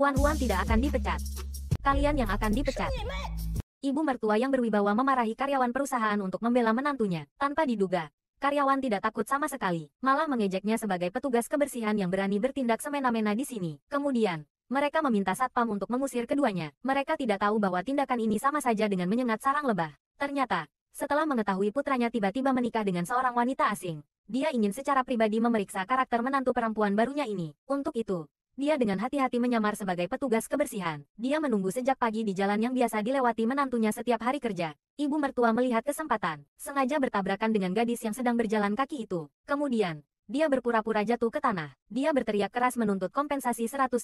Wan Wan tidak akan dipecat. Kalian yang akan dipecat. Ibu mertua yang berwibawa memarahi karyawan perusahaan untuk membela menantunya, tanpa diduga. Karyawan tidak takut sama sekali, malah mengejeknya sebagai petugas kebersihan yang berani bertindak semena-mena di sini. Kemudian, mereka meminta Satpam untuk mengusir keduanya. Mereka tidak tahu bahwa tindakan ini sama saja dengan menyengat sarang lebah. Ternyata, setelah mengetahui putranya tiba-tiba menikah dengan seorang wanita asing, dia ingin secara pribadi memeriksa karakter menantu perempuan barunya ini. Untuk itu, dia dengan hati-hati menyamar sebagai petugas kebersihan. Dia menunggu sejak pagi di jalan yang biasa dilewati menantunya setiap hari kerja. Ibu mertua melihat kesempatan, sengaja bertabrakan dengan gadis yang sedang berjalan kaki itu. Kemudian, dia berpura-pura jatuh ke tanah. Dia berteriak keras menuntut kompensasi 180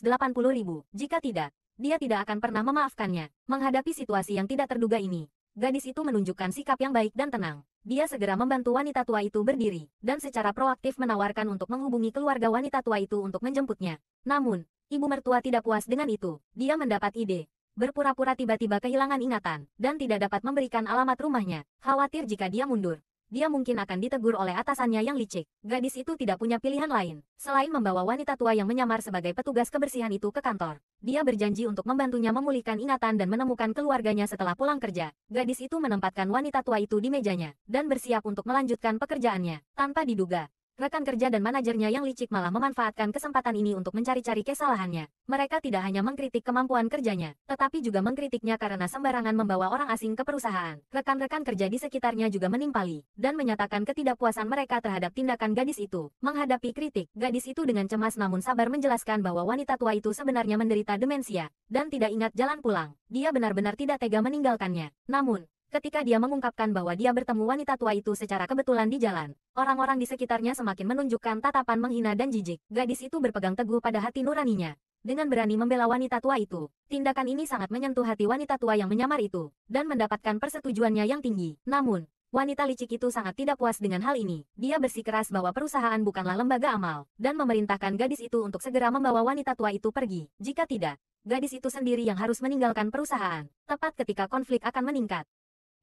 ribu. Jika tidak, dia tidak akan pernah memaafkannya. Menghadapi situasi yang tidak terduga ini, gadis itu menunjukkan sikap yang baik dan tenang. Dia segera membantu wanita tua itu berdiri, dan secara proaktif menawarkan untuk menghubungi keluarga wanita tua itu untuk menjemputnya. Namun, ibu mertua tidak puas dengan itu. Dia mendapat ide, berpura-pura tiba-tiba kehilangan ingatan, dan tidak dapat memberikan alamat rumahnya, khawatir jika dia mundur dia mungkin akan ditegur oleh atasannya yang licik. Gadis itu tidak punya pilihan lain, selain membawa wanita tua yang menyamar sebagai petugas kebersihan itu ke kantor. Dia berjanji untuk membantunya memulihkan ingatan dan menemukan keluarganya setelah pulang kerja. Gadis itu menempatkan wanita tua itu di mejanya, dan bersiap untuk melanjutkan pekerjaannya. Tanpa diduga, Rekan kerja dan manajernya yang licik malah memanfaatkan kesempatan ini untuk mencari-cari kesalahannya. Mereka tidak hanya mengkritik kemampuan kerjanya, tetapi juga mengkritiknya karena sembarangan membawa orang asing ke perusahaan. Rekan-rekan kerja di sekitarnya juga menimpali, dan menyatakan ketidakpuasan mereka terhadap tindakan gadis itu. Menghadapi kritik, gadis itu dengan cemas namun sabar menjelaskan bahwa wanita tua itu sebenarnya menderita demensia, dan tidak ingat jalan pulang. Dia benar-benar tidak tega meninggalkannya. Namun, Ketika dia mengungkapkan bahwa dia bertemu wanita tua itu secara kebetulan di jalan, orang-orang di sekitarnya semakin menunjukkan tatapan menghina dan jijik. Gadis itu berpegang teguh pada hati nuraninya, dengan berani membela wanita tua itu. Tindakan ini sangat menyentuh hati wanita tua yang menyamar itu, dan mendapatkan persetujuannya yang tinggi. Namun, wanita licik itu sangat tidak puas dengan hal ini. Dia bersikeras bahwa perusahaan bukanlah lembaga amal, dan memerintahkan gadis itu untuk segera membawa wanita tua itu pergi. Jika tidak, gadis itu sendiri yang harus meninggalkan perusahaan, tepat ketika konflik akan meningkat.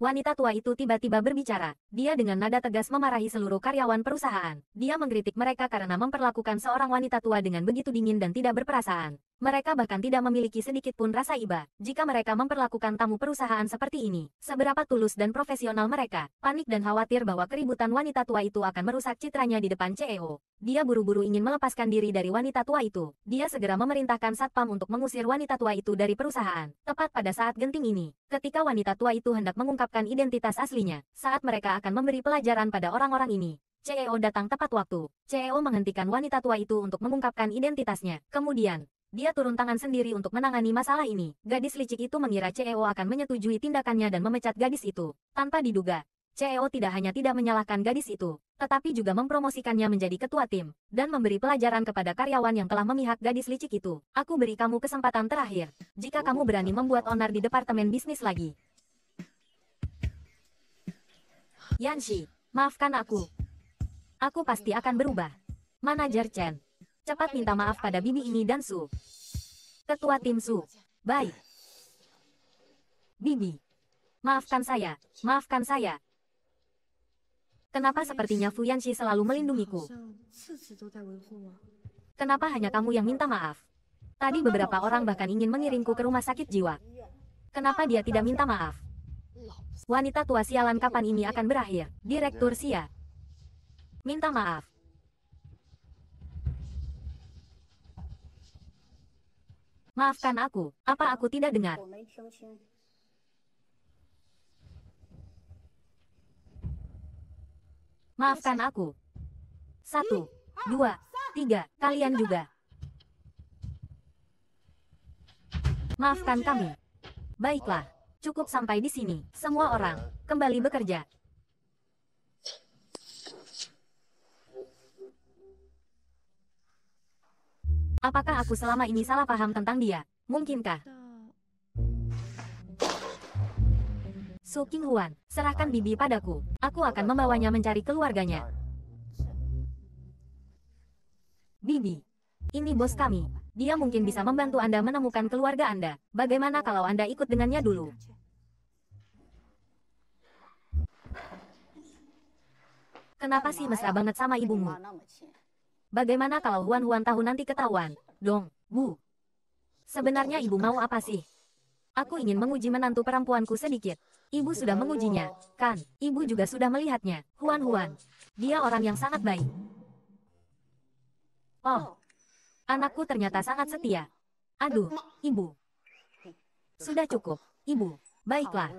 Wanita tua itu tiba-tiba berbicara. Dia dengan nada tegas memarahi seluruh karyawan perusahaan. Dia mengkritik mereka karena memperlakukan seorang wanita tua dengan begitu dingin dan tidak berperasaan. Mereka bahkan tidak memiliki sedikit pun rasa iba jika mereka memperlakukan tamu perusahaan seperti ini. Seberapa tulus dan profesional mereka, panik dan khawatir bahwa keributan wanita tua itu akan merusak citranya di depan CEO. Dia buru-buru ingin melepaskan diri dari wanita tua itu. Dia segera memerintahkan Satpam untuk mengusir wanita tua itu dari perusahaan. Tepat pada saat genting ini, ketika wanita tua itu hendak mengungkapkan identitas aslinya, saat mereka akan memberi pelajaran pada orang-orang ini, CEO datang tepat waktu. CEO menghentikan wanita tua itu untuk mengungkapkan identitasnya. Kemudian, dia turun tangan sendiri untuk menangani masalah ini. Gadis licik itu mengira CEO akan menyetujui tindakannya dan memecat gadis itu. Tanpa diduga, CEO tidak hanya tidak menyalahkan gadis itu, tetapi juga mempromosikannya menjadi ketua tim, dan memberi pelajaran kepada karyawan yang telah memihak gadis licik itu. Aku beri kamu kesempatan terakhir, jika kamu berani membuat onar di departemen bisnis lagi. Yanshi, maafkan aku. Aku pasti akan berubah. Manajer Chen, Cepat minta maaf pada bibi ini dan Su. Ketua tim Su. Baik. Bibi. Maafkan saya, maafkan saya. Kenapa sepertinya Fu Yanxi selalu melindungiku? Kenapa hanya kamu yang minta maaf? Tadi beberapa orang bahkan ingin mengiringku ke rumah sakit jiwa. Kenapa dia tidak minta maaf? Wanita tua sialan kapan ini akan berakhir? Direktur Sia. Minta maaf. Maafkan aku, apa aku tidak dengar? Maafkan aku. Satu, dua, tiga, kalian juga. Maafkan kami. Baiklah, cukup sampai di sini. Semua orang, kembali bekerja. Apakah aku selama ini salah paham tentang dia? Mungkinkah? Su King Huan, serahkan bibi padaku. Aku akan membawanya mencari keluarganya. Bibi, ini bos kami. Dia mungkin bisa membantu Anda menemukan keluarga Anda. Bagaimana kalau Anda ikut dengannya dulu? Kenapa sih mesra banget sama ibumu? Bagaimana kalau Huan Huan tahu nanti ketahuan? Dong, Bu. Sebenarnya ibu mau apa sih? Aku ingin menguji menantu perempuanku sedikit. Ibu sudah mengujinya, kan? Ibu juga sudah melihatnya. Huan Huan. Dia orang yang sangat baik. Oh. Anakku ternyata sangat setia. Aduh, ibu. Sudah cukup, ibu. Baiklah.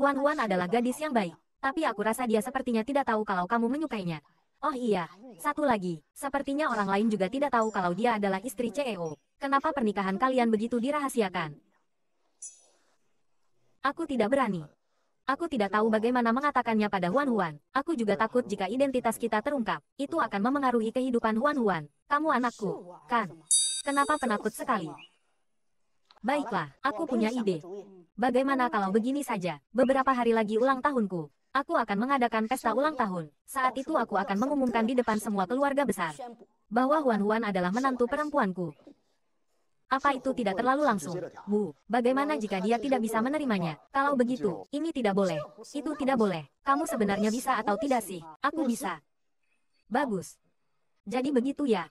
Huan Huan adalah gadis yang baik. Tapi aku rasa dia sepertinya tidak tahu kalau kamu menyukainya. Oh iya, satu lagi, sepertinya orang lain juga tidak tahu kalau dia adalah istri CEO. Kenapa pernikahan kalian begitu dirahasiakan? Aku tidak berani. Aku tidak tahu bagaimana mengatakannya pada Huan Huan. Aku juga takut jika identitas kita terungkap. Itu akan memengaruhi kehidupan Huan Huan. Kamu anakku, kan? Kenapa penakut sekali? Baiklah, aku punya ide. Bagaimana kalau begini saja? Beberapa hari lagi ulang tahunku. Aku akan mengadakan pesta ulang tahun. Saat itu aku akan mengumumkan di depan semua keluarga besar bahwa Huan Huan adalah menantu perempuanku. Apa itu tidak terlalu langsung? Bu, bagaimana jika dia tidak bisa menerimanya? Kalau begitu, ini tidak boleh. Itu tidak boleh. Kamu sebenarnya bisa atau tidak sih? Aku bisa. Bagus. Jadi begitu ya.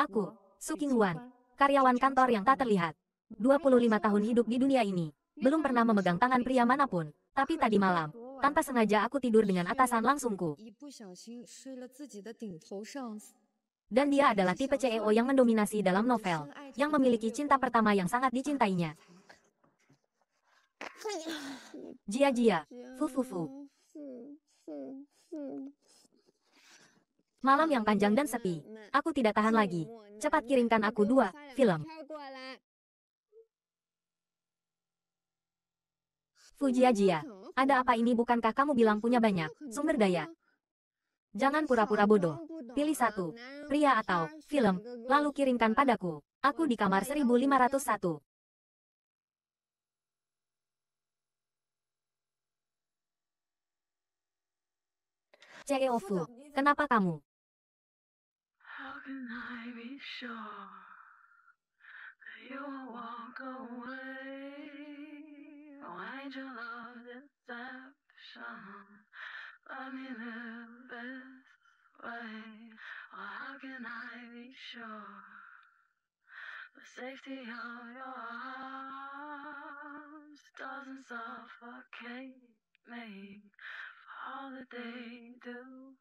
Aku, Su Qinghuan, karyawan kantor yang tak terlihat. 25 tahun hidup di dunia ini, belum pernah memegang tangan pria manapun, tapi tadi malam, tanpa sengaja aku tidur dengan atasan langsungku. Dan dia adalah tipe CEO yang mendominasi dalam novel, yang memiliki cinta pertama yang sangat dicintainya. Jia Jia, Fu Fu Fu. Malam yang panjang dan sepi. Aku tidak tahan lagi. Cepat kirimkan aku dua film. Fujiajia, ada apa ini bukankah kamu bilang punya banyak sumber daya? Jangan pura-pura bodoh. Pilih satu, pria atau film, lalu kirimkan padaku. Aku di kamar 1501. Ceofu, kenapa kamu can I be sure that you will walk away? Why'd you love deception? I mean, the best way. Or how can I be sure the safety of your arms doesn't suffocate me for all that they do?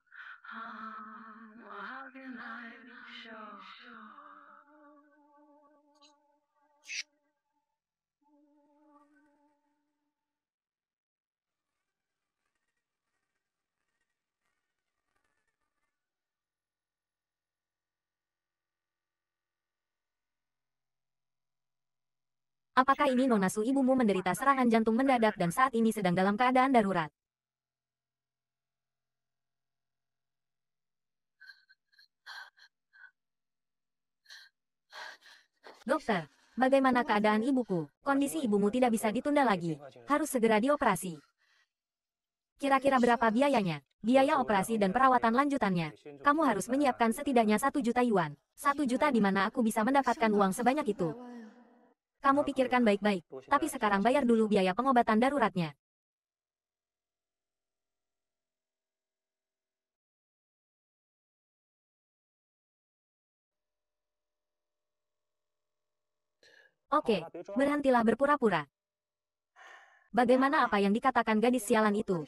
Apakah ini Nona Su ibumu menderita serangan jantung mendadak dan saat ini sedang dalam keadaan darurat? Dokter, bagaimana keadaan ibuku? Kondisi ibumu tidak bisa ditunda lagi. Harus segera dioperasi. Kira-kira berapa biayanya? Biaya operasi dan perawatan lanjutannya. Kamu harus menyiapkan setidaknya satu juta yuan. Satu juta di mana aku bisa mendapatkan uang sebanyak itu. Kamu pikirkan baik-baik, tapi sekarang bayar dulu biaya pengobatan daruratnya. Oke, berhentilah berpura-pura. Bagaimana apa yang dikatakan gadis iya, sialan itu?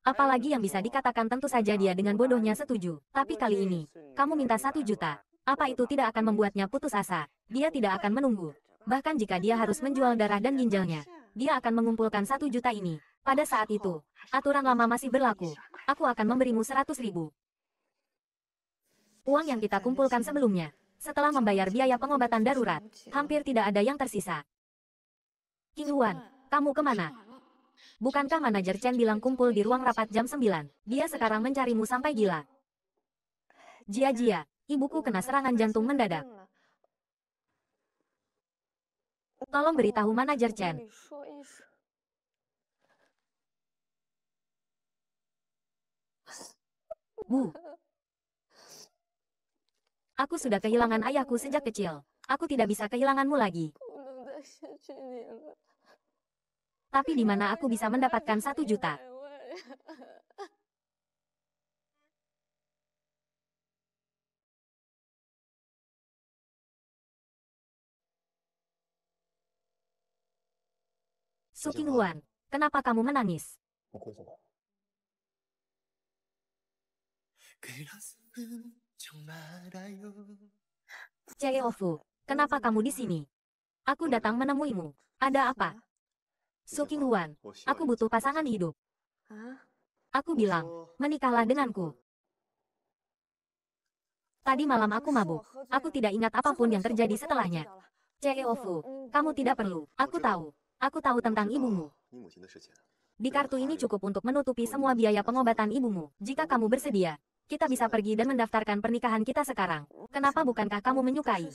Apalagi yang bisa dikatakan tentu saja dia dengan bodohnya setuju. Tapi kali iya, ini, iya, kamu minta satu juta. Apa itu tidak akan membuatnya putus asa? Dia tidak akan menunggu. Bahkan jika dia harus menjual darah dan ginjalnya, dia akan mengumpulkan satu juta ini. Pada saat itu, aturan lama masih berlaku. Aku akan memberimu seratus ribu. Uang yang kita kumpulkan sebelumnya. Setelah membayar biaya pengobatan darurat, hampir tidak ada yang tersisa. King Huan, kamu kemana? Bukankah manajer Chen bilang kumpul di ruang rapat jam 9? Dia sekarang mencarimu sampai gila. Jia-jia, ibuku kena serangan jantung mendadak. Tolong beritahu manajer Chen. Bu, Aku sudah kehilangan ayahku sejak kecil. Aku tidak bisa kehilanganmu lagi. Tapi di mana aku bisa mendapatkan satu juta? Suking Huan, kenapa kamu menangis? Cheofu, kenapa kamu di sini? Aku datang menemuimu. Ada apa? Suking Huan, aku butuh pasangan hidup. Aku bilang, menikahlah denganku. Tadi malam aku mabuk. Aku tidak ingat apapun yang terjadi setelahnya. Cheofu, kamu tidak perlu. Aku tahu. Aku tahu tentang ibumu. Di kartu ini cukup untuk menutupi semua biaya pengobatan ibumu. Jika kamu bersedia, kita bisa pergi dan mendaftarkan pernikahan kita sekarang. Kenapa bukankah kamu menyukai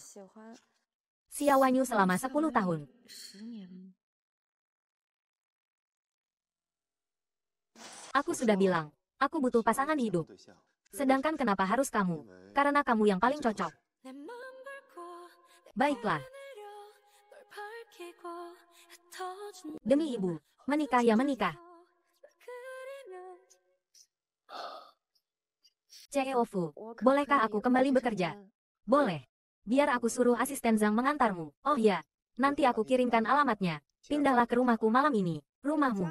Xiaowanyu selama 10 tahun? Aku sudah bilang, aku butuh pasangan hidup. Sedangkan kenapa harus kamu? Karena kamu yang paling cocok. Baiklah. Demi ibu, menikah ya menikah. Ceeofu, oh, bolehkah aku kembali bekerja? Boleh. Biar aku suruh asisten Zhang mengantarmu. Oh ya, nanti aku kirimkan alamatnya. Pindahlah ke rumahku malam ini, rumahmu.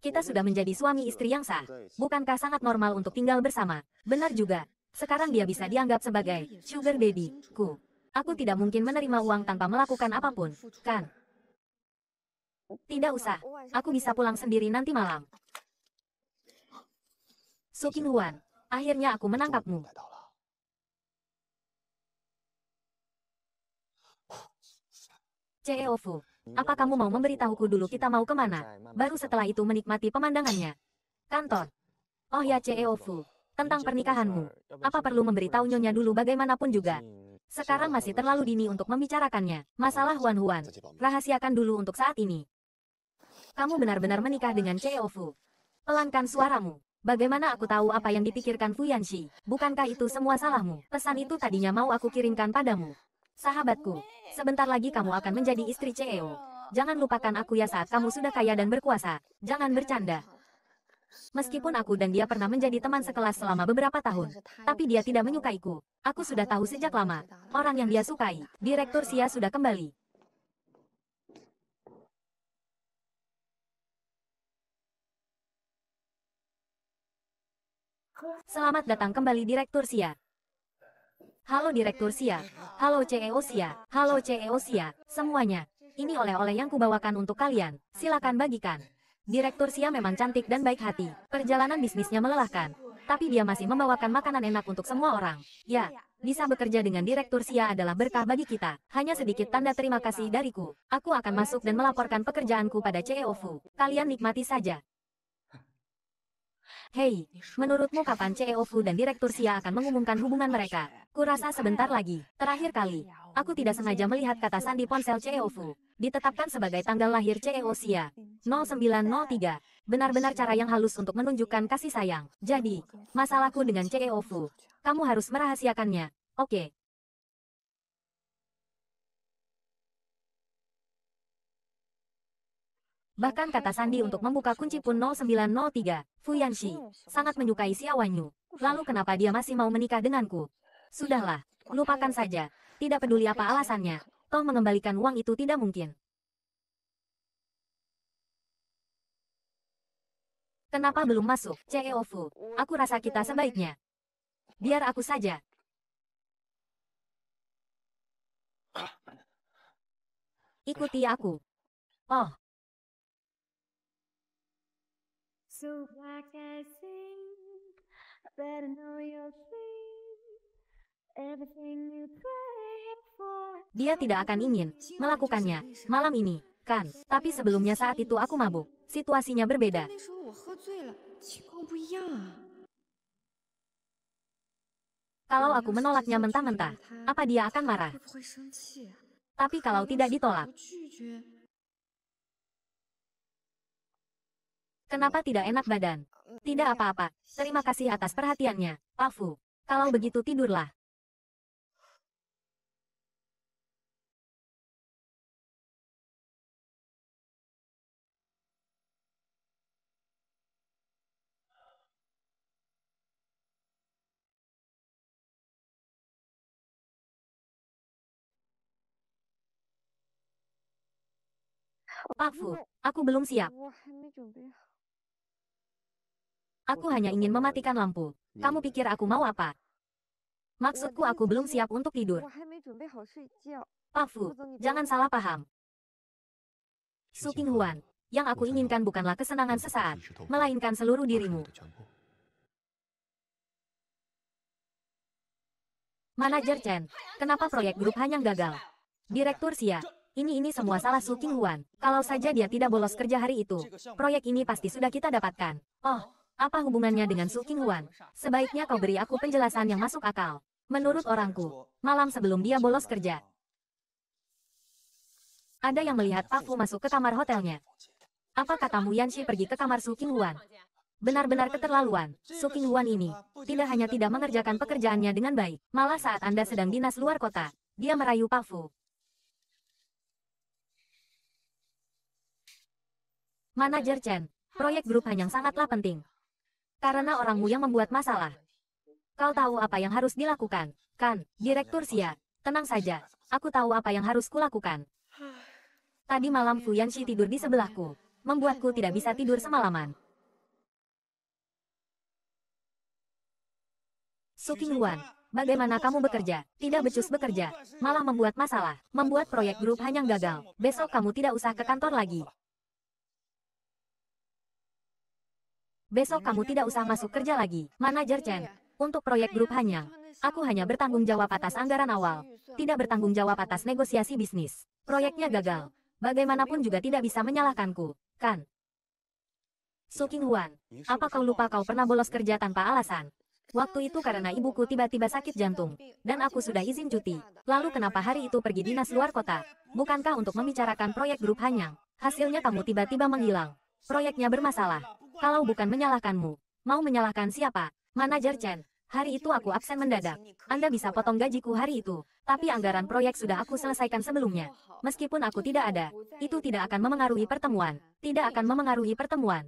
Kita sudah menjadi suami istri yang sah. Bukankah sangat normal untuk tinggal bersama? Benar juga. Sekarang dia bisa dianggap sebagai sugar daddy, ku. Aku tidak mungkin menerima uang tanpa melakukan apapun, kan? Tidak usah. Aku bisa pulang sendiri nanti malam. Sukin Huan, akhirnya aku menangkapmu. Ceo Fu, apa kamu mau memberitahuku dulu kita mau kemana? Baru setelah itu menikmati pemandangannya. Kantor. Oh ya Ceo Fu, tentang pernikahanmu. Apa perlu memberitahu nyonya dulu bagaimanapun juga? Sekarang masih terlalu dini untuk membicarakannya. Masalah Huan Huan, rahasiakan dulu untuk saat ini. Kamu benar-benar menikah dengan Ceo Fu. Pelankan suaramu. Bagaimana aku tahu apa yang dipikirkan Yanshi? Bukankah itu semua salahmu? Pesan itu tadinya mau aku kirimkan padamu. Sahabatku, sebentar lagi kamu akan menjadi istri CEO. Jangan lupakan aku ya saat kamu sudah kaya dan berkuasa. Jangan bercanda. Meskipun aku dan dia pernah menjadi teman sekelas selama beberapa tahun, tapi dia tidak menyukaiku. Aku sudah tahu sejak lama, orang yang dia sukai, Direktur Sia sudah kembali. Selamat datang kembali Direktur SIA. Halo Direktur SIA, halo CEO SIA, halo CEO SIA, semuanya. Ini oleh-oleh yang kubawakan untuk kalian, silakan bagikan. Direktur SIA memang cantik dan baik hati, perjalanan bisnisnya melelahkan. Tapi dia masih membawakan makanan enak untuk semua orang. Ya, bisa bekerja dengan Direktur SIA adalah berkah bagi kita. Hanya sedikit tanda terima kasih dariku. Aku akan masuk dan melaporkan pekerjaanku pada CEO Fu. Kalian nikmati saja. Hei, menurutmu kapan CEO Fu dan Direktur Sia akan mengumumkan hubungan mereka? Kurasa sebentar lagi. Terakhir kali, aku tidak sengaja melihat kata sandi ponsel CEO Fu. Ditetapkan sebagai tanggal lahir CEO Sia. 0903. Benar-benar cara yang halus untuk menunjukkan kasih sayang. Jadi, masalahku dengan CEO Fu. Kamu harus merahasiakannya. Oke, Bahkan kata Sandi untuk membuka kunci pun 0903, Fu Yanshi sangat menyukai Xia Wanyu. Lalu kenapa dia masih mau menikah denganku? Sudahlah, lupakan saja, tidak peduli apa alasannya, toh mengembalikan uang itu tidak mungkin. Kenapa belum masuk, CEO Fu? Aku rasa kita sebaiknya. Biar aku saja, Ikuti aku. Oh, better know your Everything you pray for. Dia tidak akan ingin melakukannya malam ini, kan? Tapi sebelumnya saat itu aku mabuk. Situasinya berbeda. Kalau aku menolaknya mentah-mentah, apa dia akan marah? Tapi kalau tidak ditolak, Kenapa tidak enak badan? Tidak apa-apa. Terima kasih atas perhatiannya, Pak Fu. Kalau begitu tidurlah. Pak Fu, aku belum siap. Aku hanya ingin mematikan lampu. Kamu pikir aku mau apa? Maksudku aku belum siap untuk tidur. Pak jangan salah paham. Su Huan, yang aku inginkan bukanlah kesenangan sesaat, melainkan seluruh dirimu. Manajer Chen, kenapa proyek grup hanya gagal? Direktur Xia, ini-ini semua salah Su Huan. Kalau saja dia tidak bolos kerja hari itu, proyek ini pasti sudah kita dapatkan. Oh, apa hubungannya dengan Su Qinghuan? Sebaiknya kau beri aku penjelasan yang masuk akal. Menurut orangku, malam sebelum dia bolos kerja, ada yang melihat Pak Fu masuk ke kamar hotelnya. Apa katamu Yanxi pergi ke kamar Su Qinghuan? Benar-benar keterlaluan, Su Qinghuan ini, tidak hanya tidak mengerjakan pekerjaannya dengan baik, malah saat Anda sedang dinas luar kota, dia merayu Pak Fu. Manajer Chen, proyek grup hanya sangatlah penting. Karena orangmu yang membuat masalah. Kau tahu apa yang harus dilakukan, kan, Direktur Xia? Tenang saja, aku tahu apa yang harus kulakukan. Tadi malam Fu Yanshi tidur di sebelahku, membuatku tidak bisa tidur semalaman. Su Wan, bagaimana kamu bekerja? Tidak becus bekerja, malah membuat masalah, membuat proyek grup hanya gagal. Besok kamu tidak usah ke kantor lagi. Besok kamu tidak usah masuk kerja lagi. Manajer Chen, untuk proyek grup hanya, aku hanya bertanggung jawab atas anggaran awal, tidak bertanggung jawab atas negosiasi bisnis. Proyeknya gagal. Bagaimanapun juga tidak bisa menyalahkanku, kan? Su Huan, apa kau lupa kau pernah bolos kerja tanpa alasan? Waktu itu karena ibuku tiba-tiba sakit jantung, dan aku sudah izin cuti. Lalu kenapa hari itu pergi dinas luar kota? Bukankah untuk membicarakan proyek grup Hanyang? Hasilnya kamu tiba-tiba menghilang. Proyeknya bermasalah. Kalau bukan menyalahkanmu. Mau menyalahkan siapa? Manajer Chen. Hari itu aku absen mendadak. Anda bisa potong gajiku hari itu. Tapi anggaran proyek sudah aku selesaikan sebelumnya. Meskipun aku tidak ada, itu tidak akan memengaruhi pertemuan. Tidak akan memengaruhi pertemuan.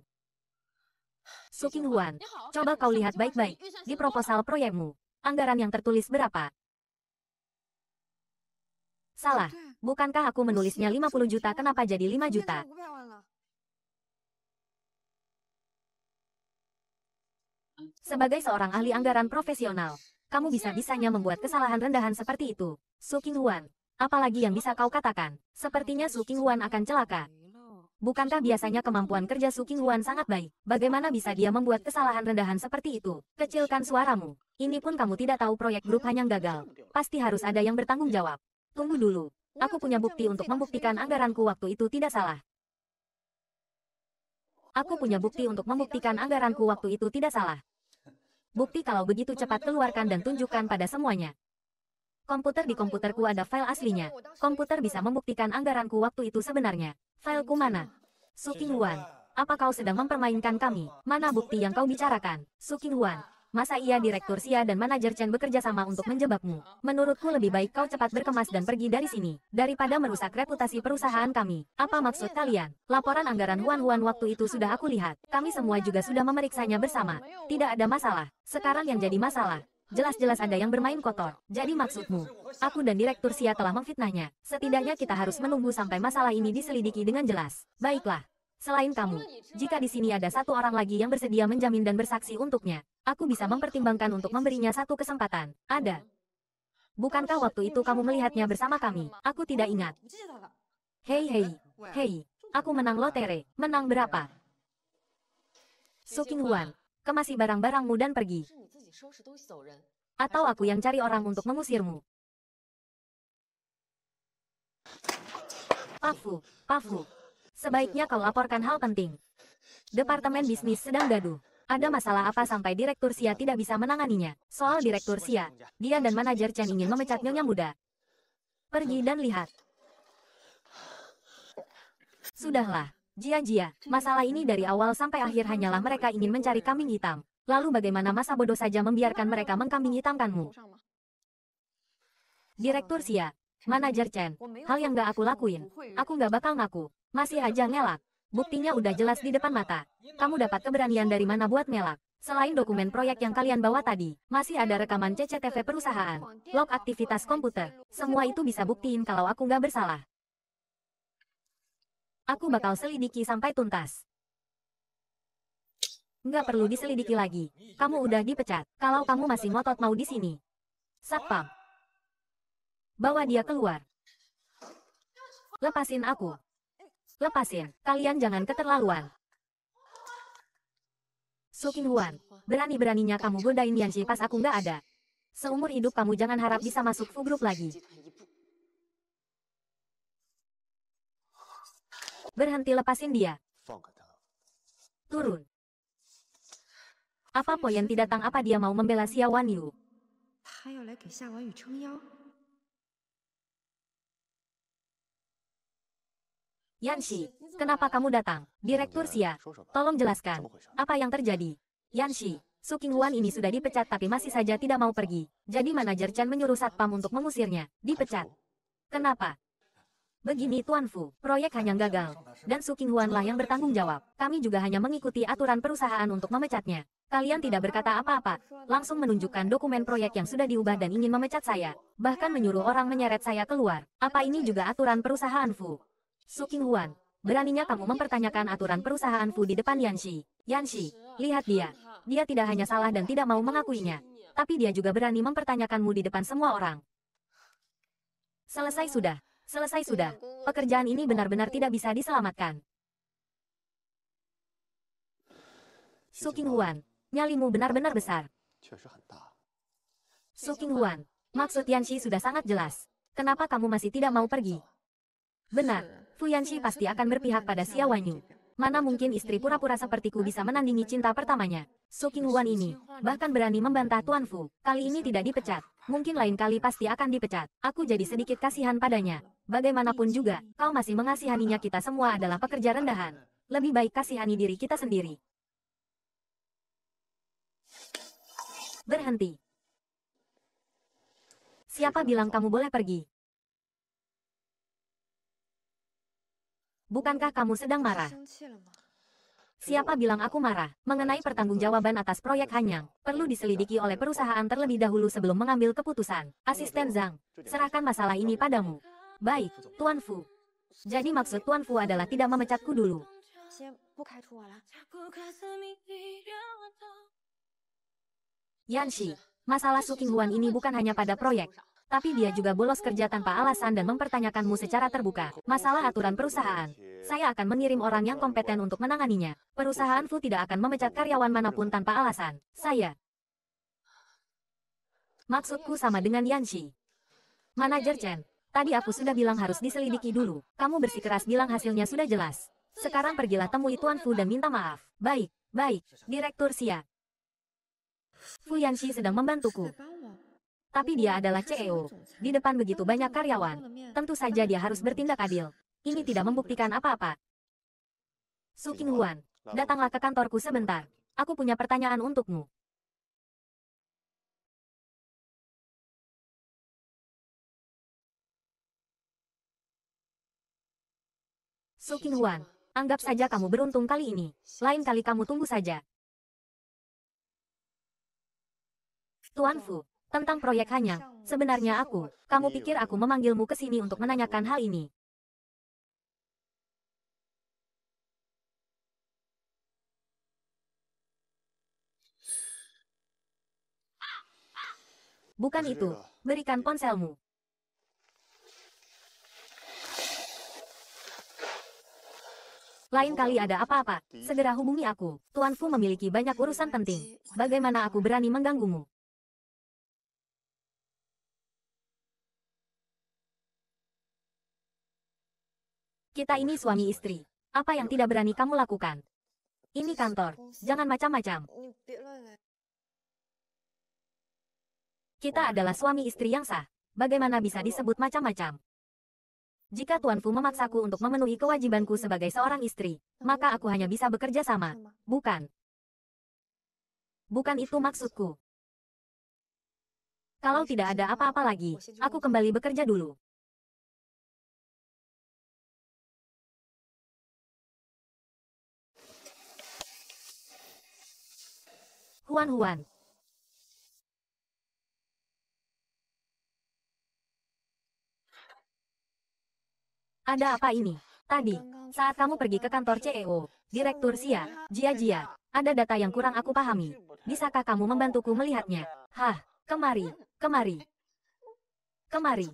Suking Huan, coba kau lihat baik-baik di proposal proyekmu. Anggaran yang tertulis berapa? Salah. Bukankah aku menulisnya 50 juta kenapa jadi 5 juta? Sebagai seorang ahli anggaran profesional, kamu bisa-bisanya membuat kesalahan rendahan seperti itu. Su Huan, apalagi yang bisa kau katakan? Sepertinya Su Huan akan celaka. Bukankah biasanya kemampuan kerja Su Huan sangat baik? Bagaimana bisa dia membuat kesalahan rendahan seperti itu? Kecilkan suaramu. Ini pun kamu tidak tahu proyek grup hanya gagal. Pasti harus ada yang bertanggung jawab. Tunggu dulu. Aku punya bukti untuk membuktikan anggaranku waktu itu tidak salah. Aku punya bukti untuk membuktikan anggaranku waktu itu tidak salah. Bukti kalau begitu cepat keluarkan dan tunjukkan pada semuanya. Komputer di komputerku ada file aslinya. Komputer bisa membuktikan anggaranku waktu itu sebenarnya. Fileku mana? Suking Wan. Apa kau sedang mempermainkan kami? Mana bukti yang kau bicarakan? Suking Wan masa iya Direktur Sia dan manajer Chen bekerja sama untuk menjebakmu? Menurutku lebih baik kau cepat berkemas dan pergi dari sini, daripada merusak reputasi perusahaan kami. Apa maksud kalian? Laporan anggaran Huan Huan waktu itu sudah aku lihat. Kami semua juga sudah memeriksanya bersama. Tidak ada masalah. Sekarang yang jadi masalah, Jelas-jelas ada yang bermain kotor. Jadi maksudmu, aku dan Direktur Sia telah memfitnahnya. Setidaknya kita harus menunggu sampai masalah ini diselidiki dengan jelas. Baiklah, Selain kamu, jika di sini ada satu orang lagi yang bersedia menjamin dan bersaksi untuknya, aku bisa mempertimbangkan untuk memberinya satu kesempatan. Ada. Bukankah waktu itu kamu melihatnya bersama kami? Aku tidak ingat. Hei hei, hei, aku menang lotere. Menang berapa? Suking Huan, kemasi barang-barangmu dan pergi. Atau aku yang cari orang untuk mengusirmu. Pafu, Pafu, Sebaiknya kau laporkan hal penting. Departemen bisnis sedang gaduh. Ada masalah apa sampai Direktur Sia tidak bisa menanganinya? Soal Direktur Sia, dia dan manajer Chen ingin memecat Nyonya Muda. Pergi dan lihat. Sudahlah, Jia-jia, masalah ini dari awal sampai akhir hanyalah mereka ingin mencari kambing hitam. Lalu bagaimana masa bodoh saja membiarkan mereka mengkambing hitamkanmu? Direktur Sia, Manajer Chen, hal yang gak aku lakuin. Aku gak bakal ngaku. Masih aja ngelak. Buktinya udah jelas di depan mata. Kamu dapat keberanian dari mana buat ngelak? Selain dokumen proyek yang kalian bawa tadi, masih ada rekaman CCTV perusahaan, log aktivitas komputer. Semua itu bisa buktiin kalau aku gak bersalah. Aku bakal selidiki sampai tuntas. Gak perlu diselidiki lagi. Kamu udah dipecat. Kalau kamu masih ngotot mau di sini. Satpam, Bawa dia keluar. Lepasin aku. Lepasin, kalian jangan keterlaluan. Sukin Huan, berani-beraninya kamu godain Yanxi pas aku nggak ada. Seumur hidup kamu jangan harap bisa masuk Fu Group lagi. Berhenti lepasin dia. Turun. Apa Poyen tidak tang apa dia mau membela Wan Yu? Yanxi, kenapa kamu datang? Direktur Xia, tolong jelaskan. Apa yang terjadi? Yanxi, Su Qinghuan ini sudah dipecat tapi masih saja tidak mau pergi. Jadi manajer Chen menyuruh Satpam untuk mengusirnya. Dipecat. Kenapa? Begini Tuan Fu, proyek hanya gagal. Dan Su Qinghuan lah yang bertanggung jawab. Kami juga hanya mengikuti aturan perusahaan untuk memecatnya. Kalian tidak berkata apa-apa, langsung menunjukkan dokumen proyek yang sudah diubah dan ingin memecat saya. Bahkan menyuruh orang menyeret saya keluar. Apa ini juga aturan perusahaan Fu? Suking Huan, beraninya kamu mempertanyakan aturan perusahaan Fu di depan Yanxi. Yanxi, lihat dia. Dia tidak hanya salah dan tidak mau mengakuinya. Tapi dia juga berani mempertanyakanmu di depan semua orang. Selesai sudah. Selesai sudah. Pekerjaan ini benar-benar tidak bisa diselamatkan. Suking Huan, nyalimu benar-benar besar. Suking Huan, maksud Yanxi sudah sangat jelas. Kenapa kamu masih tidak mau pergi? Benar, Fu Yanshi pasti akan berpihak pada Xia Wanyu. Mana mungkin istri pura-pura sepertiku bisa menandingi cinta pertamanya. Su King Wan ini, bahkan berani membantah Tuan Fu. Kali ini tidak dipecat. Mungkin lain kali pasti akan dipecat. Aku jadi sedikit kasihan padanya. Bagaimanapun juga, kau masih mengasihaninya kita semua adalah pekerja rendahan. Lebih baik kasihani diri kita sendiri. Berhenti. Siapa bilang kamu boleh pergi? Bukankah kamu sedang marah? Siapa bilang aku marah? Mengenai pertanggungjawaban atas proyek Hanyang, perlu diselidiki oleh perusahaan terlebih dahulu sebelum mengambil keputusan. Asisten Zhang, serahkan masalah ini padamu. Baik, Tuan Fu. Jadi maksud Tuan Fu adalah tidak memecatku dulu. Yanshi, masalah Su Qinghuan ini bukan hanya pada proyek, tapi dia juga bolos kerja tanpa alasan dan mempertanyakanmu secara terbuka. Masalah aturan perusahaan. Saya akan mengirim orang yang kompeten untuk menanganinya. Perusahaan Fu tidak akan memecat karyawan manapun tanpa alasan. Saya. Maksudku sama dengan Yanshi. Manajer Chen, tadi aku sudah bilang harus diselidiki dulu. Kamu bersikeras bilang hasilnya sudah jelas. Sekarang pergilah temui Tuan Fu dan minta maaf. Baik, baik, Direktur Xia. Fu Yanshi sedang membantuku. Tapi dia adalah CEO. Di depan begitu banyak karyawan. Tentu saja dia harus bertindak adil. Ini tidak membuktikan apa-apa. Su Qinghuan, datanglah ke kantorku sebentar. Aku punya pertanyaan untukmu. Su Qinghuan, anggap saja kamu beruntung kali ini. Lain kali kamu tunggu saja. Tuan Fu, tentang proyek hanya, sebenarnya aku, kamu pikir aku memanggilmu ke sini untuk menanyakan hal ini. Bukan itu, berikan ponselmu. Lain kali ada apa-apa, segera hubungi aku. Tuan Fu memiliki banyak urusan penting. Bagaimana aku berani mengganggumu? Kita ini suami istri. Apa yang tidak berani kamu lakukan? Ini kantor, jangan macam-macam. Kita adalah suami istri yang sah. Bagaimana bisa disebut macam-macam? Jika Tuan Fu memaksaku untuk memenuhi kewajibanku sebagai seorang istri, maka aku hanya bisa bekerja sama. Bukan. Bukan itu maksudku. Kalau tidak ada apa-apa lagi, aku kembali bekerja dulu. Huan Huan. Ada apa ini? Tadi, saat kamu pergi ke kantor CEO, Direktur Sia, Jia Jia, ada data yang kurang aku pahami. Bisakah kamu membantuku melihatnya? Hah, kemari, kemari. Kemari.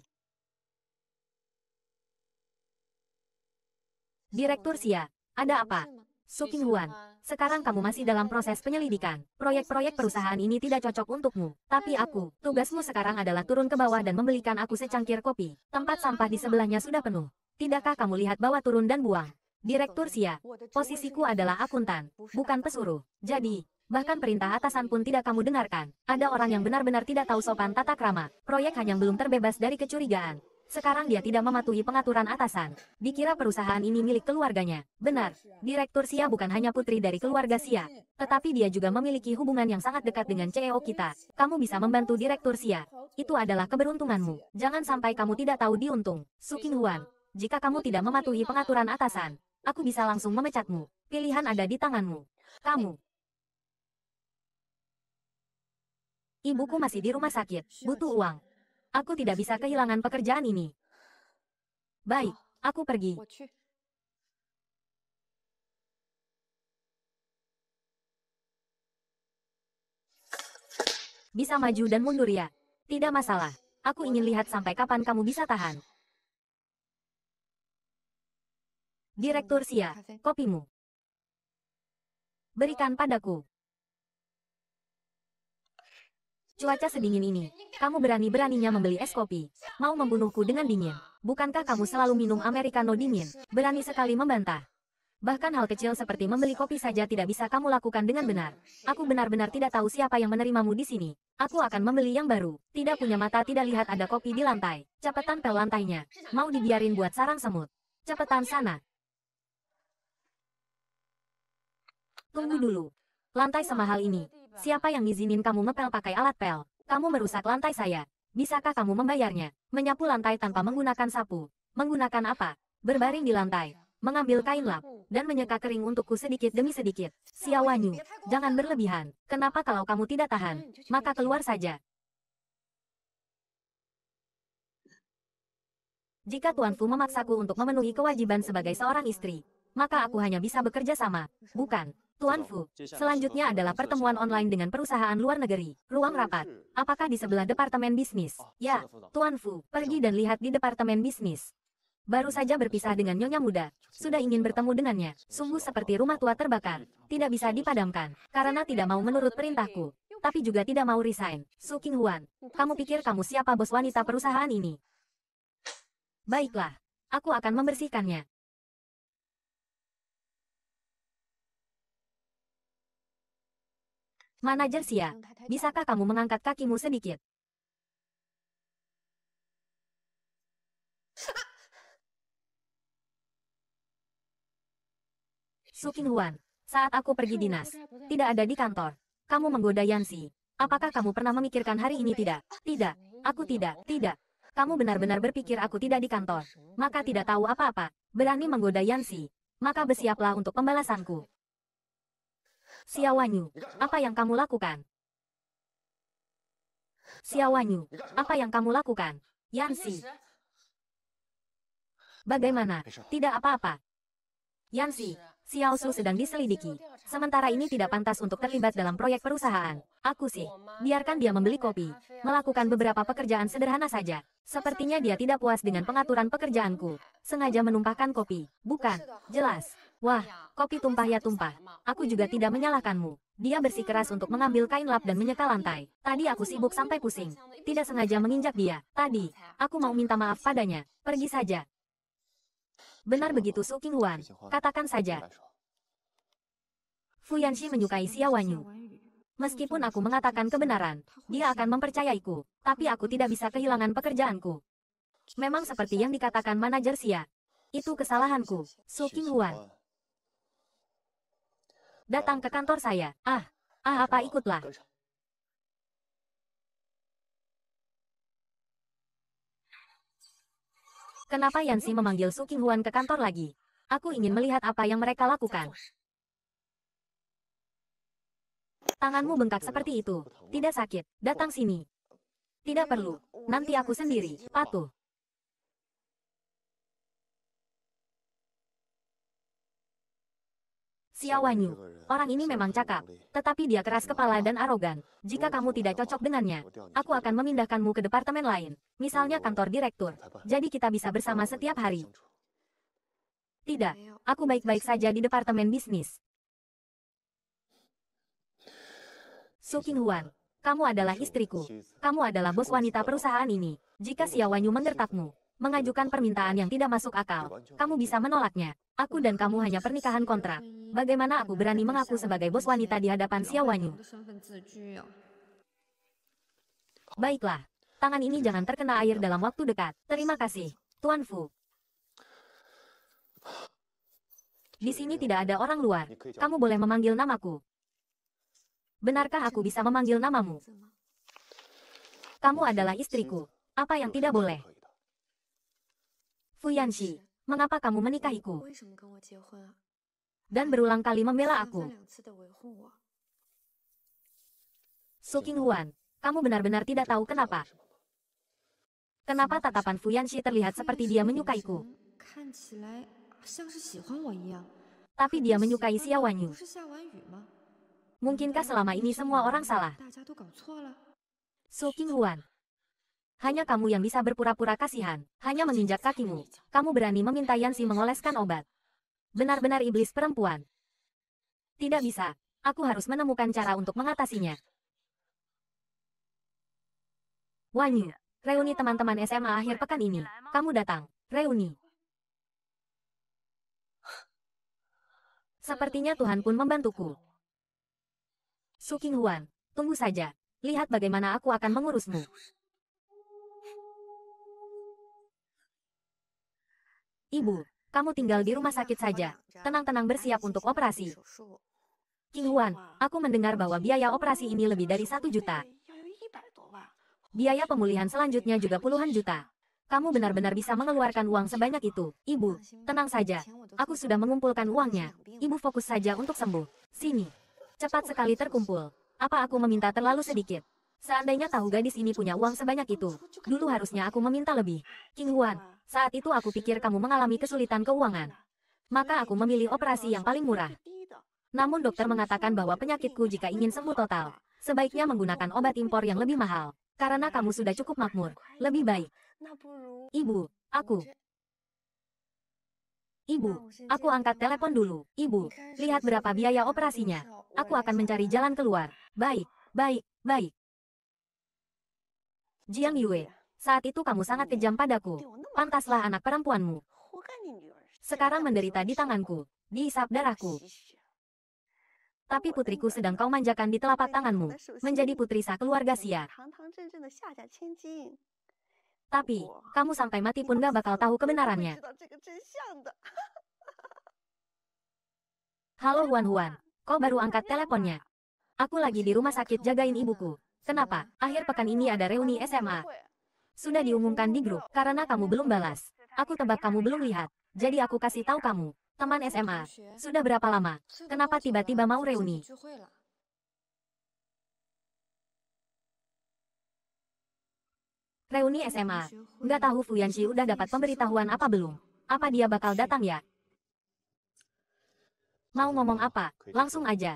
Direktur Sia, ada apa? Su Huan, sekarang kamu masih dalam proses penyelidikan. Proyek-proyek perusahaan ini tidak cocok untukmu. Tapi aku, tugasmu sekarang adalah turun ke bawah dan membelikan aku secangkir kopi. Tempat sampah di sebelahnya sudah penuh. Tidakkah kamu lihat bahwa turun dan buang? Direktur Sia, posisiku adalah akuntan, bukan pesuruh. Jadi, bahkan perintah atasan pun tidak kamu dengarkan. Ada orang yang benar-benar tidak tahu sopan tata krama. Proyek hanya belum terbebas dari kecurigaan. Sekarang dia tidak mematuhi pengaturan atasan. Dikira perusahaan ini milik keluarganya. Benar, Direktur Sia bukan hanya putri dari keluarga Sia, tetapi dia juga memiliki hubungan yang sangat dekat dengan CEO kita. Kamu bisa membantu Direktur Sia. Itu adalah keberuntunganmu. Jangan sampai kamu tidak tahu diuntung. Suking Huan, jika kamu tidak mematuhi pengaturan atasan, aku bisa langsung memecatmu. Pilihan ada di tanganmu. Kamu, Ibuku masih di rumah sakit, butuh uang. Aku tidak bisa kehilangan pekerjaan ini. Baik, aku pergi. Bisa maju dan mundur ya. Tidak masalah. Aku ingin lihat sampai kapan kamu bisa tahan. Direktur Sia, kopimu. Berikan padaku. Cuaca sedingin ini. Kamu berani-beraninya membeli es kopi. Mau membunuhku dengan dingin. Bukankah kamu selalu minum Americano dingin? Berani sekali membantah. Bahkan hal kecil seperti membeli kopi saja tidak bisa kamu lakukan dengan benar. Aku benar-benar tidak tahu siapa yang menerimamu di sini. Aku akan membeli yang baru. Tidak punya mata tidak lihat ada kopi di lantai. Cepetan pel lantainya. Mau dibiarin buat sarang semut. Cepetan sana. Tunggu dulu. Lantai semahal ini, Siapa yang izinin kamu ngepel pakai alat pel? Kamu merusak lantai saya. Bisakah kamu membayarnya? Menyapu lantai tanpa menggunakan sapu. Menggunakan apa? Berbaring di lantai. Mengambil kain lap. Dan menyeka kering untukku sedikit demi sedikit. Siawanyu. Jangan berlebihan. Kenapa kalau kamu tidak tahan? Maka keluar saja. Jika Tuan Fu memaksaku untuk memenuhi kewajiban sebagai seorang istri, maka aku hanya bisa bekerja sama, bukan Tuan Fu, selanjutnya adalah pertemuan online dengan perusahaan luar negeri. Ruang rapat. Apakah di sebelah Departemen Bisnis? Ya, Tuan Fu, pergi dan lihat di Departemen Bisnis. Baru saja berpisah dengan Nyonya Muda, sudah ingin bertemu dengannya. Sungguh seperti rumah tua terbakar, tidak bisa dipadamkan, karena tidak mau menurut perintahku. Tapi juga tidak mau resign. Su King Huan, kamu pikir kamu siapa bos wanita perusahaan ini? Baiklah, aku akan membersihkannya. Manajer Sia, bisakah kamu mengangkat kakimu sedikit? Sukin Huan, saat aku pergi dinas, tidak ada di kantor. Kamu menggoda Yansi. Apakah kamu pernah memikirkan hari ini tidak? Tidak, aku tidak, tidak. Kamu benar-benar berpikir aku tidak di kantor, maka tidak tahu apa-apa. Berani menggoda Yansi, maka bersiaplah untuk pembalasanku. Siawanyu, apa yang kamu lakukan? Siawanyu, apa yang kamu lakukan? Yansi. Bagaimana? Tidak apa-apa. Yansi, Xiao Su sedang diselidiki. Sementara ini tidak pantas untuk terlibat dalam proyek perusahaan. Aku sih, biarkan dia membeli kopi, melakukan beberapa pekerjaan sederhana saja. Sepertinya dia tidak puas dengan pengaturan pekerjaanku. Sengaja menumpahkan kopi. Bukan, jelas. Wah, kopi tumpah ya tumpah. Aku juga tidak menyalahkanmu. Dia bersikeras untuk mengambil kain lap dan menyeka lantai. Tadi aku sibuk sampai pusing. Tidak sengaja menginjak dia. Tadi, aku mau minta maaf padanya. Pergi saja. Benar begitu Su Qinghuan. Katakan saja. Fu Yanshi menyukai Xia Wanyu. Meskipun aku mengatakan kebenaran, dia akan mempercayaiku. Tapi aku tidak bisa kehilangan pekerjaanku. Memang seperti yang dikatakan manajer Xia. Itu kesalahanku, Su Qinghuan. Datang ke kantor saya. Ah, ah apa ikutlah. Kenapa Yansi memanggil Su Qinghuan Huan ke kantor lagi? Aku ingin melihat apa yang mereka lakukan. Tanganmu bengkak seperti itu. Tidak sakit. Datang sini. Tidak perlu. Nanti aku sendiri. Patuh. Xiaowanyu, Orang ini memang cakap, tetapi dia keras kepala dan arogan. Jika kamu tidak cocok dengannya, aku akan memindahkanmu ke departemen lain, misalnya kantor direktur. Jadi kita bisa bersama setiap hari. Tidak, aku baik-baik saja di departemen bisnis. Su Qinghuan, kamu adalah istriku. Kamu adalah bos wanita perusahaan ini. Jika Xiaowanyu Wanyu mengajukan permintaan yang tidak masuk akal. Kamu bisa menolaknya. Aku dan kamu hanya pernikahan kontrak. Bagaimana aku berani mengaku sebagai bos wanita di hadapan wanyu? Baiklah. Tangan ini jangan terkena air dalam waktu dekat. Terima kasih, Tuan Fu. Di sini tidak ada orang luar. Kamu boleh memanggil namaku. Benarkah aku bisa memanggil namamu? Kamu adalah istriku. Apa yang tidak boleh? Fuyanshi, mengapa kamu menikahiku? Dan berulang kali membela aku. Su Qinghuan, kamu benar-benar tidak tahu kenapa. Kenapa tatapan Fuyanshi terlihat seperti dia menyukaiku? Tapi dia menyukai Xia Wanyu. Mungkinkah selama ini semua orang salah? Su Qinghuan, hanya kamu yang bisa berpura-pura kasihan, hanya menginjak kakimu. Kamu berani meminta Yansi mengoleskan obat. Benar-benar iblis perempuan. Tidak bisa. Aku harus menemukan cara untuk mengatasinya. Wanyu, reuni teman-teman SMA akhir pekan ini. Kamu datang, reuni. Sepertinya Tuhan pun membantuku. Su King tunggu saja. Lihat bagaimana aku akan mengurusmu. Ibu, kamu tinggal di rumah sakit saja. Tenang-tenang bersiap untuk operasi. King Huan, aku mendengar bahwa biaya operasi ini lebih dari satu juta. Biaya pemulihan selanjutnya juga puluhan juta. Kamu benar-benar bisa mengeluarkan uang sebanyak itu. Ibu, tenang saja. Aku sudah mengumpulkan uangnya. Ibu fokus saja untuk sembuh. Sini. Cepat sekali terkumpul. Apa aku meminta terlalu sedikit? Seandainya tahu gadis ini punya uang sebanyak itu, dulu harusnya aku meminta lebih. King Huan, saat itu aku pikir kamu mengalami kesulitan keuangan. Maka aku memilih operasi yang paling murah. Namun dokter mengatakan bahwa penyakitku jika ingin sembuh total, sebaiknya menggunakan obat impor yang lebih mahal. Karena kamu sudah cukup makmur, lebih baik. Ibu, aku. Ibu, aku angkat telepon dulu. Ibu, lihat berapa biaya operasinya. Aku akan mencari jalan keluar. Baik, baik, baik. Jiang Yue, saat itu kamu sangat kejam padaku pantaslah anak perempuanmu. Sekarang menderita di tanganku, diisap darahku. Tapi putriku sedang kau manjakan di telapak tanganmu, menjadi putri sah keluarga Sia. Tapi, kamu sampai mati pun gak bakal tahu kebenarannya. Halo Huan Huan, kau baru angkat teleponnya. Aku lagi di rumah sakit jagain ibuku. Kenapa? Akhir pekan ini ada reuni SMA. Sudah diumumkan di grup, karena kamu belum balas. Aku tebak kamu belum lihat, jadi aku kasih tahu kamu. Teman SMA, sudah berapa lama? Kenapa tiba-tiba mau reuni? Reuni SMA. Nggak tahu Fuyanshi udah dapat pemberitahuan apa belum? Apa dia bakal datang ya? Mau ngomong apa? Langsung aja.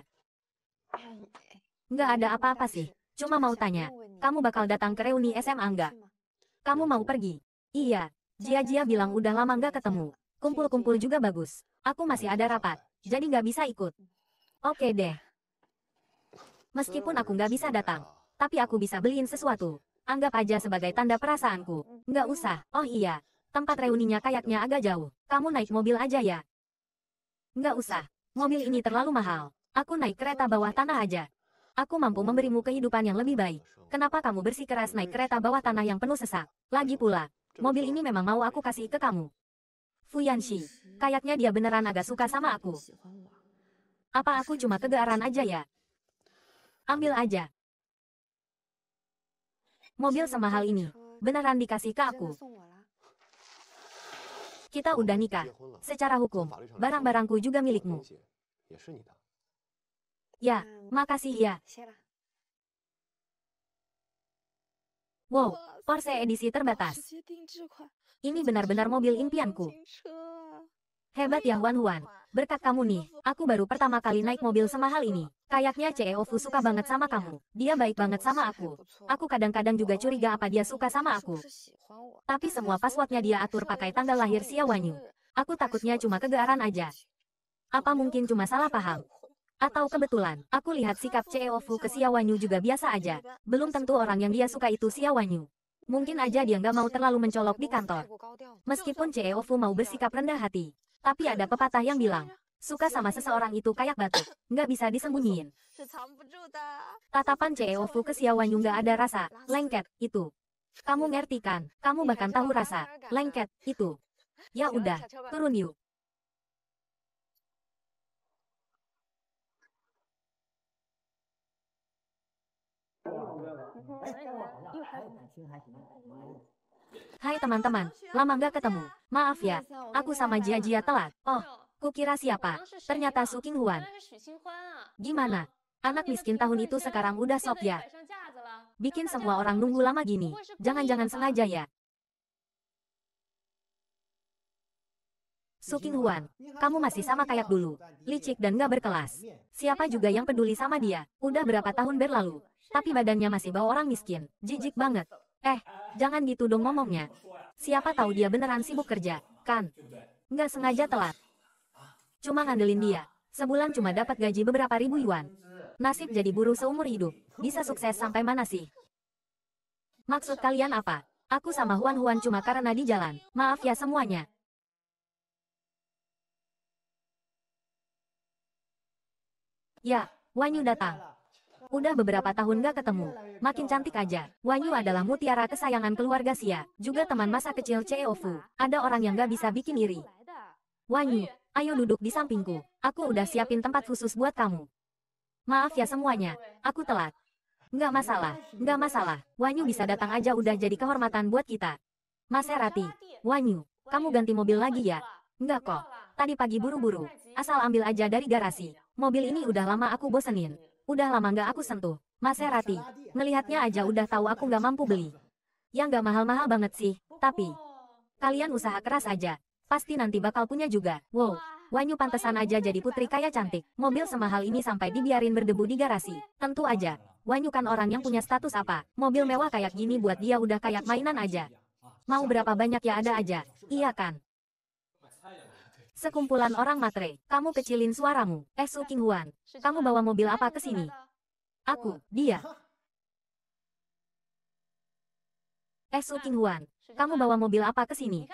Nggak ada apa-apa sih. Cuma mau tanya, kamu bakal datang ke reuni SMA nggak? Kamu mau pergi? Iya. Jia-jia bilang udah lama gak ketemu. Kumpul-kumpul juga bagus. Aku masih ada rapat. Jadi gak bisa ikut. Oke deh. Meskipun aku gak bisa datang. Tapi aku bisa beliin sesuatu. Anggap aja sebagai tanda perasaanku. Gak usah. Oh iya. Tempat reuninya kayaknya agak jauh. Kamu naik mobil aja ya. Gak usah. Mobil ini terlalu mahal. Aku naik kereta bawah tanah aja. Aku mampu memberimu kehidupan yang lebih baik. Kenapa kamu bersikeras naik kereta bawah tanah yang penuh sesak? Lagi pula, mobil ini memang mau aku kasih ke kamu. Fu Yanshi. kayaknya dia beneran agak suka sama aku. Apa aku cuma kegearan aja ya? Ambil aja. Mobil semahal ini, beneran dikasih ke aku. Kita udah nikah. Secara hukum, barang-barangku juga milikmu. Ya, hmm, makasih iya, ya. Wow, Porsche edisi terbatas. Ini benar-benar mobil impianku. Hebat ya Wan Wan. Berkat kamu nih, aku baru pertama kali naik mobil semahal ini. Kayaknya CEO Fu suka banget sama kamu. Dia baik banget sama aku. Aku kadang-kadang juga curiga apa dia suka sama aku. Tapi semua passwordnya dia atur pakai tanggal lahir Xiaowanyu. Aku takutnya cuma kegaran aja. Apa mungkin cuma salah paham? Atau kebetulan, aku lihat sikap CEO Fu ke Xiaowanyu juga biasa aja. Belum tentu orang yang dia suka itu Xiaowanyu. Mungkin aja dia nggak mau terlalu mencolok di kantor. Meskipun CEO Fu mau bersikap rendah hati. Tapi ada pepatah yang bilang, suka sama seseorang itu kayak batu, nggak bisa disembunyiin. Tatapan CEO Fu ke Xiaowanyu nggak ada rasa, lengket, itu. Kamu ngerti kan, kamu bahkan tahu rasa, lengket, itu. Ya udah, turun yuk. Hai teman-teman, lama nggak ketemu. Maaf ya, aku sama Jia Jia telat. Oh, kukira siapa? Ternyata Su King Huan. Gimana? Anak miskin tahun itu sekarang udah sop ya. Bikin semua orang nunggu lama gini. Jangan-jangan sengaja ya. Suking Huan, kamu masih sama kayak dulu, licik dan gak berkelas. Siapa juga yang peduli sama dia, udah berapa tahun berlalu, tapi badannya masih bawa orang miskin, jijik banget. Eh, jangan gitu dong ngomongnya. Siapa tahu dia beneran sibuk kerja, kan? Nggak sengaja telat. Cuma ngandelin dia, sebulan cuma dapat gaji beberapa ribu yuan. Nasib jadi buruh seumur hidup, bisa sukses sampai mana sih? Maksud kalian apa? Aku sama Huan Huan cuma karena di jalan. Maaf ya semuanya, Ya, Wanyu datang. Udah beberapa tahun gak ketemu. Makin cantik aja. Wanyu adalah mutiara kesayangan keluarga Sia, juga teman masa kecil CEO Fu. Ada orang yang gak bisa bikin iri. Wanyu, ayo duduk di sampingku. Aku udah siapin tempat khusus buat kamu. Maaf ya semuanya, aku telat. Gak masalah, Gak masalah. Wanyu bisa datang aja udah jadi kehormatan buat kita. Maserati, Wanyu, kamu ganti mobil lagi ya? Nggak kok, tadi pagi buru-buru. Asal ambil aja dari garasi. Mobil ini udah lama aku bosenin. Udah lama gak aku sentuh. Maserati. Ngelihatnya aja udah tahu aku gak mampu beli. Yang gak mahal-mahal banget sih. Tapi, kalian usaha keras aja. Pasti nanti bakal punya juga. Wow, Wanyu pantesan aja jadi putri kaya cantik. Mobil semahal ini sampai dibiarin berdebu di garasi. Tentu aja, Wanyu kan orang yang punya status apa. Mobil mewah kayak gini buat dia udah kayak mainan aja. Mau berapa banyak ya ada aja. Iya kan? Sekumpulan orang matre, kamu kecilin suaramu. Eh Su huan, kamu bawa mobil apa ke sini? Aku, dia. Eh Su huan, kamu bawa mobil apa ke sini?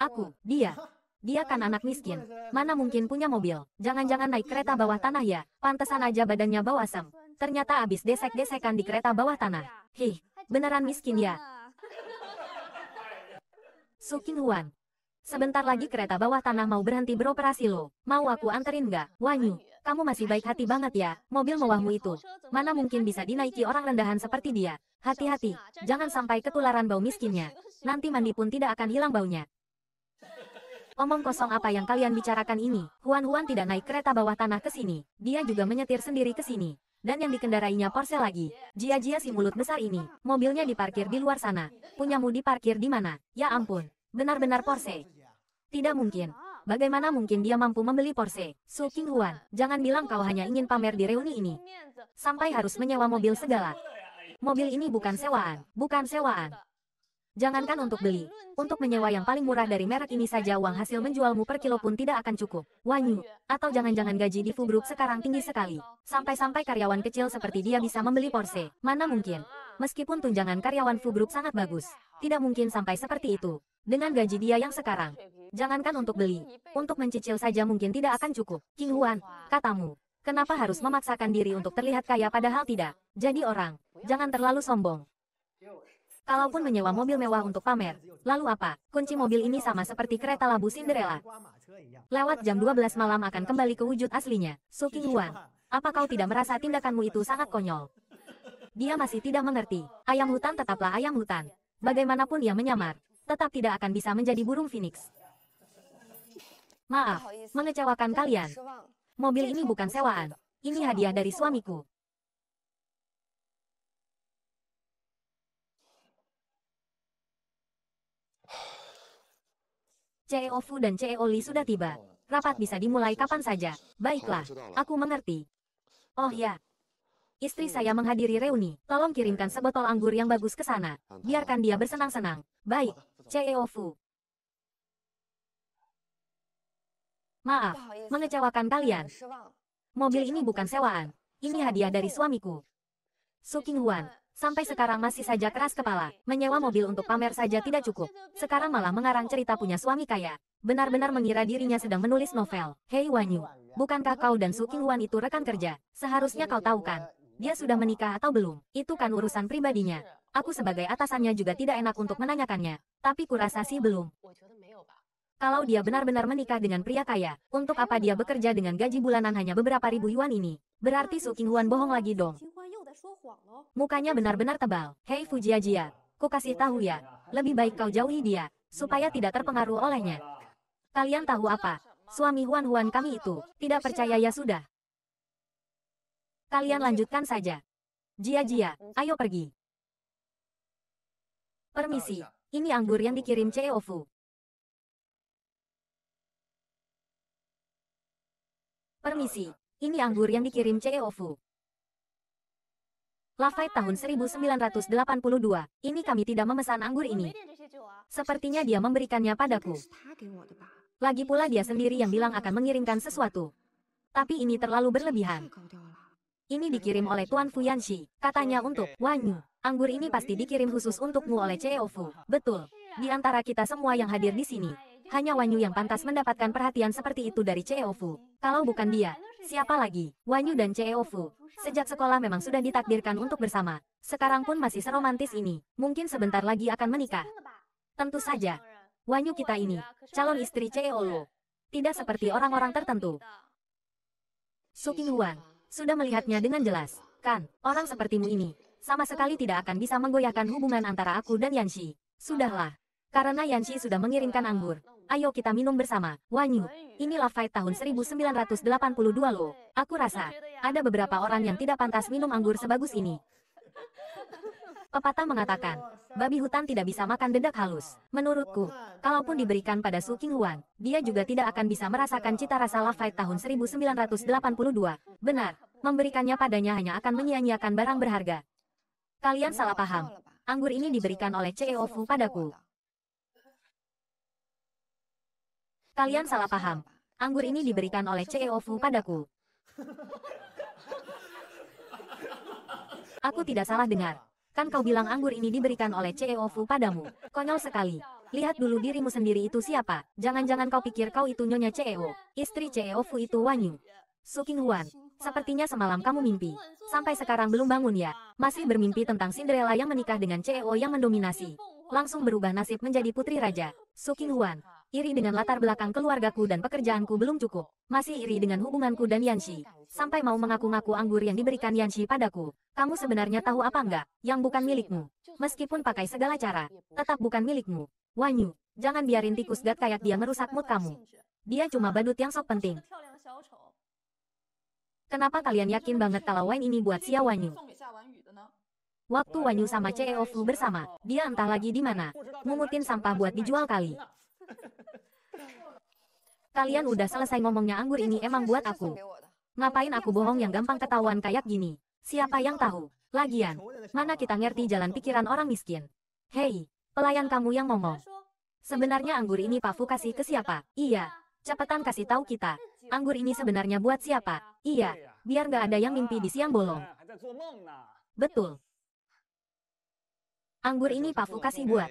Aku, dia. Dia kan anak miskin, mana mungkin punya mobil. Jangan-jangan naik kereta bawah tanah ya, pantesan aja badannya bau asam. Ternyata abis desek-desekan di kereta bawah tanah. Hih, beneran miskin ya. Su huan. Sebentar lagi kereta bawah tanah mau berhenti beroperasi lo. Mau aku anterin nggak? Wanyu, kamu masih baik hati banget ya, mobil mewahmu itu. Mana mungkin bisa dinaiki orang rendahan seperti dia. Hati-hati, jangan sampai ketularan bau miskinnya. Nanti mandi pun tidak akan hilang baunya. Omong kosong apa yang kalian bicarakan ini? Huan-Huan tidak naik kereta bawah tanah ke sini. Dia juga menyetir sendiri ke sini. Dan yang dikendarainya Porsche lagi. Jia-jia si mulut besar ini. Mobilnya diparkir di luar sana. Punyamu diparkir di mana? Ya ampun. Benar-benar Porsche. Tidak mungkin. Bagaimana mungkin dia mampu membeli Porsche? Su Huan, jangan bilang kau hanya ingin pamer di reuni ini. Sampai harus menyewa mobil segala. Mobil ini bukan sewaan, bukan sewaan. Jangankan untuk beli, untuk menyewa yang paling murah dari merek ini saja uang hasil menjualmu per kilo pun tidak akan cukup. Wanyu, atau jangan-jangan gaji di Fu sekarang tinggi sekali. Sampai-sampai karyawan kecil seperti dia bisa membeli Porsche, mana mungkin. Meskipun tunjangan karyawan Fu sangat bagus, tidak mungkin sampai seperti itu. Dengan gaji dia yang sekarang, jangankan untuk beli, untuk mencicil saja mungkin tidak akan cukup. King Huan, katamu, kenapa harus memaksakan diri untuk terlihat kaya padahal tidak? Jadi orang, jangan terlalu sombong kalaupun menyewa mobil mewah untuk pamer. Lalu apa? Kunci mobil ini sama seperti kereta labu Cinderella. Lewat jam 12 malam akan kembali ke wujud aslinya. Suki Huan. apa kau tidak merasa tindakanmu itu sangat konyol? Dia masih tidak mengerti. Ayam hutan tetaplah ayam hutan. Bagaimanapun ia menyamar, tetap tidak akan bisa menjadi burung phoenix. Maaf, mengecewakan kalian. Mobil ini bukan sewaan. Ini hadiah dari suamiku. CEO Fu dan CEO Li sudah tiba. Rapat bisa dimulai kapan saja. Baiklah, aku mengerti. Oh ya, istri saya menghadiri reuni. Tolong kirimkan sebotol anggur yang bagus ke sana. Biarkan dia bersenang-senang. Baik, CEO Fu. Maaf, mengecewakan kalian. Mobil ini bukan sewaan. Ini hadiah dari suamiku. Su Qinghuan. Sampai sekarang masih saja keras kepala. Menyewa mobil untuk pamer saja tidak cukup. Sekarang malah mengarang cerita punya suami kaya. Benar-benar mengira dirinya sedang menulis novel. Hei Wanyu, bukankah kau dan Su Qinghuan itu rekan kerja? Seharusnya kau tahu kan? Dia sudah menikah atau belum? Itu kan urusan pribadinya. Aku sebagai atasannya juga tidak enak untuk menanyakannya. Tapi kurasa sih belum. Kalau dia benar-benar menikah dengan pria kaya, untuk apa dia bekerja dengan gaji bulanan hanya beberapa ribu yuan ini? Berarti Su Qinghuan bohong lagi dong. Mukanya benar-benar tebal. Hei Fujiajia, ku kasih tahu ya. Lebih baik kau jauhi dia, supaya tidak terpengaruh olehnya. Kalian tahu apa? Suami Huan Huan kami itu, tidak percaya ya sudah. Kalian lanjutkan saja. Jia Jia, ayo pergi. Permisi, ini anggur yang dikirim CEO Fu. Permisi, ini anggur yang dikirim CEO Fu. Lafayette tahun 1982, ini kami tidak memesan anggur ini. Sepertinya dia memberikannya padaku. Lagi pula dia sendiri yang bilang akan mengirimkan sesuatu. Tapi ini terlalu berlebihan. Ini dikirim oleh Tuan Fu Yanshi. katanya untuk Wanyu. Anggur ini pasti dikirim khusus untukmu oleh CEO Fu. Betul. Di antara kita semua yang hadir di sini, hanya Wanyu yang pantas mendapatkan perhatian seperti itu dari CEO Fu. Kalau bukan dia, Siapa lagi? Wanyu dan CEO Fu. Sejak sekolah memang sudah ditakdirkan untuk bersama. Sekarang pun masih seromantis ini. Mungkin sebentar lagi akan menikah. Tentu saja. Wanyu kita ini, calon istri CEO Lu Tidak seperti orang-orang tertentu. King Huan, sudah melihatnya dengan jelas. Kan, orang sepertimu ini, sama sekali tidak akan bisa menggoyahkan hubungan antara aku dan Yanshi. Sudahlah, karena Yanxi sudah mengirimkan anggur. Ayo kita minum bersama, Wanyu. Inilah fight tahun 1982 lo. Aku rasa, ada beberapa orang yang tidak pantas minum anggur sebagus ini. Pepatah mengatakan, babi hutan tidak bisa makan dedak halus. Menurutku, kalaupun diberikan pada Su Qinghuan, dia juga tidak akan bisa merasakan cita rasa love tahun 1982. Benar, memberikannya padanya hanya akan menyia-nyiakan barang berharga. Kalian salah paham. Anggur ini diberikan oleh CEO Fu padaku. Kalian salah paham. Anggur ini diberikan oleh CEO Fu padaku. Aku tidak salah dengar. Kan kau bilang anggur ini diberikan oleh CEO Fu padamu. Konyol sekali. Lihat dulu dirimu sendiri itu siapa. Jangan-jangan kau pikir kau itu nyonya CEO. Istri CEO Fu itu Wanyu. Suking Huan. Sepertinya semalam kamu mimpi. Sampai sekarang belum bangun ya. Masih bermimpi tentang Cinderella yang menikah dengan CEO yang mendominasi. Langsung berubah nasib menjadi putri raja. Suking Huan. Iri dengan latar belakang keluargaku dan pekerjaanku belum cukup. Masih iri dengan hubunganku dan Yanshi. Sampai mau mengaku-ngaku anggur yang diberikan Yanshi padaku. Kamu sebenarnya tahu apa enggak, yang bukan milikmu. Meskipun pakai segala cara, tetap bukan milikmu. Wanyu, jangan biarin tikus gat kayak dia merusak mood kamu. Dia cuma badut yang sok penting. Kenapa kalian yakin banget kalau wine ini buat Xia Wanyu? Waktu Wanyu sama CEO flu bersama, dia entah lagi di mana, ngumutin sampah buat dijual kali. Kalian udah selesai ngomongnya anggur ini emang buat aku. Ngapain aku bohong yang gampang ketahuan kayak gini? Siapa yang tahu? Lagian, mana kita ngerti jalan pikiran orang miskin? Hei, pelayan kamu yang ngomong. Sebenarnya anggur ini Pafu kasih ke siapa? Iya, cepetan kasih tahu kita. Anggur ini sebenarnya buat siapa? Iya, biar gak ada yang mimpi di siang bolong. Betul. Anggur ini Pafu kasih buat.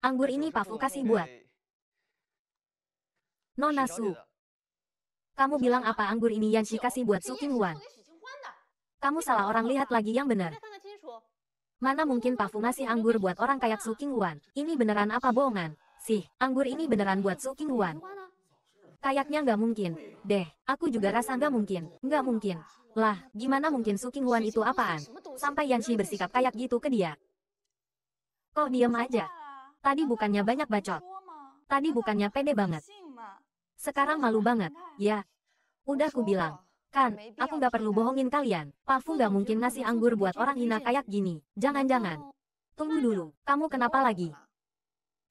Anggur ini Pavu kasih buat. Nona Su. Kamu bilang apa anggur ini Yanshi kasih buat Su Qinghuan? Kamu salah orang lihat lagi yang benar. Mana mungkin Pavu ngasih anggur buat orang kayak Su Qinghuan? Ini beneran apa bohongan? Sih, anggur ini beneran buat Su Qinghuan. Kayaknya nggak mungkin. Deh, aku juga rasa nggak mungkin. Nggak mungkin. Lah, gimana mungkin Su Qinghuan itu apaan? Sampai Yanshi bersikap kayak gitu ke dia. Kok diem aja? Tadi bukannya banyak bacot. Tadi bukannya pede banget. Sekarang malu banget, ya. Udah ku bilang. Kan, aku gak perlu bohongin kalian. Pafu gak mungkin ngasih anggur buat orang hina kayak gini. Jangan-jangan. Tunggu dulu, kamu kenapa lagi?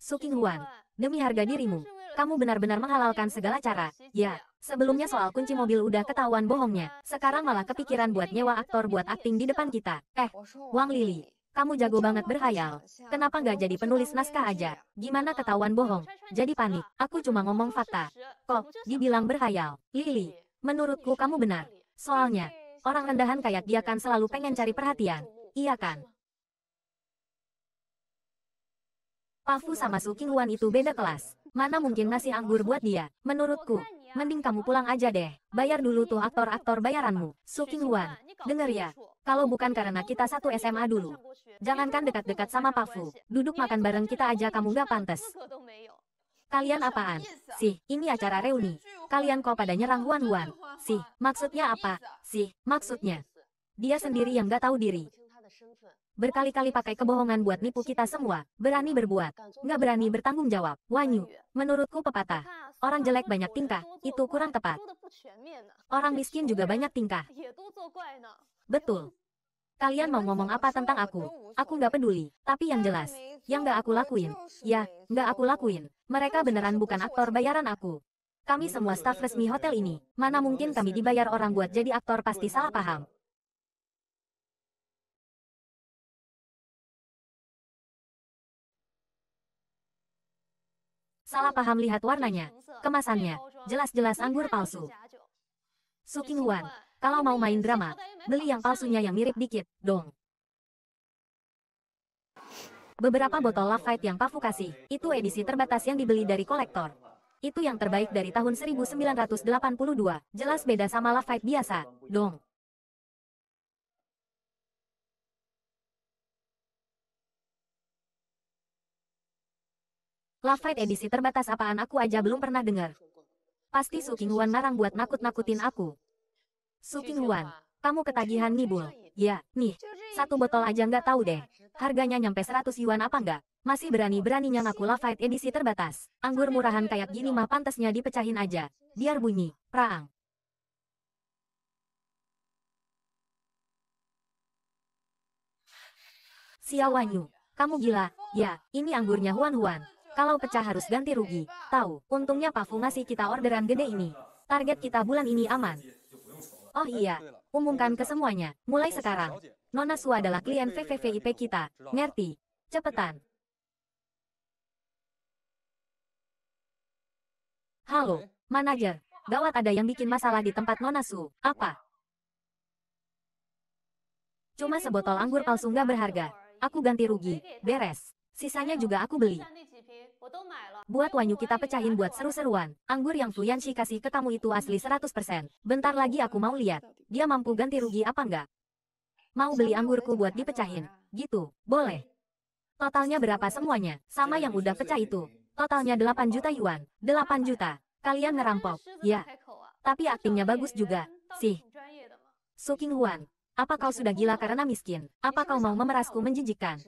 Suking Huan, demi harga dirimu, kamu benar-benar menghalalkan segala cara. Ya, sebelumnya soal kunci mobil udah ketahuan bohongnya. Sekarang malah kepikiran buat nyewa aktor buat akting di depan kita. Eh, Wang Lili, kamu jago banget berhayal. Kenapa nggak jadi penulis naskah aja? Gimana ketahuan bohong? Jadi panik. Aku cuma ngomong fakta. Kok, dibilang berhayal. Lili, menurutku kamu benar. Soalnya, orang rendahan kayak dia kan selalu pengen cari perhatian. Iya kan? Pafu sama Su Wan itu beda kelas. Mana mungkin ngasih anggur buat dia? Menurutku, mending kamu pulang aja deh. Bayar dulu tuh aktor-aktor bayaranmu. Su Wan, denger ya, kalau bukan karena kita satu SMA dulu. Jangankan dekat-dekat sama Pak Fu, duduk makan bareng kita aja kamu gak pantas. Kalian apaan? Sih, ini acara reuni. Kalian kok pada nyerang Huan Huan? Sih, maksudnya apa? Sih, maksudnya. Dia sendiri yang gak tahu diri. Berkali-kali pakai kebohongan buat nipu kita semua, berani berbuat, nggak berani bertanggung jawab. Wanyu, menurutku pepatah, orang jelek banyak tingkah, itu kurang tepat. Orang miskin juga banyak tingkah. Betul, Kalian mau ngomong apa tentang aku? Aku nggak peduli. Tapi yang jelas, yang nggak aku lakuin. Ya, nggak aku lakuin. Mereka beneran bukan aktor bayaran aku. Kami semua staf resmi hotel ini. Mana mungkin kami dibayar orang buat jadi aktor pasti salah paham. Salah paham lihat warnanya, kemasannya, jelas-jelas anggur palsu. Suking Wan, kalau mau main drama, iya, iya, iya. beli yang palsunya yang mirip dikit, dong. Beberapa botol Love Fight yang Pafu kasih, itu edisi terbatas yang dibeli dari kolektor. Itu yang terbaik dari tahun 1982, jelas beda sama Love Fight biasa, dong. Love Fight edisi terbatas apaan aku aja belum pernah dengar. Pasti Suking Wan narang buat nakut-nakutin aku. Suking Huan, kamu ketagihan nibul? Ya. ya, nih, satu ya. botol aja nggak tahu deh. Harganya nyampe 100 yuan apa nggak? Masih berani-beraninya ngaku Lafite edisi terbatas. Anggur murahan kayak gini mah pantasnya dipecahin aja. Biar bunyi, praang. Siawanyu, kamu gila. Ya, ini anggurnya Huan-Huan. Kalau pecah harus ganti rugi. Tahu, untungnya Pafu ngasih kita orderan gede ini. Target kita bulan ini aman. Oh iya, umumkan ke semuanya, mulai sekarang. Nona Su adalah klien VVVIP kita, ngerti? Cepetan. Halo, manajer. Gawat ada yang bikin masalah di tempat Nona Su. Apa? Cuma sebotol anggur palsu nggak berharga. Aku ganti rugi, beres. Sisanya juga aku beli. Buat Wanyu kita pecahin buat seru-seruan. Anggur yang Yanshi kasih ke kamu itu asli 100%. Bentar lagi aku mau lihat. Dia mampu ganti rugi apa enggak? Mau beli anggurku buat dipecahin. Gitu, boleh. Totalnya berapa semuanya? Sama yang udah pecah itu. Totalnya 8 juta yuan. 8 juta. Kalian ngerampok, ya. Tapi aktingnya bagus juga, sih. Su Huan, apa kau sudah gila karena miskin? Apa kau mau memerasku menjijikkan?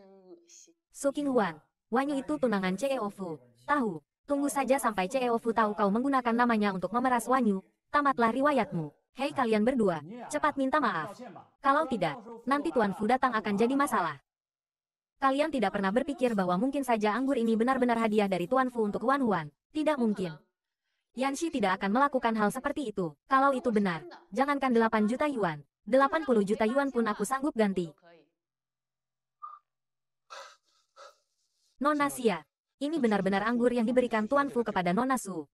Suking Huan, Wanyu itu tunangan CEO Fu. Tahu, tunggu saja sampai CEO Fu tahu kau menggunakan namanya untuk memeras Wanyu, tamatlah riwayatmu. Hei kalian berdua, cepat minta maaf. Kalau tidak, nanti Tuan Fu datang akan jadi masalah. Kalian tidak pernah berpikir bahwa mungkin saja anggur ini benar-benar hadiah dari Tuan Fu untuk Wan Huan. Tidak mungkin. Yan Shi tidak akan melakukan hal seperti itu. Kalau itu benar, jangankan 8 juta yuan, 80 juta yuan pun aku sanggup ganti. Nona Xia. Ini benar-benar anggur yang diberikan Tuan Fu kepada Nona Su.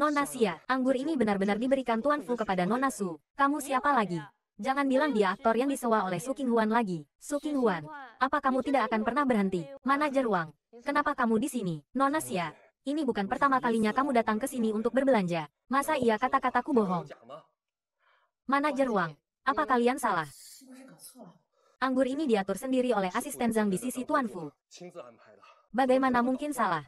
Nona Xia, anggur ini benar-benar diberikan Tuan Fu kepada Nona Su. Kamu siapa lagi? Jangan bilang dia aktor yang disewa oleh Su King Huan lagi. Su King Huan, apa kamu tidak akan pernah berhenti? Manajer Wang, kenapa kamu di sini? Nona Xia, ini bukan pertama kalinya kamu datang ke sini untuk berbelanja. Masa iya kata-kataku bohong? Manajer Wang, apa kalian salah? Anggur ini diatur sendiri oleh asisten Zhang di sisi Tuan Fu. Bagaimana mungkin salah?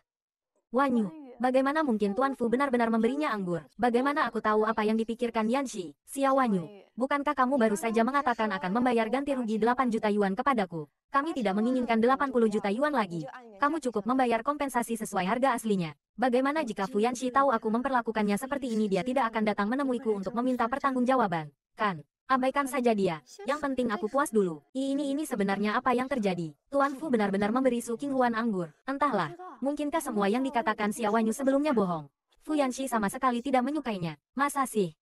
Wanyu, bagaimana mungkin Tuan Fu benar-benar memberinya anggur? Bagaimana aku tahu apa yang dipikirkan Yan Shi? Xia Wanyu? Bukankah kamu baru saja mengatakan akan membayar ganti rugi 8 juta yuan kepadaku? Kami tidak menginginkan 80 juta yuan lagi. Kamu cukup membayar kompensasi sesuai harga aslinya. Bagaimana jika Fu Yan Shi tahu aku memperlakukannya seperti ini dia tidak akan datang menemuiku untuk meminta pertanggungjawaban, kan? Abaikan saja dia, yang penting aku puas dulu. Ini ini sebenarnya apa yang terjadi? Tuan Fu benar-benar memberi Su Huan anggur. Entahlah, mungkinkah semua yang dikatakan Wanyu sebelumnya bohong? Fu Yanshi sama sekali tidak menyukainya. Masa sih?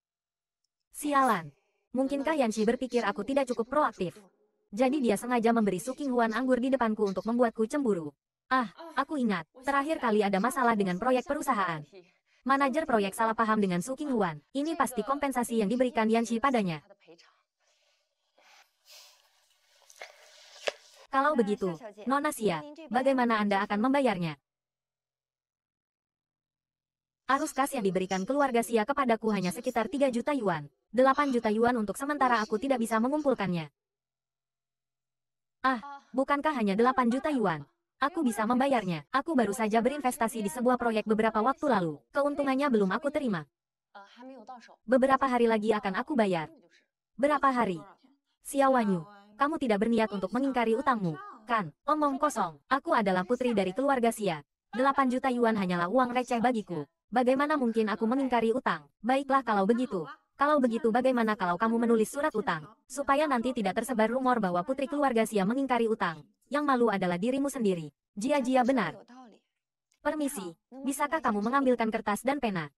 Sialan. Mungkinkah Yanshi berpikir aku tidak cukup proaktif? Jadi dia sengaja memberi Su Huan anggur di depanku untuk membuatku cemburu. Ah, aku ingat, terakhir kali ada masalah dengan proyek perusahaan. Manajer proyek salah paham dengan Su Huan. Ini pasti kompensasi yang diberikan Yanshi padanya. Kalau begitu, Nona Xia, bagaimana Anda akan membayarnya? Arus kas yang diberikan keluarga Xia kepadaku hanya sekitar 3 juta yuan. 8 juta yuan untuk sementara aku tidak bisa mengumpulkannya. Ah, bukankah hanya 8 juta yuan? Aku bisa membayarnya. Aku baru saja berinvestasi di sebuah proyek beberapa waktu lalu. Keuntungannya belum aku terima. Beberapa hari lagi akan aku bayar. Berapa hari? Siawanyu? Wanyu, kamu tidak berniat untuk mengingkari utangmu. Kan, omong kosong, aku adalah putri dari keluarga Sia. 8 juta yuan hanyalah uang receh bagiku. Bagaimana mungkin aku mengingkari utang? Baiklah kalau begitu. Kalau begitu bagaimana kalau kamu menulis surat utang? Supaya nanti tidak tersebar rumor bahwa putri keluarga Sia mengingkari utang. Yang malu adalah dirimu sendiri. Jia-jia benar. Permisi, bisakah kamu mengambilkan kertas dan pena?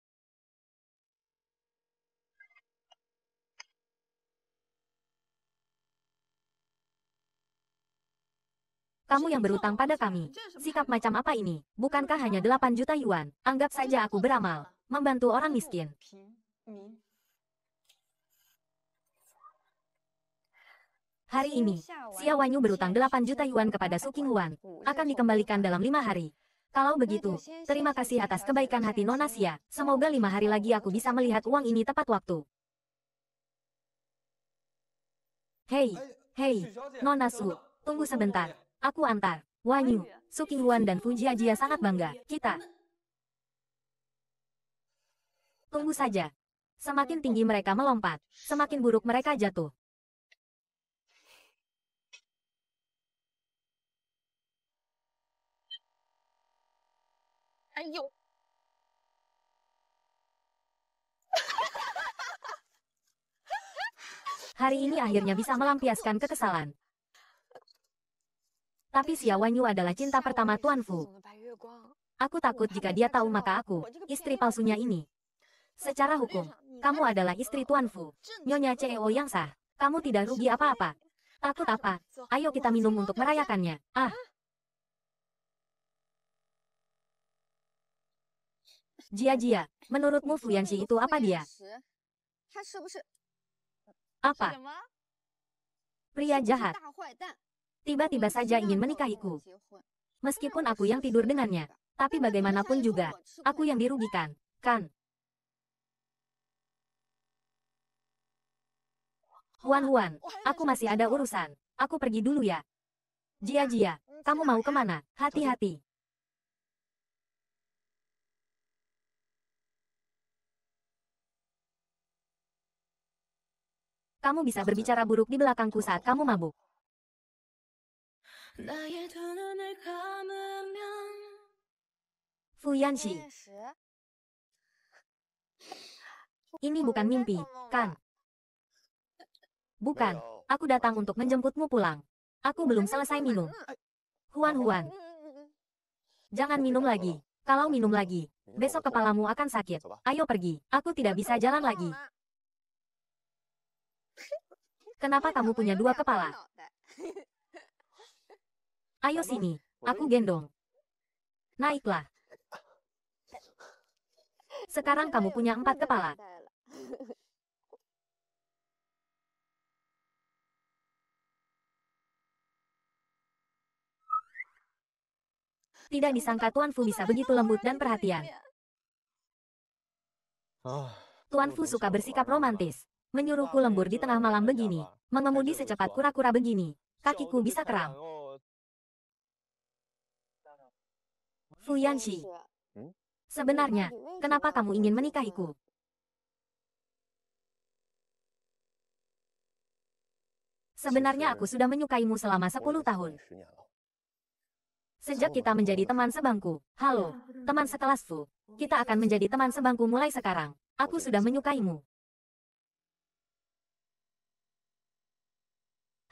Kamu yang berutang pada kami. Sikap macam apa ini? Bukankah hanya 8 juta yuan? Anggap saja aku beramal. Membantu orang miskin. Hari ini, Xia Wanyu berutang 8 juta yuan kepada Su Wan. Akan dikembalikan dalam lima hari. Kalau begitu, terima kasih atas kebaikan hati Nona Xia. Semoga lima hari lagi aku bisa melihat uang ini tepat waktu. Hei, hei, Nona Su, tunggu sebentar. Aku antar. Wanyu, Huan dan Fuji Ajia sangat bangga. Kita. Tunggu saja. Semakin tinggi mereka melompat, semakin buruk mereka jatuh. Ayo. Hari ini akhirnya bisa melampiaskan kekesalan. Tapi Xiaowanyu adalah cinta pertama Tuan Fu. Aku takut jika dia tahu maka aku, istri palsunya ini. Secara hukum, kamu adalah istri Tuan Fu, Nyonya CEO yang sah. Kamu tidak rugi apa-apa. Takut apa? Ayo kita minum untuk merayakannya. Ah. Jia Jia, menurutmu Fu Yanshi itu apa dia? Apa? Pria jahat. Tiba-tiba saja ingin menikahiku. Meskipun aku yang tidur dengannya, tapi bagaimanapun juga, aku yang dirugikan, kan? Huan Huan, aku masih ada urusan. Aku pergi dulu ya. Jia Jia, kamu mau kemana? Hati-hati. Kamu bisa berbicara buruk di belakangku saat kamu mabuk. Fu Ini bukan mimpi, kan? Bukan, aku datang untuk menjemputmu pulang. Aku belum selesai minum. Huan Huan. Jangan minum lagi. Kalau minum lagi, besok kepalamu akan sakit. Ayo pergi, aku tidak bisa jalan lagi. Kenapa kamu punya dua kepala? Ayo sini, aku gendong. Naiklah. Sekarang kamu punya empat kepala. Tidak disangka Tuan Fu bisa begitu lembut dan perhatian. Ah, Tuan Fu suka bersikap romantis. Menyuruhku lembur di tengah malam begini. Mengemudi secepat kura-kura begini. Kakiku bisa kram. Fuyanshi. Hmm? Sebenarnya, kenapa kamu ingin menikahiku? Sebenarnya aku sudah menyukaimu selama 10 tahun. Sejak kita menjadi teman sebangku, halo, teman sekelasku, kita akan menjadi teman sebangku mulai sekarang. Aku sudah menyukaimu.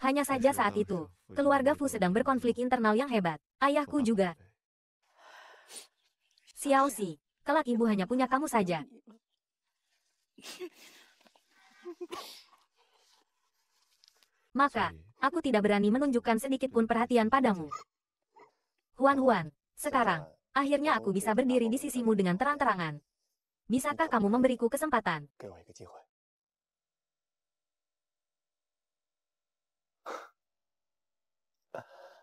Hanya saja saat itu, keluarga Fu sedang berkonflik internal yang hebat. Ayahku juga, Xi, kelak ibu hanya punya kamu saja. Maka, aku tidak berani menunjukkan sedikit pun perhatian padamu. Huan Huan, sekarang, akhirnya aku bisa berdiri di sisimu dengan terang-terangan. Bisakah kamu memberiku kesempatan?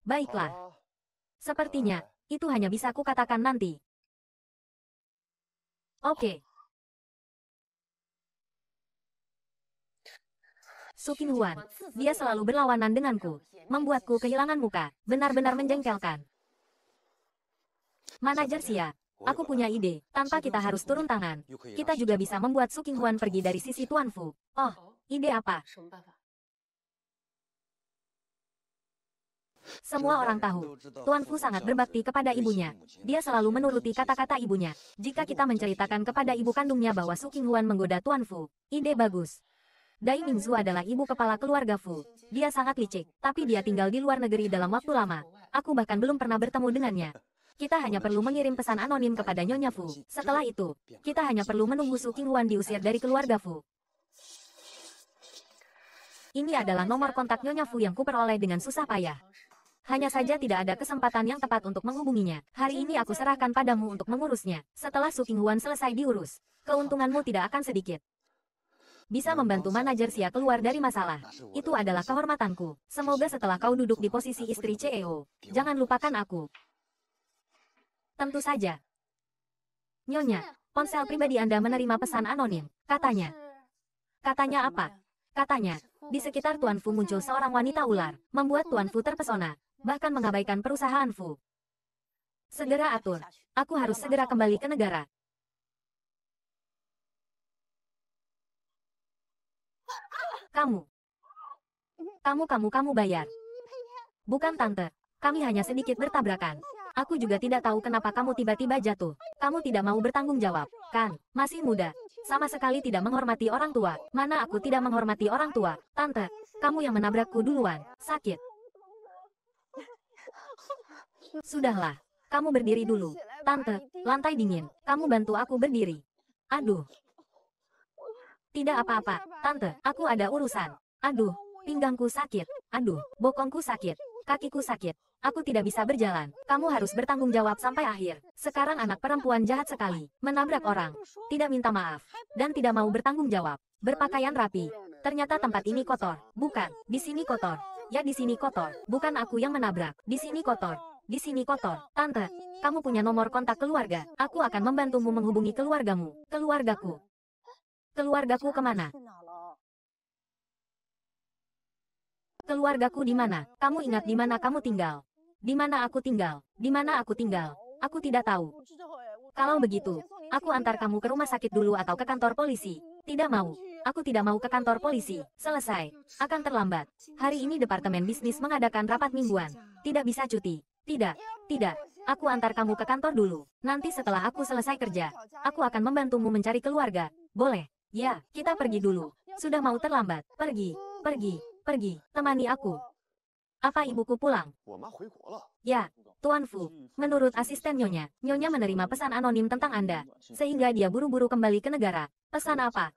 Baiklah. Ah. Sepertinya, ah. itu hanya bisa kukatakan nanti. Oke. Sukin Huan. Dia selalu berlawanan denganku. Membuatku kehilangan muka. Benar-benar menjengkelkan. Manajer Sia. Aku punya ide. Tanpa kita harus turun tangan. Kita juga bisa membuat Sukin Huan pergi dari sisi Tuan Fu. Oh, ide apa? Semua orang tahu, Tuan Fu sangat berbakti kepada ibunya. Dia selalu menuruti kata-kata ibunya. Jika kita menceritakan kepada ibu kandungnya bahwa Su Qinghuan menggoda Tuan Fu, ide bagus. Dai Mingzu adalah ibu kepala keluarga Fu. Dia sangat licik, tapi dia tinggal di luar negeri dalam waktu lama. Aku bahkan belum pernah bertemu dengannya. Kita hanya perlu mengirim pesan anonim kepada Nyonya Fu. Setelah itu, kita hanya perlu menunggu Su Qinghuan diusir dari keluarga Fu. Ini adalah nomor kontak Nyonya Fu yang kuperoleh dengan susah payah. Hanya saja tidak ada kesempatan yang tepat untuk menghubunginya. Hari ini aku serahkan padamu untuk mengurusnya. Setelah Su Qinghuan selesai diurus, keuntunganmu tidak akan sedikit. Bisa membantu manajer Sia keluar dari masalah. Itu adalah kehormatanku. Semoga setelah kau duduk di posisi istri CEO, jangan lupakan aku. Tentu saja. Nyonya, ponsel pribadi Anda menerima pesan anonim, katanya. Katanya apa? Katanya, di sekitar Tuan Fu muncul seorang wanita ular, membuat Tuan Fu terpesona bahkan mengabaikan perusahaan Fu. Segera atur. Aku harus segera kembali ke negara. Kamu. Kamu kamu kamu bayar. Bukan tante. Kami hanya sedikit bertabrakan. Aku juga tidak tahu kenapa kamu tiba-tiba jatuh. Kamu tidak mau bertanggung jawab, kan? Masih muda. Sama sekali tidak menghormati orang tua. Mana aku tidak menghormati orang tua? Tante, kamu yang menabrakku duluan. Sakit. Sudahlah, kamu berdiri dulu. Tante, lantai dingin. Kamu bantu aku berdiri. Aduh. Tidak apa-apa, Tante, aku ada urusan. Aduh, pinggangku sakit. Aduh, bokongku sakit. Kakiku sakit. Aku tidak bisa berjalan. Kamu harus bertanggung jawab sampai akhir. Sekarang anak perempuan jahat sekali. Menabrak orang. Tidak minta maaf. Dan tidak mau bertanggung jawab. Berpakaian rapi. Ternyata tempat ini kotor. Bukan, di sini kotor. Ya di sini kotor. Bukan aku yang menabrak. Di sini kotor. Di sini kotor. Tante, kamu punya nomor kontak keluarga. Aku akan membantumu menghubungi keluargamu. Keluargaku. Keluargaku kemana? Keluargaku di mana? Kamu ingat di mana kamu tinggal? Di mana aku tinggal? Di mana aku tinggal? Aku tidak tahu. Kalau begitu, aku antar kamu ke rumah sakit dulu atau ke kantor polisi. Tidak mau. Aku tidak mau ke kantor polisi. Selesai. Akan terlambat. Hari ini Departemen Bisnis mengadakan rapat mingguan. Tidak bisa cuti. Tidak, tidak, aku antar kamu ke kantor dulu. Nanti setelah aku selesai kerja, aku akan membantumu mencari keluarga. Boleh? Ya, kita pergi dulu. Sudah mau terlambat. Pergi, pergi, pergi. Temani aku. Apa ibuku pulang? Ya, Tuan Fu. Menurut asisten Nyonya, Nyonya menerima pesan anonim tentang Anda, sehingga dia buru-buru kembali ke negara. Pesan apa?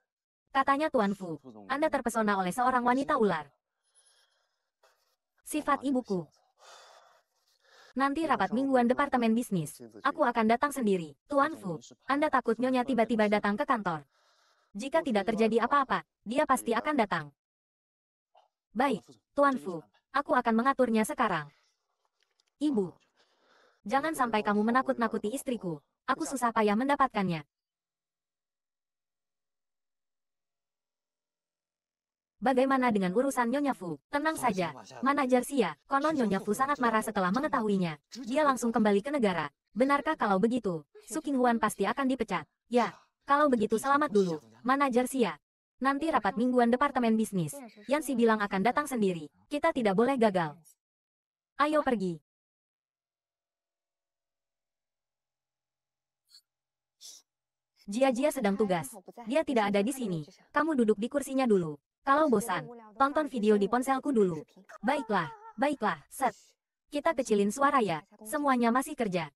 Katanya Tuan Fu, Anda terpesona oleh seorang wanita ular. Sifat ibuku, Nanti iya, rapat mingguan Departemen Bisnis. Iya, aku iya. akan datang sendiri. Tuan Fu, Anda takut Nyonya tiba-tiba datang ke kantor. Jika tidak terjadi apa-apa, dia pasti akan datang. Baik, Tuan Fu. Aku akan mengaturnya sekarang. Ibu, jangan sampai kamu menakut-nakuti istriku. Aku susah payah mendapatkannya. Bagaimana dengan urusan Nyonya Fu? Tenang saja, manajer Xia, konon Nyonya Fu sangat marah setelah mengetahuinya. Dia langsung kembali ke negara. Benarkah kalau begitu? Su Qinghuan pasti akan dipecat. Ya, ya kalau begitu selamat dulu, manajer Xia. Nanti rapat mingguan Departemen Bisnis. Yang si bilang akan datang sendiri. Kita tidak boleh gagal. Ayo pergi. Jia Jia sedang tugas. Dia tidak ada di sini. Kamu duduk di kursinya dulu. Kalau bosan, tonton video di ponselku dulu. Baiklah, baiklah, set. Kita kecilin suara ya, semuanya masih kerja.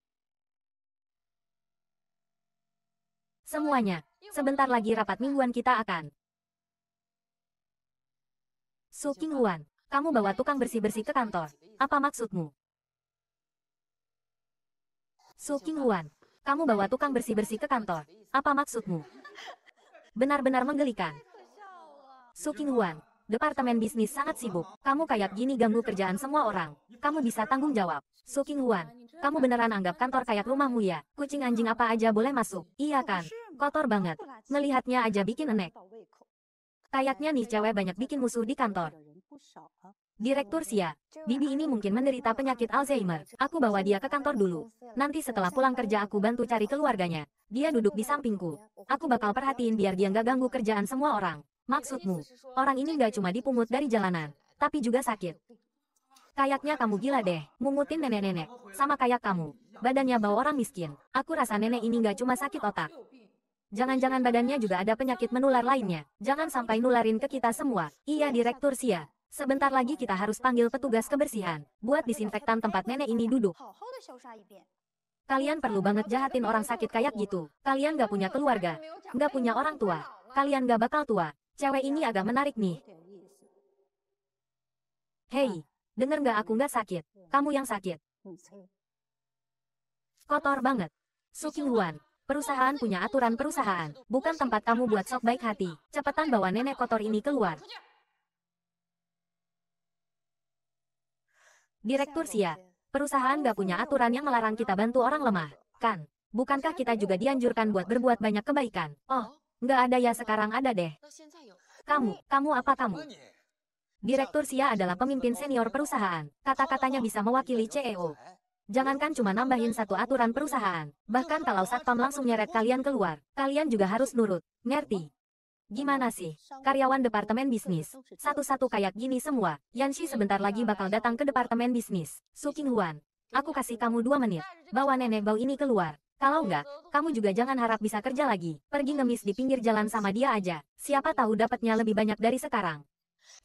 Semuanya, sebentar lagi rapat mingguan kita akan. Su King Huan, kamu bawa tukang bersih-bersih ke kantor. Apa maksudmu? Su King Huan, kamu bawa tukang bersih-bersih ke kantor. Apa maksudmu? Benar-benar menggelikan. Suking Huan. Departemen bisnis sangat sibuk. Kamu kayak gini ganggu kerjaan semua orang. Kamu bisa tanggung jawab. Suking Huan. Kamu beneran anggap kantor kayak rumahmu ya? Kucing anjing apa aja boleh masuk. Iya kan? Kotor banget. Melihatnya aja bikin enek. Kayaknya nih cewek banyak bikin musuh di kantor. Direktur Sia, Bibi ini mungkin menderita penyakit Alzheimer. Aku bawa dia ke kantor dulu. Nanti setelah pulang kerja aku bantu cari keluarganya. Dia duduk di sampingku. Aku bakal perhatiin biar dia nggak ganggu kerjaan semua orang. Maksudmu, orang ini gak cuma dipungut dari jalanan, tapi juga sakit. Kayaknya kamu gila deh, mungutin nenek-nenek, sama kayak kamu. Badannya bau orang miskin, aku rasa nenek ini gak cuma sakit otak. Jangan-jangan badannya juga ada penyakit menular lainnya. Jangan sampai nularin ke kita semua. Iya Direktur Sia, Sebentar lagi kita harus panggil petugas kebersihan, buat disinfektan tempat nenek ini duduk. Kalian perlu banget jahatin orang sakit kayak gitu. Kalian gak punya keluarga, gak punya orang tua, kalian gak bakal tua. Cewek ini agak menarik nih. Hei, denger gak aku nggak sakit? Kamu yang sakit. Kotor banget. Suki Luan, perusahaan punya aturan perusahaan, bukan tempat kamu buat sok baik hati. Cepetan bawa nenek kotor ini keluar. Direktur Sia, perusahaan gak punya aturan yang melarang kita bantu orang lemah, kan? Bukankah kita juga dianjurkan buat berbuat banyak kebaikan? Oh, nggak ada ya sekarang ada deh. Kamu, kamu apa kamu? Direktur SIA adalah pemimpin senior perusahaan. Kata-katanya bisa mewakili CEO. Jangankan cuma nambahin satu aturan perusahaan. Bahkan kalau satpam langsung nyeret kalian keluar, kalian juga harus nurut. Ngerti? Gimana sih? Karyawan Departemen Bisnis. Satu-satu kayak gini semua. Yanshi sebentar lagi bakal datang ke Departemen Bisnis. Su Qinghuan, Aku kasih kamu dua menit. Bawa nenek bau ini keluar. Kalau enggak, kamu juga jangan harap bisa kerja lagi. Pergi ngemis di pinggir jalan sama dia aja. Siapa tahu dapatnya lebih banyak dari sekarang.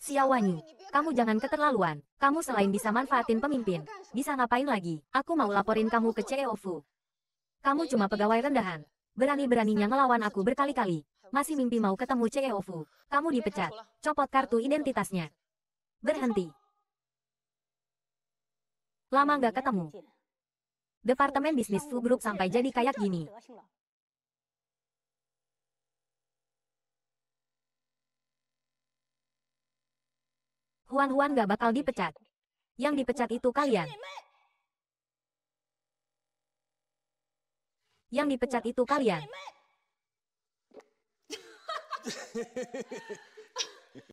Siawanyu, kamu jangan keterlaluan. Kamu selain bisa manfaatin pemimpin, bisa ngapain lagi? Aku mau laporin kamu ke CEO Fu. Kamu cuma pegawai rendahan. Berani-beraninya ngelawan aku berkali-kali. Masih mimpi mau ketemu CEO Fu. Kamu dipecat. Copot kartu identitasnya. Berhenti. Lama nggak ketemu. Departemen bisnis Fu Group sampai jadi kayak gini. Huan-Huan gak bakal dipecat. Yang dipecat itu kalian. Yang dipecat itu kalian.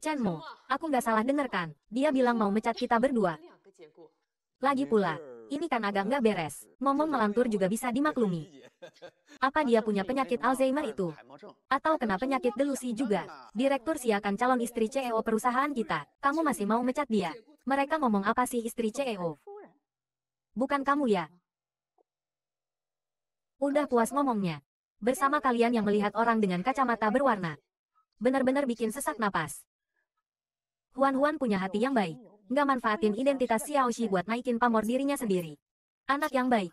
Chen Mo, aku gak salah dengarkan. Dia bilang mau mecat kita berdua. Lagi pula, ini kan agak nggak beres. Ngomong melantur juga bisa dimaklumi. Apa dia punya penyakit Alzheimer itu? Atau kena penyakit delusi juga? Direktur siakan calon istri CEO perusahaan kita. Kamu masih mau mecat dia? Mereka ngomong apa sih istri CEO? Bukan kamu ya? Udah puas ngomongnya. Bersama kalian yang melihat orang dengan kacamata berwarna. Benar-benar bikin sesak napas. Huan-huan punya hati yang baik nggak manfaatin identitas Xiao Xi buat naikin pamor dirinya sendiri. Anak yang baik.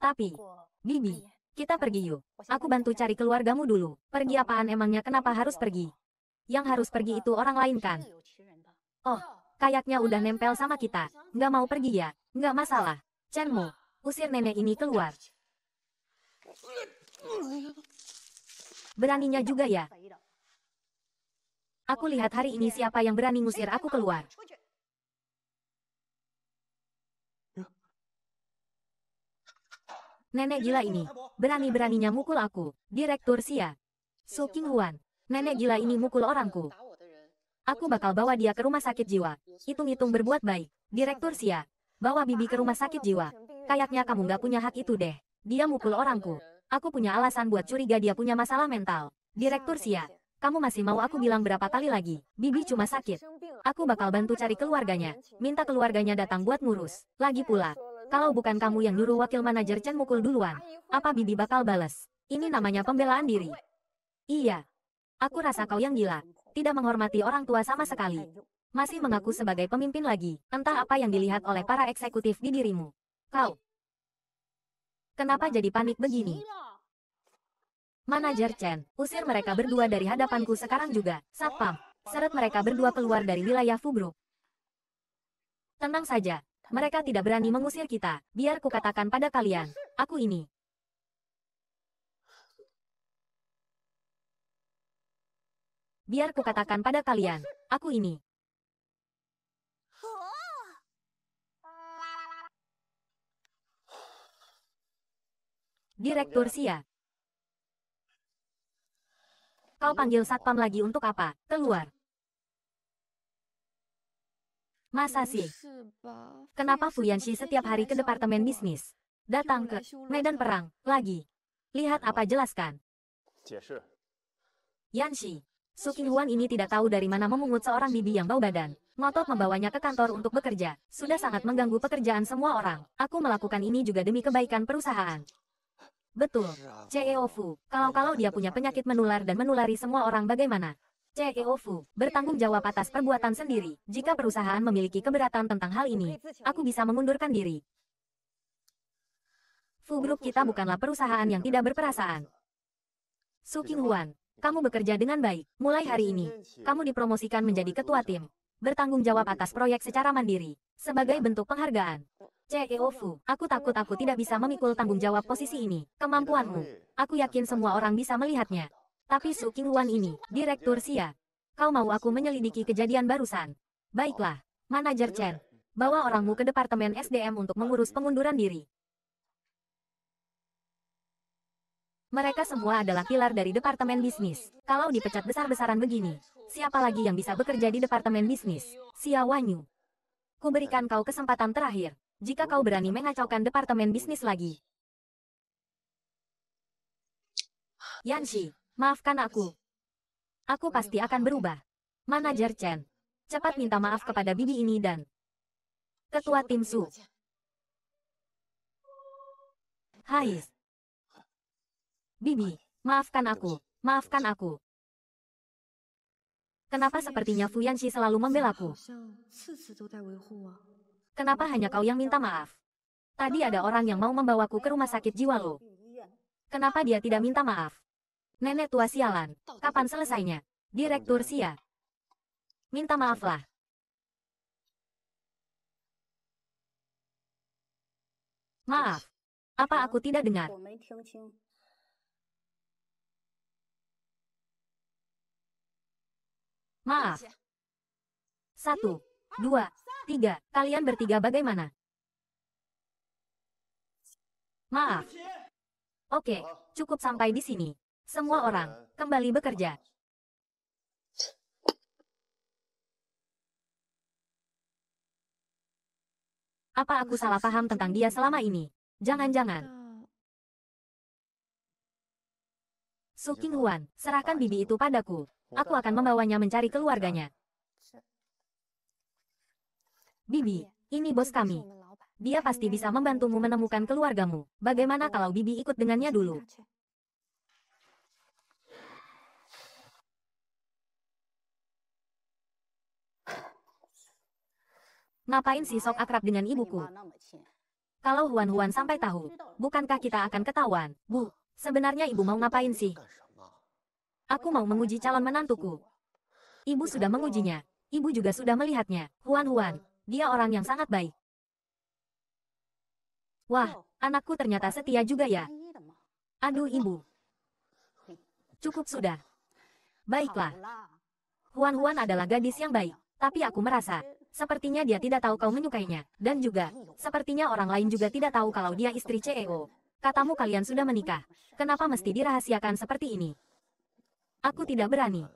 Tapi, Bibi, kita pergi yuk. Aku bantu cari keluargamu dulu. Pergi apaan emangnya kenapa harus pergi? Yang harus pergi itu orang lain kan? Oh, kayaknya udah nempel sama kita. Nggak mau pergi ya? Nggak masalah. Chenmu, usir nenek ini keluar. Beraninya juga ya? Aku lihat hari ini siapa yang berani ngusir aku keluar. Nenek gila ini, berani-beraninya mukul aku, Direktur Sia. Su King Huan, nenek gila ini mukul orangku. Aku bakal bawa dia ke rumah sakit jiwa, hitung-hitung berbuat baik, Direktur Sia. Bawa bibi ke rumah sakit jiwa, kayaknya kamu gak punya hak itu deh, dia mukul orangku. Aku punya alasan buat curiga dia punya masalah mental. Direktur Sia, kamu masih mau aku bilang berapa kali lagi, bibi cuma sakit. Aku bakal bantu cari keluarganya, minta keluarganya datang buat ngurus. Lagi pula, kalau bukan kamu yang nyuruh wakil manajer Chen mukul duluan, apa Bibi bakal bales? Ini namanya pembelaan diri. Iya. Aku rasa kau yang gila. Tidak menghormati orang tua sama sekali. Masih mengaku sebagai pemimpin lagi. Entah apa yang dilihat oleh para eksekutif di dirimu. Kau. Kenapa jadi panik begini? Manajer Chen, usir mereka berdua dari hadapanku sekarang juga. Satpam, seret mereka berdua keluar dari wilayah Fubro. Tenang saja, mereka tidak berani mengusir kita, biar katakan pada kalian, aku ini. Biar katakan pada kalian, aku ini. Direktur Sia. Kau panggil satpam lagi untuk apa? Keluar. Masa sih? Kenapa Fu Yanshi setiap hari ke Departemen Bisnis? Datang ke Medan Perang, lagi. Lihat apa jelaskan. Yanshi, Suking Huan ini tidak tahu dari mana memungut seorang bibi yang bau badan. Ngotot membawanya ke kantor untuk bekerja. Sudah sangat mengganggu pekerjaan semua orang. Aku melakukan ini juga demi kebaikan perusahaan. Betul. CEO Fu, kalau-kalau dia punya penyakit menular dan menulari semua orang bagaimana? CEOFU, bertanggung jawab atas perbuatan sendiri. Jika perusahaan memiliki keberatan tentang hal ini, aku bisa mengundurkan diri. Fu Group kita bukanlah perusahaan yang tidak berperasaan. Su Qinghuan, kamu bekerja dengan baik. Mulai hari ini, kamu dipromosikan menjadi ketua tim. Bertanggung jawab atas proyek secara mandiri. Sebagai bentuk penghargaan. CEO Fu, aku takut aku tidak bisa memikul tanggung jawab posisi ini. Kemampuanmu. Aku yakin semua orang bisa melihatnya. Tapi Su Wan ini, Direktur Xia. Kau mau aku menyelidiki kejadian barusan? Baiklah, Manajer Chen. Bawa orangmu ke Departemen SDM untuk mengurus pengunduran diri. Mereka semua adalah pilar dari Departemen Bisnis. Kalau dipecat besar-besaran begini, siapa lagi yang bisa bekerja di Departemen Bisnis? Sia Wanyu. Kuberikan kau kesempatan terakhir. Jika kau berani mengacaukan Departemen Bisnis lagi, Yanshi, Maafkan aku. Aku pasti akan ya? berubah. Manajer Chen. Cepat minta maaf kepada bibi ini dan Ketua Tim Su. Hai, Bibi, maafkan aku. Maafkan aku. Kenapa sepertinya Fu Yanshi selalu membela membelaku? Kenapa hanya kau yang minta maaf? Tadi ada orang yang mau membawaku ke rumah sakit jiwa lo. Iya. Kenapa dia tidak minta maaf? Nenek tua sialan, kapan selesainya? Direktur Sia. Minta maaflah. Maaf. Apa aku tidak dengar? Maaf. Satu, dua, tiga. Kalian bertiga bagaimana? Maaf. Oke, cukup sampai di sini. Semua orang, kembali bekerja. Apa aku salah paham tentang dia selama ini? Jangan-jangan. Su King Huan, serahkan bibi itu padaku. Aku akan membawanya mencari keluarganya. Bibi, ini bos kami. Dia pasti bisa membantumu menemukan keluargamu. Bagaimana kalau Bibi ikut dengannya dulu? Ngapain sih sok akrab dengan ibuku? Kalau Huan-Huan sampai tahu, bukankah kita akan ketahuan? Bu, sebenarnya ibu mau ngapain sih? Aku mau menguji calon menantuku. Ibu sudah mengujinya. Ibu juga sudah melihatnya. Huan-Huan, dia orang yang sangat baik. Wah, anakku ternyata setia juga ya. Aduh ibu. Cukup sudah. Baiklah. Huan-Huan adalah gadis yang baik, tapi aku merasa sepertinya dia tidak tahu kau menyukainya. Dan juga, sepertinya orang lain juga tidak tahu kalau dia istri CEO. Katamu kalian sudah menikah. Kenapa mesti dirahasiakan seperti ini? Aku tidak berani.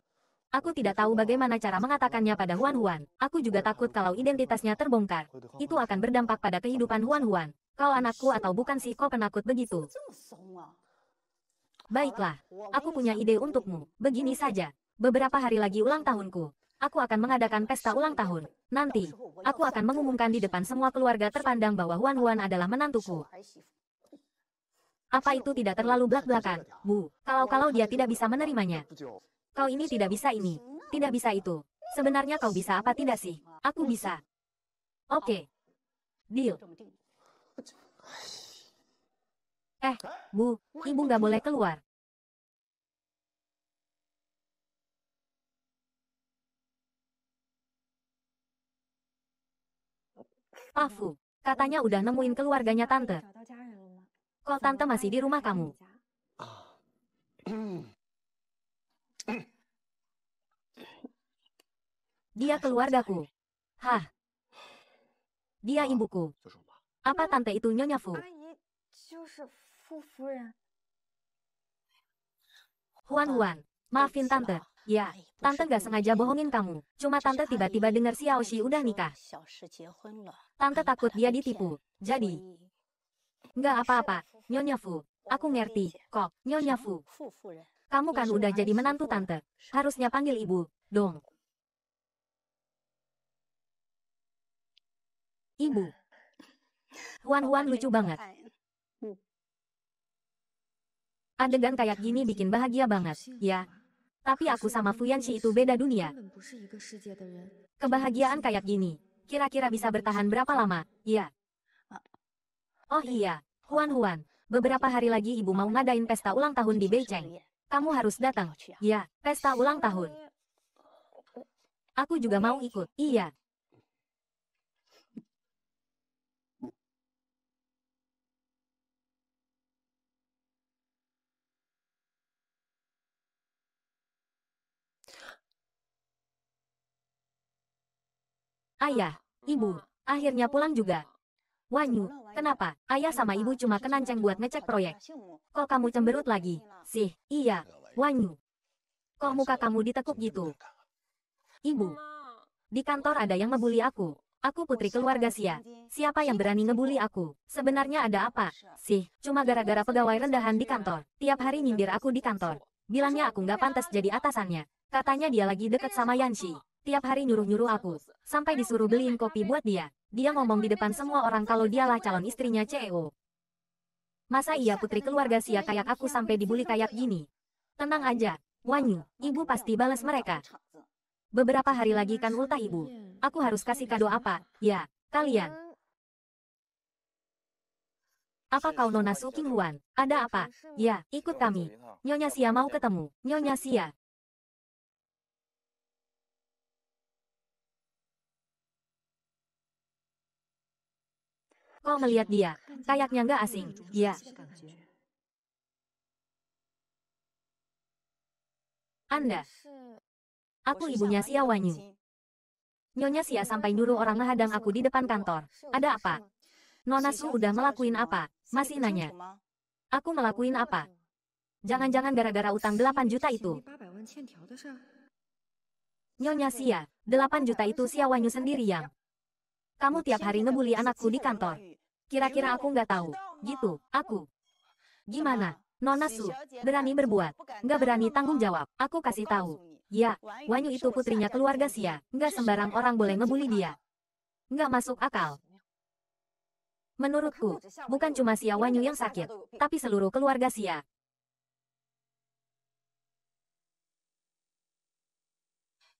Aku tidak tahu bagaimana cara mengatakannya pada Huan Huan. Aku juga takut kalau identitasnya terbongkar. Itu akan berdampak pada kehidupan Huan Huan. Kau anakku atau bukan sih kau penakut begitu? Baiklah, aku punya ide untukmu. Begini saja. Beberapa hari lagi ulang tahunku aku akan mengadakan pesta ulang tahun. Nanti, aku akan mengumumkan di depan semua keluarga terpandang bahwa Huan Huan adalah menantuku. Apa itu tidak terlalu belak-belakan, Bu? Kalau-kalau dia tidak bisa menerimanya. Kau ini tidak bisa ini, tidak bisa itu. Sebenarnya kau bisa apa tidak sih? Aku bisa. Oke. Deal. Eh, Bu, ibu nggak boleh keluar. Pafu, katanya udah nemuin keluarganya tante. Kok tante masih di rumah kamu? Dia keluargaku. Hah. Dia ibuku. Apa tante itu Nyonya Fu? Huan Huan, maafin tante, Ya, Tante gak sengaja bohongin kamu. Cuma Tante tiba-tiba dengar si Aoshi udah nikah. Tante takut dia ditipu. Jadi, gak apa-apa, Nyonya Fu. Aku ngerti, kok, Nyonya Fu. Kamu kan udah jadi menantu Tante. Harusnya panggil ibu, dong. Ibu. Huan-huan lucu banget. Adegan kayak gini bikin bahagia banget, ya. Tapi aku sama Fuyanshi itu beda dunia. Kebahagiaan kayak gini. Kira-kira bisa bertahan berapa lama, ya? Oh iya, Huan Huan. Beberapa hari lagi ibu mau ngadain pesta ulang tahun di Beijing. Kamu harus datang. Ya, pesta ulang tahun. Aku juga mau ikut. Iya, Ayah, ibu, akhirnya pulang juga. Wanyu, kenapa? Ayah sama ibu cuma kenanceng buat ngecek proyek. Kok kamu cemberut lagi? Sih, iya, Wanyu. Kok muka kamu ditekuk gitu? Ibu, di kantor ada yang ngebully aku. Aku putri keluarga Sia. Siapa yang berani ngebully aku? Sebenarnya ada apa? Sih, cuma gara-gara pegawai rendahan di kantor. Tiap hari nyindir aku di kantor. Bilangnya aku nggak pantas jadi atasannya. Katanya dia lagi deket sama Yanshi tiap hari nyuruh-nyuruh aku. Sampai disuruh beliin kopi buat dia. Dia ngomong di depan semua orang kalau dialah calon istrinya CEO. Masa iya putri keluarga sia kayak aku sampai dibully kayak gini? Tenang aja, Wanyu, ibu pasti balas mereka. Beberapa hari lagi kan ultah ibu. Aku harus kasih kado apa, ya, kalian. Apa kau Nona Su Huan? Ada apa? Ya, ikut kami. Nyonya Sia mau ketemu. Nyonya Sia, Kau melihat dia, kayaknya nggak asing, ya. Anda. Aku ibunya Sia Wanyu. Nyonya Sia sampai nyuruh orang menghadang aku di depan kantor. Ada apa? Nona Su udah melakuin apa? Masih nanya. Aku melakuin apa? Jangan-jangan gara-gara utang 8 juta itu. Nyonya Sia, 8 juta itu Sia Wanyu sendiri yang. Kamu tiap hari ngebully anakku di kantor. Kira-kira aku nggak tahu. Gitu, aku. Gimana? Nona Su, berani berbuat. Nggak berani tanggung jawab. Aku kasih tahu. Ya, Wanyu itu putrinya keluarga Sia. Nggak sembarang orang boleh ngebully dia. Nggak masuk akal. Menurutku, bukan cuma Sia Wanyu yang sakit, tapi seluruh keluarga Sia.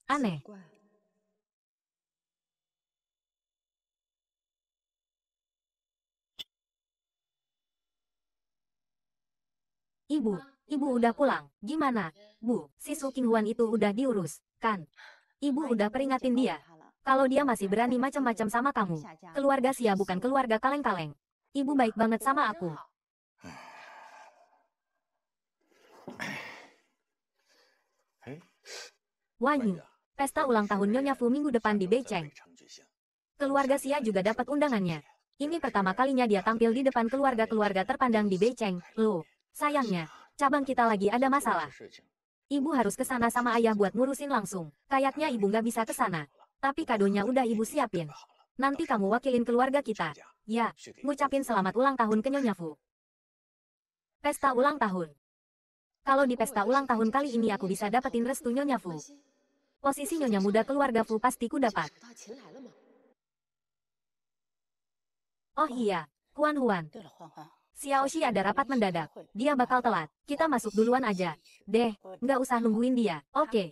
Aneh. Ibu, ibu udah pulang. Gimana? Bu, si Su Qinghuan itu udah diurus, kan? Ibu udah peringatin dia. Kalau dia masih berani macam-macam sama kamu, keluarga Sia bukan keluarga kaleng-kaleng. Ibu baik banget sama aku. Wanyu, pesta ulang tahun Nyonya Fu minggu depan di Beijing. Keluarga Sia juga dapat undangannya. Ini pertama kalinya dia tampil di depan keluarga-keluarga terpandang di Beijing, loh. Sayangnya, cabang kita lagi ada masalah. Ibu harus ke sana sama ayah buat ngurusin langsung. Kayaknya ibu nggak bisa ke sana. Tapi kadonya udah ibu siapin. Nanti kamu wakilin keluarga kita. Ya, ngucapin selamat ulang tahun ke Nyonya Fu. Pesta ulang tahun. Kalau di pesta ulang tahun kali ini aku bisa dapetin restu Nyonya Fu. Posisi Nyonya muda keluarga Fu pasti ku dapat. Oh iya, Huan Huan. Xiao Xi ada rapat mendadak. Dia bakal telat. Kita masuk duluan aja. Deh, nggak usah nungguin dia. Oke. Okay.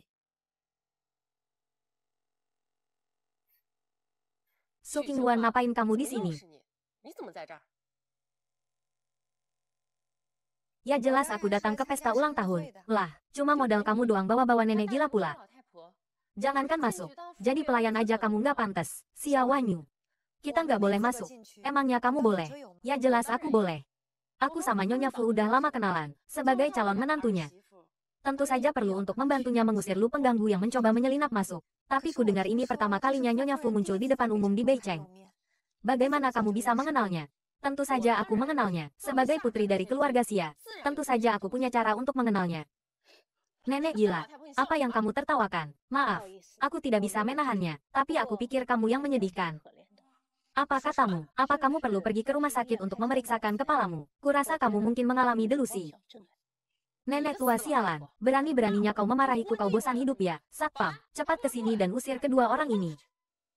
So Qingguan ngapain kamu di sini? Ya jelas aku datang ke pesta ulang tahun. Lah, cuma modal kamu doang bawa-bawa nenek gila pula. Jangankan masuk, jadi pelayan aja kamu nggak pantas, Sia Wanyu. Kita nggak boleh masuk. Emangnya kamu boleh? Ya jelas aku boleh. Aku sama Nyonya Fu udah lama kenalan, sebagai calon menantunya. Tentu saja perlu untuk membantunya mengusir lu pengganggu yang mencoba menyelinap masuk. Tapi ku dengar ini pertama kalinya Nyonya Fu muncul di depan umum di Beicheng. Bagaimana kamu bisa mengenalnya? Tentu saja aku mengenalnya, sebagai putri dari keluarga Sia. Tentu saja aku punya cara untuk mengenalnya. Nenek gila, apa yang kamu tertawakan? Maaf, aku tidak bisa menahannya, tapi aku pikir kamu yang menyedihkan. Apa katamu? Apa kamu perlu pergi ke rumah sakit untuk memeriksakan kepalamu? Kurasa kamu mungkin mengalami delusi. Nenek tua sialan, berani-beraninya kau memarahiku kau bosan hidup ya, satpam, cepat ke sini dan usir kedua orang ini.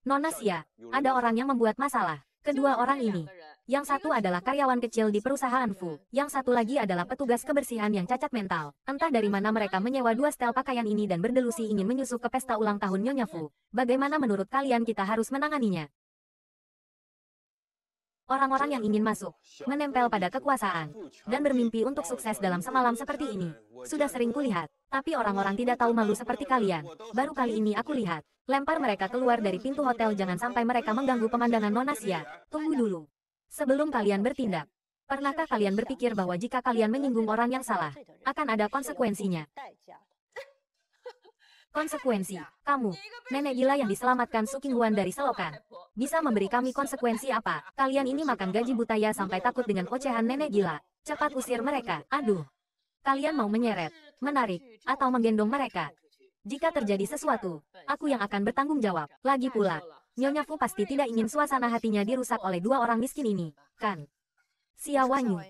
Nona Sia, ada orang yang membuat masalah, kedua orang ini. Yang satu adalah karyawan kecil di perusahaan Fu, yang satu lagi adalah petugas kebersihan yang cacat mental. Entah dari mana mereka menyewa dua stel pakaian ini dan berdelusi ingin menyusup ke pesta ulang tahun Nyonya Fu. Bagaimana menurut kalian kita harus menanganinya? Orang-orang yang ingin masuk, menempel pada kekuasaan, dan bermimpi untuk sukses dalam semalam seperti ini. Sudah sering kulihat, tapi orang-orang tidak tahu malu seperti kalian. Baru kali ini aku lihat, lempar mereka keluar dari pintu hotel jangan sampai mereka mengganggu pemandangan Nonasia. Tunggu dulu. Sebelum kalian bertindak, pernahkah kalian berpikir bahwa jika kalian menyinggung orang yang salah, akan ada konsekuensinya? Konsekuensi, kamu, nenek gila yang diselamatkan Sukingguan dari selokan. Bisa memberi kami konsekuensi apa? Kalian ini makan gaji buta ya sampai takut dengan ocehan nenek gila. Cepat usir mereka, aduh. Kalian mau menyeret, menarik, atau menggendong mereka. Jika terjadi sesuatu, aku yang akan bertanggung jawab. Lagi pula, Nyonya Fu pasti tidak ingin suasana hatinya dirusak oleh dua orang miskin ini, kan? Sia Wanyu,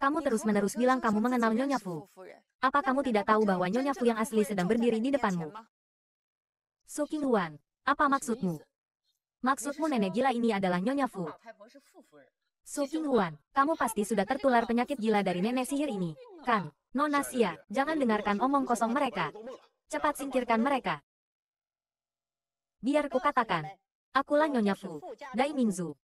kamu terus-menerus bilang kamu mengenal Nyonya Fu. Apa kamu tidak tahu bahwa Nyonya Fu yang asli sedang berdiri di depanmu? Suking Huan, apa maksudmu? Maksudmu nenek gila ini adalah Nyonya Fu. Suking Huan, kamu pasti sudah tertular penyakit gila dari nenek sihir ini. Kang, Nona Xia, jangan dengarkan omong kosong mereka. Cepat singkirkan mereka. Biar ku katakan, akulah Nyonya Fu, Dai Mingzu.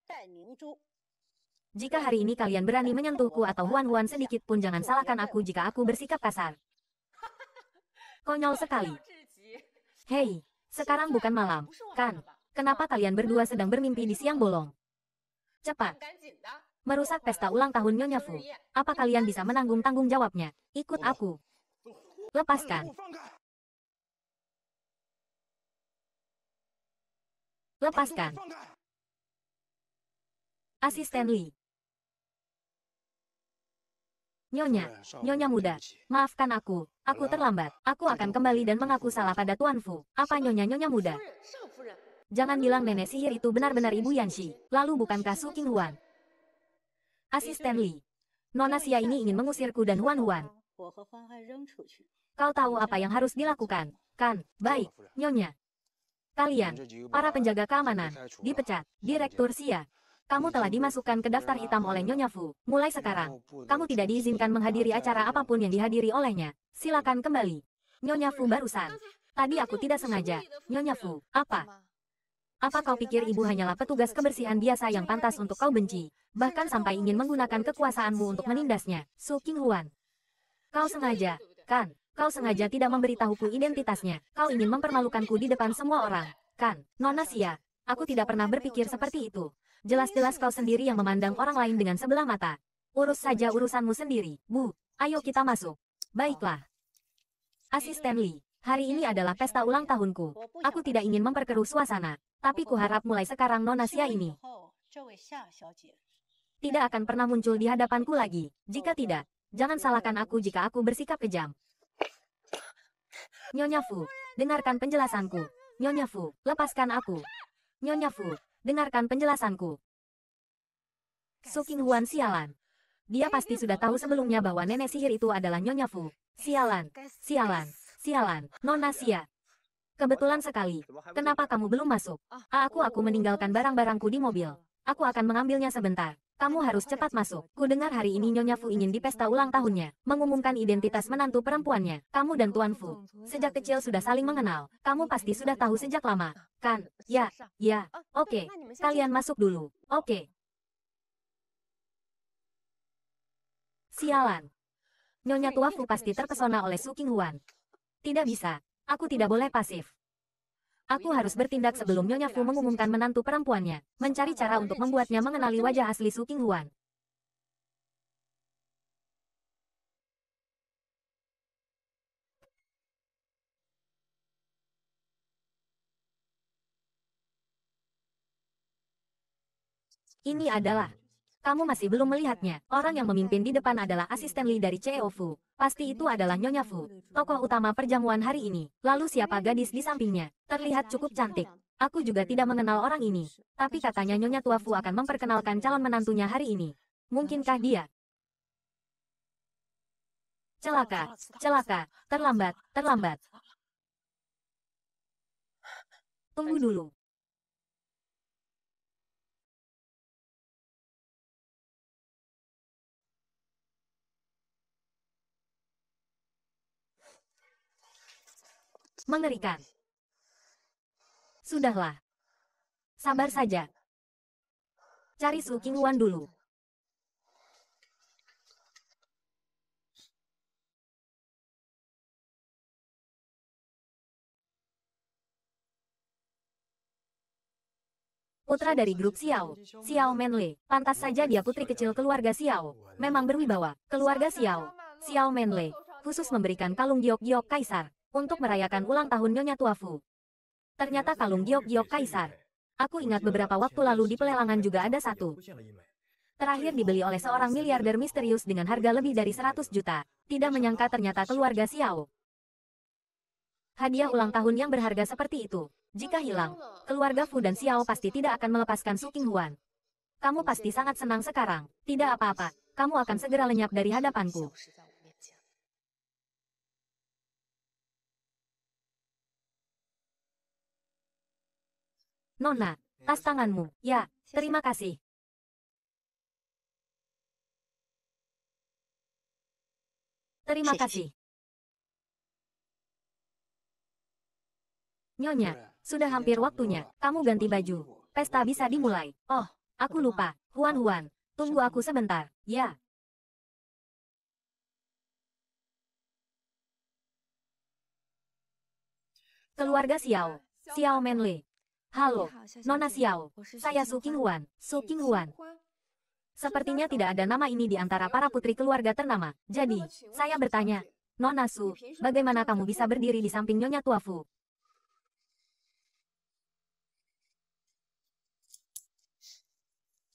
Jika hari ini kalian berani menyentuhku atau huan-huan sedikit pun jangan salahkan aku jika aku bersikap kasar. Konyol sekali. Hei, sekarang bukan malam, kan? Kenapa kalian berdua sedang bermimpi di siang bolong? Cepat. Merusak pesta ulang tahun Nyonya Fu. Apa kalian bisa menanggung tanggung jawabnya? Ikut aku. Lepaskan. Lepaskan. Asisten Lee, Nyonya, iya, Nyonya muda, maafkan aku, aku terlambat, aku akan kembali dan mengaku salah pada Tuan Fu. Apa Nyonya Nyonya muda? Jangan bilang nenek sihir itu benar-benar Ibu Yanxi, lalu bukankah Su Huan? Asisten iya, Li. Nona iya, Xia ini ingin mengusirku dan Huan Huan. Kau tahu apa yang harus dilakukan, kan? Baik, Nyonya. Kalian, para penjaga keamanan, dipecat, Direktur Sia. Kamu telah dimasukkan ke daftar hitam oleh Nyonya Fu. Mulai sekarang, kamu tidak diizinkan menghadiri acara apapun yang dihadiri olehnya. Silakan kembali. Nyonya Fu barusan. Tadi aku tidak sengaja. Nyonya Fu, apa? Apa kau pikir ibu hanyalah petugas kebersihan biasa yang pantas untuk kau benci? Bahkan sampai ingin menggunakan kekuasaanmu untuk menindasnya, Su Huan. Kau sengaja, kan? Kau sengaja tidak memberitahuku identitasnya. Kau ingin mempermalukanku di depan semua orang, kan? Nona Sia, aku tidak pernah berpikir seperti itu. Jelas-jelas kau sendiri yang memandang orang lain dengan sebelah mata. Urus saja urusanmu sendiri, Bu. Ayo kita masuk. Baiklah. Asisten Lee, hari ini adalah pesta ulang tahunku. Aku tidak ingin memperkeruh suasana, tapi kuharap mulai sekarang Nona Xia ini tidak akan pernah muncul di hadapanku lagi. Jika tidak, jangan salahkan aku jika aku bersikap kejam. Nyonya Fu, dengarkan penjelasanku. Nyonya Fu, lepaskan aku. Nyonya Fu, dengarkan penjelasanku. Suking Huan ya? sialan. Dia pasti sudah tahu sebelumnya bahwa nenek sihir itu adalah Nyonya Fu. Sialan, sialan, sialan, Nona Sia. Kebetulan sekali. Kenapa kamu belum masuk? Ah, ah, aku aku oh, meninggalkan barang-barangku di mobil. Aku akan mengambilnya sebentar. Kamu harus cepat masuk. Kudengar hari ini Nyonya Fu ingin di pesta ulang tahunnya, mengumumkan identitas menantu perempuannya. Kamu dan Tuan Fu, sejak kecil sudah saling mengenal. Kamu pasti sudah tahu sejak lama, kan? Ya, ya, oke. Okay. Kalian masuk dulu, oke. Okay. Sialan. Nyonya Tua Fu pasti terpesona oleh Su King Huan. Tidak bisa. Aku tidak boleh pasif. Aku harus bertindak sebelum Nyonya Fu mengumumkan menantu perempuannya, mencari cara untuk membuatnya mengenali wajah asli Su Huan. Ini adalah kamu masih belum melihatnya. Orang yang memimpin di depan adalah asisten Li dari CEO Fu. Pasti itu adalah Nyonya Fu, tokoh utama perjamuan hari ini. Lalu siapa gadis di sampingnya? Terlihat cukup cantik. Aku juga tidak mengenal orang ini. Tapi katanya Nyonya Tua Fu akan memperkenalkan calon menantunya hari ini. Mungkinkah dia? Celaka, celaka, terlambat, terlambat. Tunggu dulu. mengerikan. Sudahlah. Sabar saja. Cari Su wan dulu. putra dari grup Xiao, Xiao Menle. Pantas saja dia putri kecil keluarga Xiao. Memang berwibawa, keluarga Xiao, Xiao Menle, khusus memberikan kalung giok-giok kaisar untuk merayakan ulang tahun Nyonya Tuafu. Ternyata kalung giok-giok kaisar. Aku ingat beberapa waktu lalu di pelelangan juga ada satu. Terakhir dibeli oleh seorang miliarder misterius dengan harga lebih dari 100 juta. Tidak menyangka ternyata keluarga Xiao. Hadiah ulang tahun yang berharga seperti itu. Jika hilang, keluarga Fu dan Xiao pasti tidak akan melepaskan Su Huan. Kamu pasti sangat senang sekarang. Tidak apa-apa, kamu akan segera lenyap dari hadapanku. Nona, tas tanganmu. Ya, terima kasih. Terima kasih. Nyonya, iya, sudah hampir waktunya. Kamu ganti baju. Pesta bisa dimulai. Oh, aku lupa. Huan Huan, tunggu aku sebentar. Ya. Keluarga Xiao, Xiao Menli, Halo, Nona Xiao. Saya Su Qinghuan, Su Qinghuan. Sepertinya tidak ada nama ini di antara para putri keluarga ternama. Jadi, saya bertanya, Nona Su, bagaimana kamu bisa berdiri di samping Nyonya Tuafu?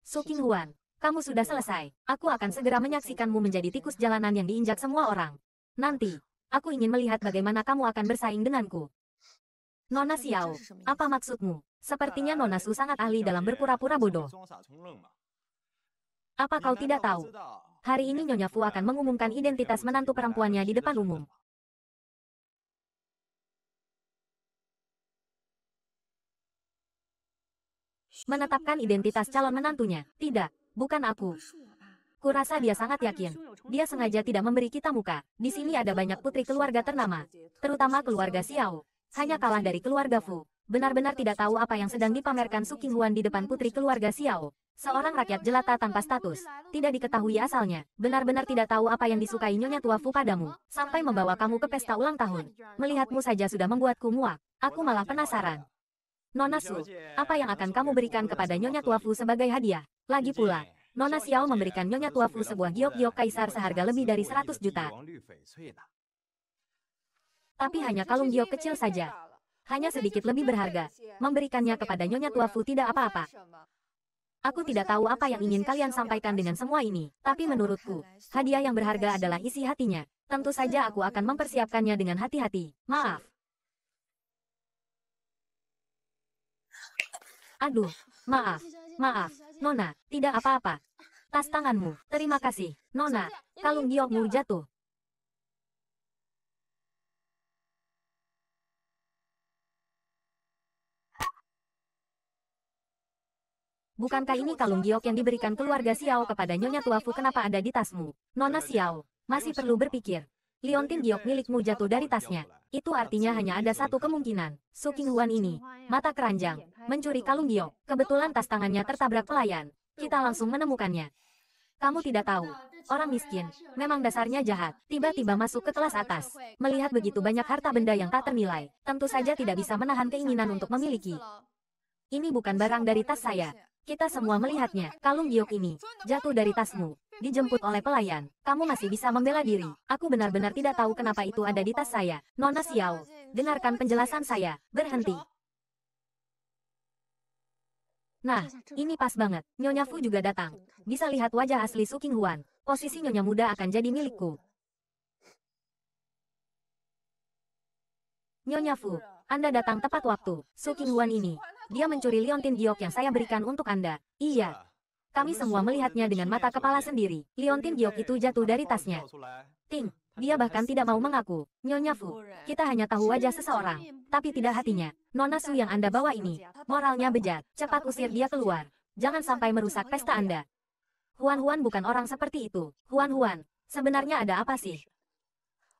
Su Qinghuan, kamu sudah selesai. Aku akan segera menyaksikanmu menjadi tikus jalanan yang diinjak semua orang. Nanti, aku ingin melihat bagaimana kamu akan bersaing denganku. Nona Xiao, apa maksudmu? Sepertinya Nona Su sangat ahli dalam berpura-pura bodoh. Apa kau tidak tahu? Hari ini Nyonya Fu akan mengumumkan identitas menantu perempuannya di depan umum. Menetapkan identitas calon menantunya. Tidak, bukan aku. Kurasa dia sangat yakin. Dia sengaja tidak memberi kita muka. Di sini ada banyak putri keluarga ternama, terutama keluarga Xiao hanya kalah dari keluarga Fu. Benar-benar tidak tahu apa yang sedang dipamerkan Su Qinghuan di depan putri keluarga Xiao. Seorang rakyat jelata tanpa status, tidak diketahui asalnya, benar-benar tidak tahu apa yang disukai Nyonya Tua Fu padamu, sampai membawa kamu ke pesta ulang tahun. Melihatmu saja sudah membuatku muak, aku malah penasaran. Nona Su, apa yang akan kamu berikan kepada Nyonya Tua Fu sebagai hadiah? Lagi pula, Nona Xiao memberikan Nyonya Tua Fu sebuah giok-giok kaisar seharga lebih dari 100 juta tapi hanya kalung giok kecil saja. Hanya sedikit lebih berharga. Memberikannya kepada Nyonya Tua Fu tidak apa-apa. Aku tidak tahu apa yang ingin kalian sampaikan dengan semua ini, tapi menurutku, hadiah yang berharga adalah isi hatinya. Tentu saja aku akan mempersiapkannya dengan hati-hati. Maaf. Aduh, maaf, maaf, Nona, tidak apa-apa. Tas tanganmu, terima kasih, Nona, kalung giokmu jatuh. Bukankah ini kalung giok yang diberikan keluarga Xiao kepada Nyonya Tuafu kenapa ada di tasmu? Nona Xiao, masih perlu berpikir. Liontin giok milikmu jatuh dari tasnya. Itu artinya hanya ada satu kemungkinan. Su Qinghuan ini, mata keranjang, mencuri kalung giok. Kebetulan tas tangannya tertabrak pelayan. Kita langsung menemukannya. Kamu tidak tahu, orang miskin, memang dasarnya jahat, tiba-tiba masuk ke kelas atas. Melihat begitu banyak harta benda yang tak ternilai, tentu saja tidak bisa menahan keinginan untuk memiliki. Ini bukan barang dari tas saya. Kita semua melihatnya, kalung giok ini. Jatuh dari tasmu. Dijemput oleh pelayan. Kamu masih bisa membela diri. Aku benar-benar tidak tahu kenapa itu ada di tas saya. Nona Xiao, dengarkan penjelasan saya. Berhenti. Nah, ini pas banget. Nyonya Fu juga datang. Bisa lihat wajah asli Su Huan, Posisi nyonya muda akan jadi milikku. Nyonya Fu, anda datang tepat waktu, Su Wan ini. Dia mencuri liontin giok yang saya berikan untuk Anda. Iya. Kami semua melihatnya dengan mata kepala sendiri. Liontin giok itu jatuh dari tasnya. Ting, dia bahkan tidak mau mengaku. Nyonya Fu, kita hanya tahu wajah seseorang, tapi tidak hatinya. Nona Su yang Anda bawa ini, moralnya bejat. Cepat usir dia keluar. Jangan sampai merusak pesta Anda. Huan Huan bukan orang seperti itu. Huan Huan, sebenarnya ada apa sih?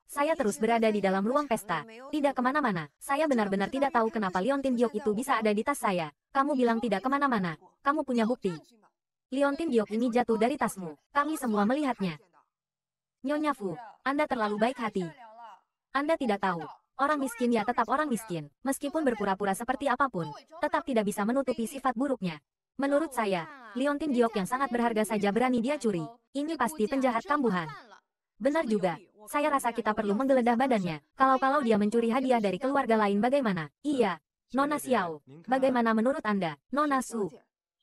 Saya terus berada di dalam ruang pesta, tidak kemana-mana. Saya benar-benar tidak tahu kenapa Leontin Giok itu bisa ada di tas saya. Kamu bilang tidak kemana-mana. Kamu punya bukti. Leontin Giok ini jatuh dari tasmu. Kami semua melihatnya. Nyonya Fu, Anda terlalu baik hati. Anda tidak tahu. Orang miskin ya tetap orang miskin, meskipun berpura-pura seperti apapun, tetap tidak bisa menutupi sifat buruknya. Menurut saya, Leontin Giok yang sangat berharga saja berani dia curi. Ini pasti penjahat kambuhan. Benar juga, saya rasa kita perlu menggeledah badannya. Kalau-kalau dia mencuri hadiah dari keluarga lain bagaimana? Iya. Nona Xiao, bagaimana menurut Anda? Nona Su,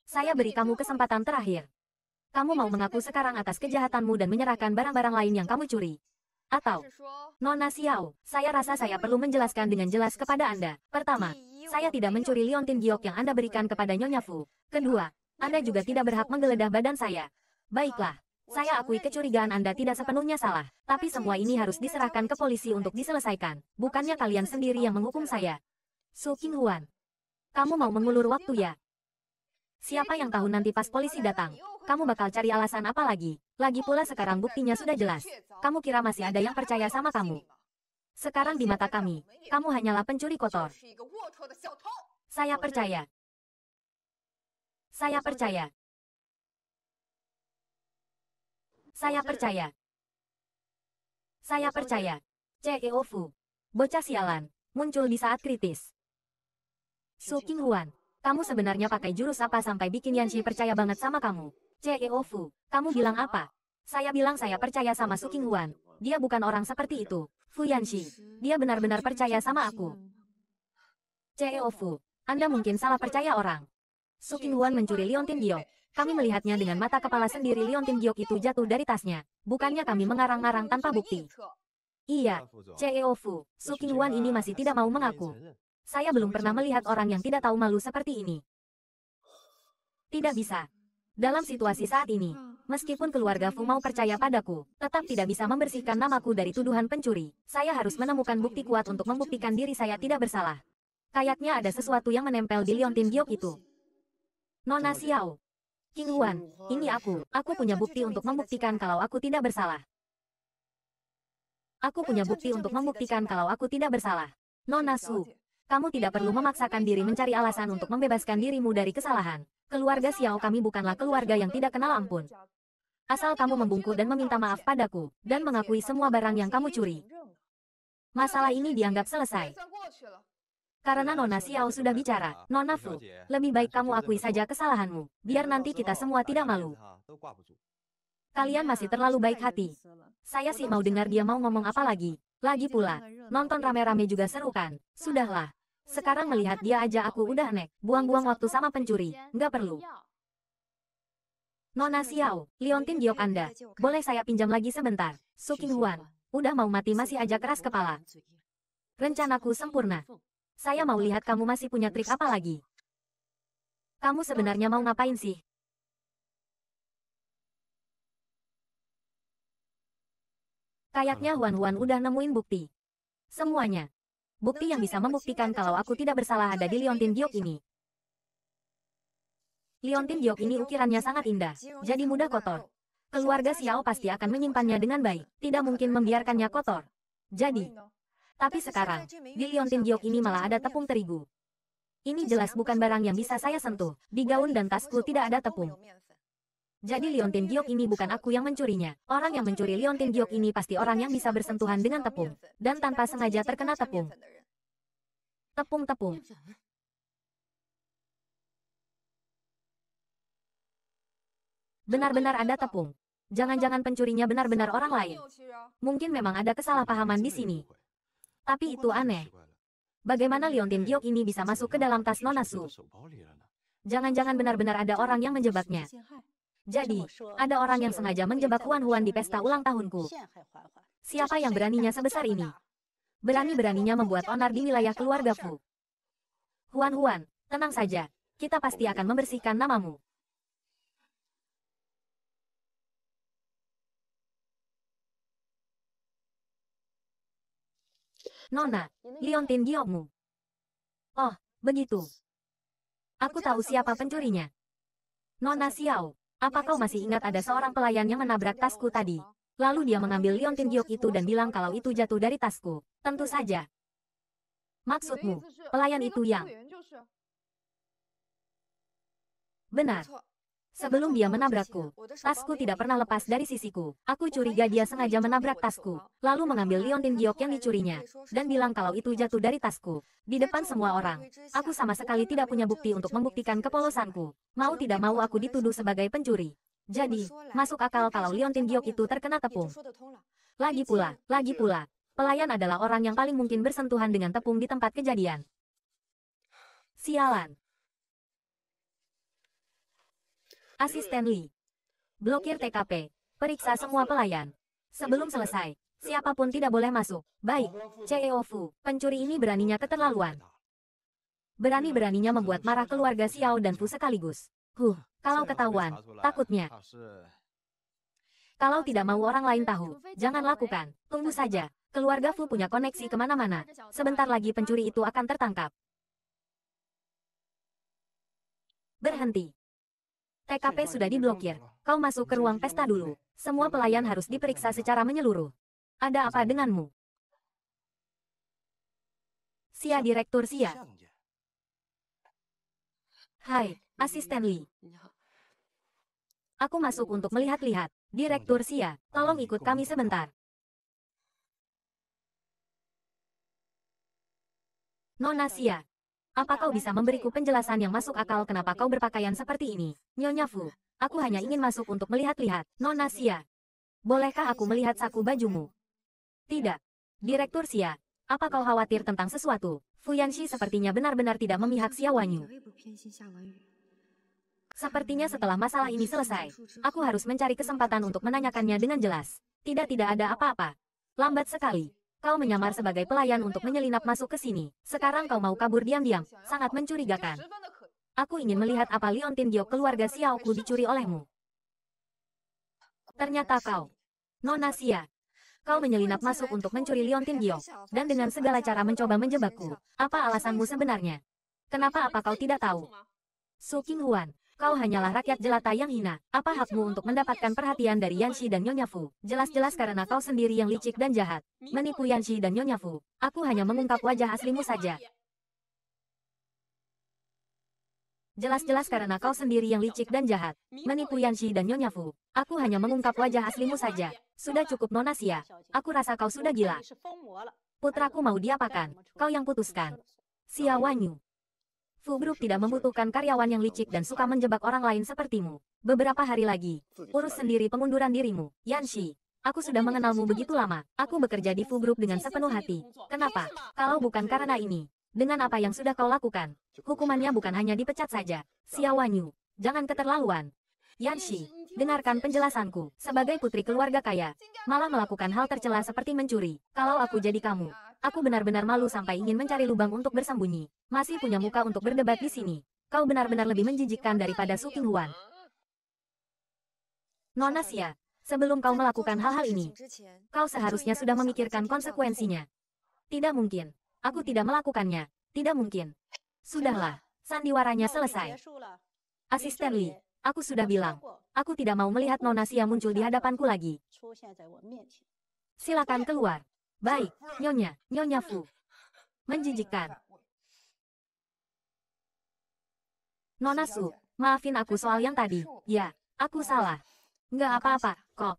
saya beri kamu kesempatan terakhir. Kamu mau mengaku sekarang atas kejahatanmu dan menyerahkan barang-barang lain yang kamu curi? Atau, Nona Xiao, saya rasa saya perlu menjelaskan dengan jelas kepada Anda. Pertama, saya tidak mencuri liontin giok yang Anda berikan kepada Nyonya Fu. Kedua, Anda juga tidak berhak menggeledah badan saya. Baiklah, saya akui kecurigaan Anda tidak sepenuhnya salah, tapi semua ini harus diserahkan ke polisi untuk diselesaikan. Bukannya kalian sendiri yang menghukum saya. Su King Huan. Kamu mau mengulur waktu ya? Siapa yang tahu nanti pas polisi datang, kamu bakal cari alasan apa lagi? Lagi pula sekarang buktinya sudah jelas. Kamu kira masih ada yang percaya sama kamu? Sekarang di mata kami, kamu hanyalah pencuri kotor. Saya percaya. Saya percaya. Saya percaya. Saya percaya. CEO Fu. Bocah sialan, muncul di saat kritis. Su King kamu sebenarnya pakai jurus apa sampai bikin Yanxi percaya banget sama kamu? CEO Fu, kamu bilang apa? Saya bilang saya percaya sama Su King Dia bukan orang seperti itu. Fu Yanxi, dia benar-benar percaya sama aku. CEO Fu, Anda mungkin salah percaya orang. Su King mencuri Liontin Gio, kami melihatnya dengan mata kepala sendiri Liontin Giok itu jatuh dari tasnya. Bukannya kami mengarang-arang tanpa bukti. Iya, CEO Fu, Suking Wan ini masih tidak mau mengaku. Saya belum pernah melihat orang yang tidak tahu malu seperti ini. Tidak bisa. Dalam situasi saat ini, meskipun keluarga Fu mau percaya padaku, tetap tidak bisa membersihkan namaku dari tuduhan pencuri. Saya harus menemukan bukti kuat untuk membuktikan diri saya tidak bersalah. Kayaknya ada sesuatu yang menempel di liontin Giok itu. Nona Xiao, Kingguan, ini aku. Aku punya bukti untuk membuktikan kalau aku tidak bersalah. Aku punya bukti untuk membuktikan kalau aku tidak bersalah. Nona Su, kamu tidak perlu memaksakan diri mencari alasan untuk membebaskan dirimu dari kesalahan. Keluarga Xiao kami bukanlah keluarga yang tidak kenal ampun. Asal kamu membungkuk dan meminta maaf padaku, dan mengakui semua barang yang kamu curi. Masalah ini dianggap selesai. Karena Nona Xiao sudah bicara, Nona Fu, lebih baik kamu akui saja kesalahanmu, biar nanti kita semua tidak malu. Kalian masih terlalu baik hati. Saya sih mau dengar dia mau ngomong apa lagi. Lagi pula, nonton rame-rame juga seru kan? Sudahlah. Sekarang melihat dia aja aku udah nek, buang-buang waktu sama pencuri, nggak perlu. Nona Xiao, Liontin giok Anda, boleh saya pinjam lagi sebentar? Su Qinghuan. udah mau mati masih aja keras kepala. Rencanaku sempurna. Saya mau lihat kamu masih punya trik apa lagi. Kamu sebenarnya mau ngapain sih? Kayaknya Huan-Huan udah nemuin bukti. Semuanya. Bukti yang bisa membuktikan kalau aku tidak bersalah ada di Liontin Giok ini. Liontin Giok ini ukirannya sangat indah, jadi mudah kotor. Keluarga Xiao pasti akan menyimpannya dengan baik, tidak mungkin membiarkannya kotor. Jadi, tapi sekarang, di Liontin Giok ini malah ada tepung terigu. Ini jelas bukan barang yang bisa saya sentuh, di gaun dan tasku tidak ada tepung. Jadi Liontin Giok ini bukan aku yang mencurinya. Orang yang mencuri Liontin Giok ini pasti orang yang bisa bersentuhan dengan tepung. Dan tanpa sengaja terkena tepung. Tepung-tepung. Benar-benar ada tepung. Jangan-jangan pencurinya benar-benar orang lain. Mungkin memang ada kesalahpahaman di sini. Tapi itu aneh. Bagaimana Liontin Giok ini bisa masuk ke dalam tas Nonasu? Jangan-jangan benar-benar ada orang yang menjebaknya. Jadi, ada orang yang sengaja menjebak Huan Huan di pesta ulang tahunku. Siapa yang beraninya sebesar ini? Berani-beraninya membuat onar di wilayah keluargaku. Huan Huan, tenang saja. Kita pasti akan membersihkan namamu. Nona, Liontin Giokmu. Oh, begitu. Aku tahu siapa pencurinya. Nona Xiao, apa kau masih ingat ada seorang pelayan yang menabrak tasku tadi? Lalu dia mengambil liontin giok itu dan bilang kalau itu jatuh dari tasku. Tentu saja. Maksudmu, pelayan itu yang... Benar. Sebelum dia menabrakku, tasku tidak pernah lepas dari sisiku. Aku curiga dia sengaja menabrak tasku, lalu mengambil liontin giok yang dicurinya, dan bilang kalau itu jatuh dari tasku. Di depan semua orang, aku sama sekali tidak punya bukti untuk membuktikan kepolosanku. Mau tidak mau aku dituduh sebagai pencuri. Jadi, masuk akal kalau liontin giok itu terkena tepung. Lagi pula, lagi pula, pelayan adalah orang yang paling mungkin bersentuhan dengan tepung di tempat kejadian. Sialan, Asisten Lee. Blokir TKP. Periksa semua pelayan. Sebelum selesai, siapapun tidak boleh masuk. Baik, CEO Fu, pencuri ini beraninya keterlaluan. Berani-beraninya membuat marah keluarga Xiao dan Fu sekaligus. Huh, kalau ketahuan, takutnya. Kalau tidak mau orang lain tahu, jangan lakukan. Tunggu saja, keluarga Fu punya koneksi kemana-mana. Sebentar lagi pencuri itu akan tertangkap. Berhenti. TKP sudah diblokir. Kau masuk ke ruang pesta dulu. Semua pelayan harus diperiksa secara menyeluruh. Ada apa denganmu? Sia Direktur Sia. Hai, Asisten Lee. Aku masuk untuk melihat-lihat. Direktur Sia, tolong ikut kami sebentar. Nona Sia, apa kau bisa memberiku penjelasan yang masuk akal kenapa kau berpakaian seperti ini? Nyonya Fu, aku hanya ingin masuk untuk melihat-lihat. Nona Xia, bolehkah aku melihat saku bajumu? Tidak. Direktur Sia, apa kau khawatir tentang sesuatu? Fu Yanshi sepertinya benar-benar tidak memihak Xia Wanyu. Sepertinya setelah masalah ini selesai, aku harus mencari kesempatan untuk menanyakannya dengan jelas. Tidak tidak ada apa-apa. Lambat sekali. Kau menyamar sebagai pelayan untuk menyelinap masuk ke sini. Sekarang kau mau kabur diam-diam. Sangat mencurigakan. Aku ingin melihat apa Liontin Giok keluarga Xiao Ku dicuri olehmu. Ternyata kau. Nona Xia, kau menyelinap masuk untuk mencuri Liontin giok, dan dengan segala cara mencoba menjebakku. Apa alasanmu sebenarnya? Kenapa apa kau tidak tahu? Su Qinghuan, Kau hanyalah rakyat jelata yang hina. Apa hakmu untuk mendapatkan perhatian dari Yanshi dan Nyonya Fu? Jelas-jelas karena kau sendiri yang licik dan jahat. Menipu Yanshi dan Nyonya Fu. Aku hanya mengungkap wajah aslimu saja. Jelas-jelas karena kau sendiri yang licik dan jahat. Menipu Yanshi dan Nyonya Fu. Aku hanya mengungkap wajah aslimu saja. Sudah cukup nonasia. Aku rasa kau sudah gila. Putraku mau diapakan? Kau yang putuskan. Sia Wanyu. Fu Group tidak membutuhkan karyawan yang licik dan suka menjebak orang lain sepertimu. Beberapa hari lagi, urus sendiri pengunduran dirimu, Yanshi. Aku sudah mengenalmu begitu lama. Aku bekerja di Fu Group dengan sepenuh hati. Kenapa? Kalau bukan karena ini. Dengan apa yang sudah kau lakukan, hukumannya bukan hanya dipecat saja. Xiaowanyu, jangan keterlaluan. Yanshi, dengarkan penjelasanku. Sebagai putri keluarga kaya, malah melakukan hal tercela seperti mencuri. Kalau aku jadi kamu, Aku benar-benar malu sampai ingin mencari lubang untuk bersembunyi. Masih punya muka untuk berdebat di sini. Kau benar-benar lebih menjijikkan daripada Su Tinghuan. Nona Xia, sebelum kau melakukan hal-hal ini, kau seharusnya sudah memikirkan konsekuensinya. Tidak mungkin. Aku tidak melakukannya. Tidak mungkin. Sudahlah, sandiwaranya selesai. Asisten Li, aku sudah bilang, aku tidak mau melihat Nona Xia muncul di hadapanku lagi. Silakan keluar. Baik, Nyonya, Nyonya Fu. menjijikan. Nona Su, maafin aku soal yang tadi. Ya, aku salah. Nggak apa-apa, kok.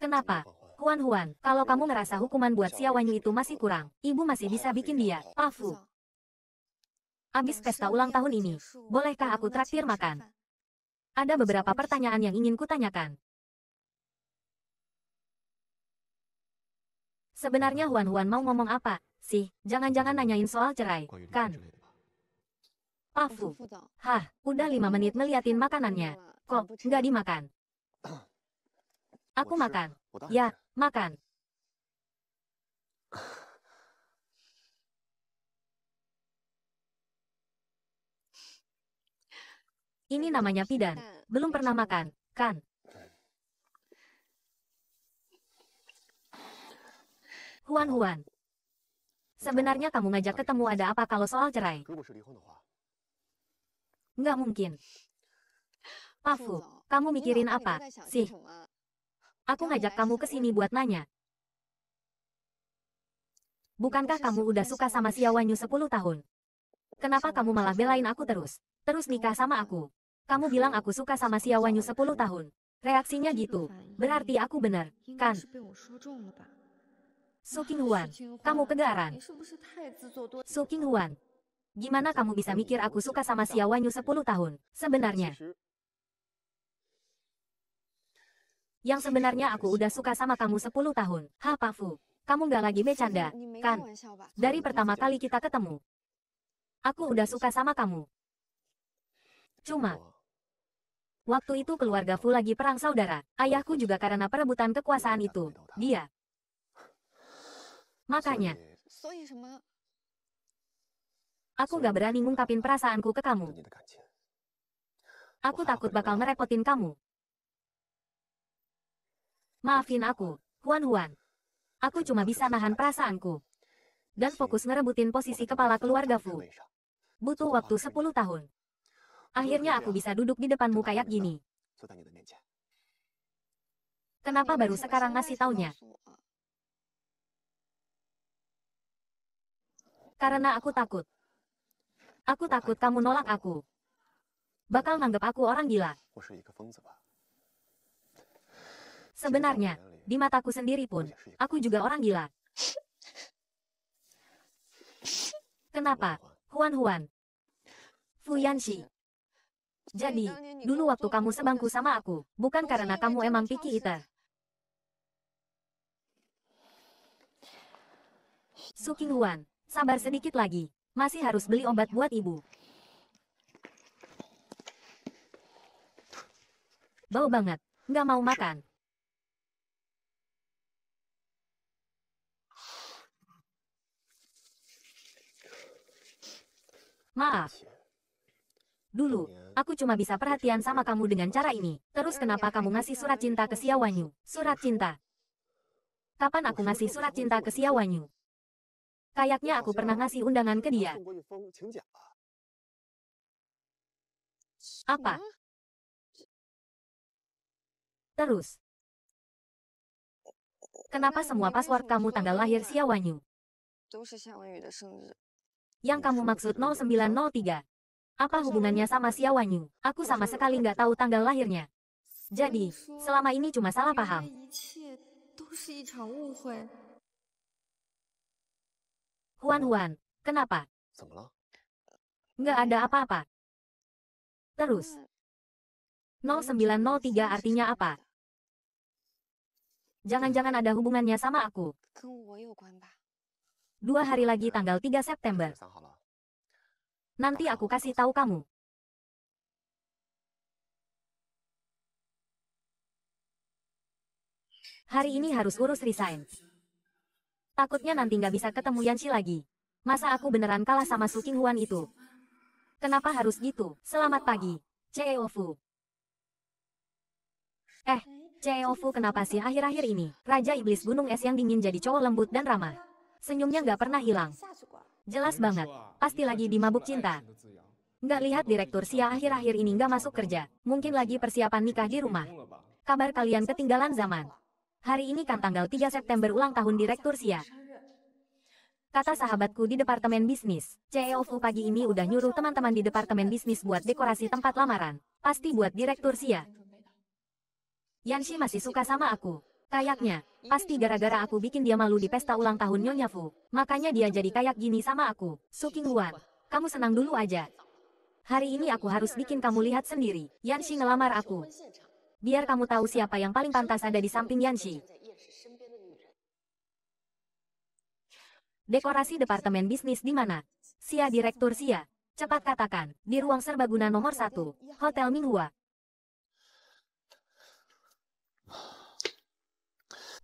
Kenapa? Huan Huan, kalau kamu ngerasa hukuman buat Xia Wanyu itu masih kurang, ibu masih bisa bikin dia, Pafu. Abis pesta ulang tahun ini, bolehkah aku traktir makan? Ada beberapa pertanyaan yang ingin kutanyakan. Sebenarnya Huan Huan mau ngomong apa, sih? Jangan-jangan nanyain soal cerai, kan? Pafu. Ya? Hah, udah lima menit ngeliatin makanannya. Kok, nggak dimakan? Aku makan. Ya, makan. Ini namanya pidan. Belum pernah makan, kan? Huan Huan. Sebenarnya kamu ngajak ketemu ada apa kalau soal cerai? Nggak mungkin. Pafu, kamu mikirin apa, sih? Aku ngajak kamu ke sini buat nanya. Bukankah kamu udah suka sama Siawanyu 10 tahun? Kenapa kamu malah belain aku terus? Terus nikah sama aku. Kamu bilang aku suka sama Siawanyu 10 tahun. Reaksinya gitu. Berarti aku benar, kan? So Qinghuan, kamu kegaran. So Qinghuan, gimana kamu bisa mikir aku suka sama Xia Wanyu 10 tahun? Sebenarnya, yang sebenarnya aku udah suka sama kamu 10 tahun. Ha Pak Fu, kamu gak lagi bercanda, kan? Dari pertama kali kita ketemu, aku udah suka sama kamu. Cuma, waktu itu keluarga Fu lagi perang saudara, ayahku juga karena perebutan kekuasaan itu, dia Makanya, aku gak berani ngungkapin perasaanku ke kamu. Ya. Aku takut bakal ngerepotin kamu. Maafin aku, Huan Huan. Aku cuma bisa nahan perasaanku. Dan fokus ngerebutin posisi kepala keluarga Fu. Butuh waktu 10 tahun. Akhirnya aku bisa duduk di depanmu kayak gini. Kenapa iya, baru sekarang ngasih taunya? Karena aku takut. Aku takut kamu nolak aku. Bakal nganggap aku orang gila. Sebenarnya, di mataku sendiri pun, aku juga orang gila. Kenapa? Huan Huan. Fu Yanshi? Jadi, dulu waktu kamu sebangku sama aku, bukan karena kamu emang picky eater. Su Huan. Sabar sedikit lagi. Masih harus beli obat buat ibu. Bau banget. Nggak mau makan. Maaf. Dulu, aku cuma bisa perhatian sama kamu dengan cara ini. Terus kenapa kamu ngasih surat cinta ke Siawanyu? Surat cinta. Kapan aku ngasih surat cinta ke Siawanyu? Kayaknya aku pernah ngasih undangan ke dia. Apa? Terus. Kenapa semua password kamu tanggal lahir Xiaowanyu? Yang kamu maksud 0903. Apa hubungannya sama Xiaowanyu? Aku sama sekali nggak tahu tanggal lahirnya. Jadi, selama ini cuma salah paham. Huan Huan, kenapa? Nggak ada apa-apa. Terus. 0903 artinya apa? Jangan-jangan ada hubungannya sama aku. Dua hari lagi tanggal 3 September. Nanti aku kasih tahu kamu. Hari ini harus urus resign. Takutnya nanti nggak bisa ketemu Yanshi lagi. Masa aku beneran kalah sama Su Huan itu? Kenapa harus gitu? Selamat pagi, CEO Fu. Eh, CEO Fu kenapa sih akhir-akhir ini? Raja Iblis Gunung Es yang dingin jadi cowok lembut dan ramah. Senyumnya nggak pernah hilang. Jelas banget, pasti lagi di mabuk cinta. Nggak lihat Direktur Sia akhir-akhir ini nggak masuk kerja. Mungkin lagi persiapan nikah di rumah. Kabar kalian ketinggalan zaman. Hari ini kan tanggal 3 September ulang tahun Direktur SIA. Kata sahabatku di Departemen Bisnis, CEO Fu pagi ini udah nyuruh teman-teman di Departemen Bisnis buat dekorasi tempat lamaran. Pasti buat Direktur SIA. Yanshi masih suka sama aku. Kayaknya, pasti gara-gara aku bikin dia malu di pesta ulang tahun Nyonya Fu. Makanya dia jadi kayak gini sama aku. Suking Wan, kamu senang dulu aja. Hari ini aku harus bikin kamu lihat sendiri. Yanshi ngelamar aku biar kamu tahu siapa yang paling pantas ada di samping Yanxi. Dekorasi Departemen Bisnis di mana? Sia Direktur Sia, cepat katakan, di ruang serbaguna nomor satu Hotel Minghua.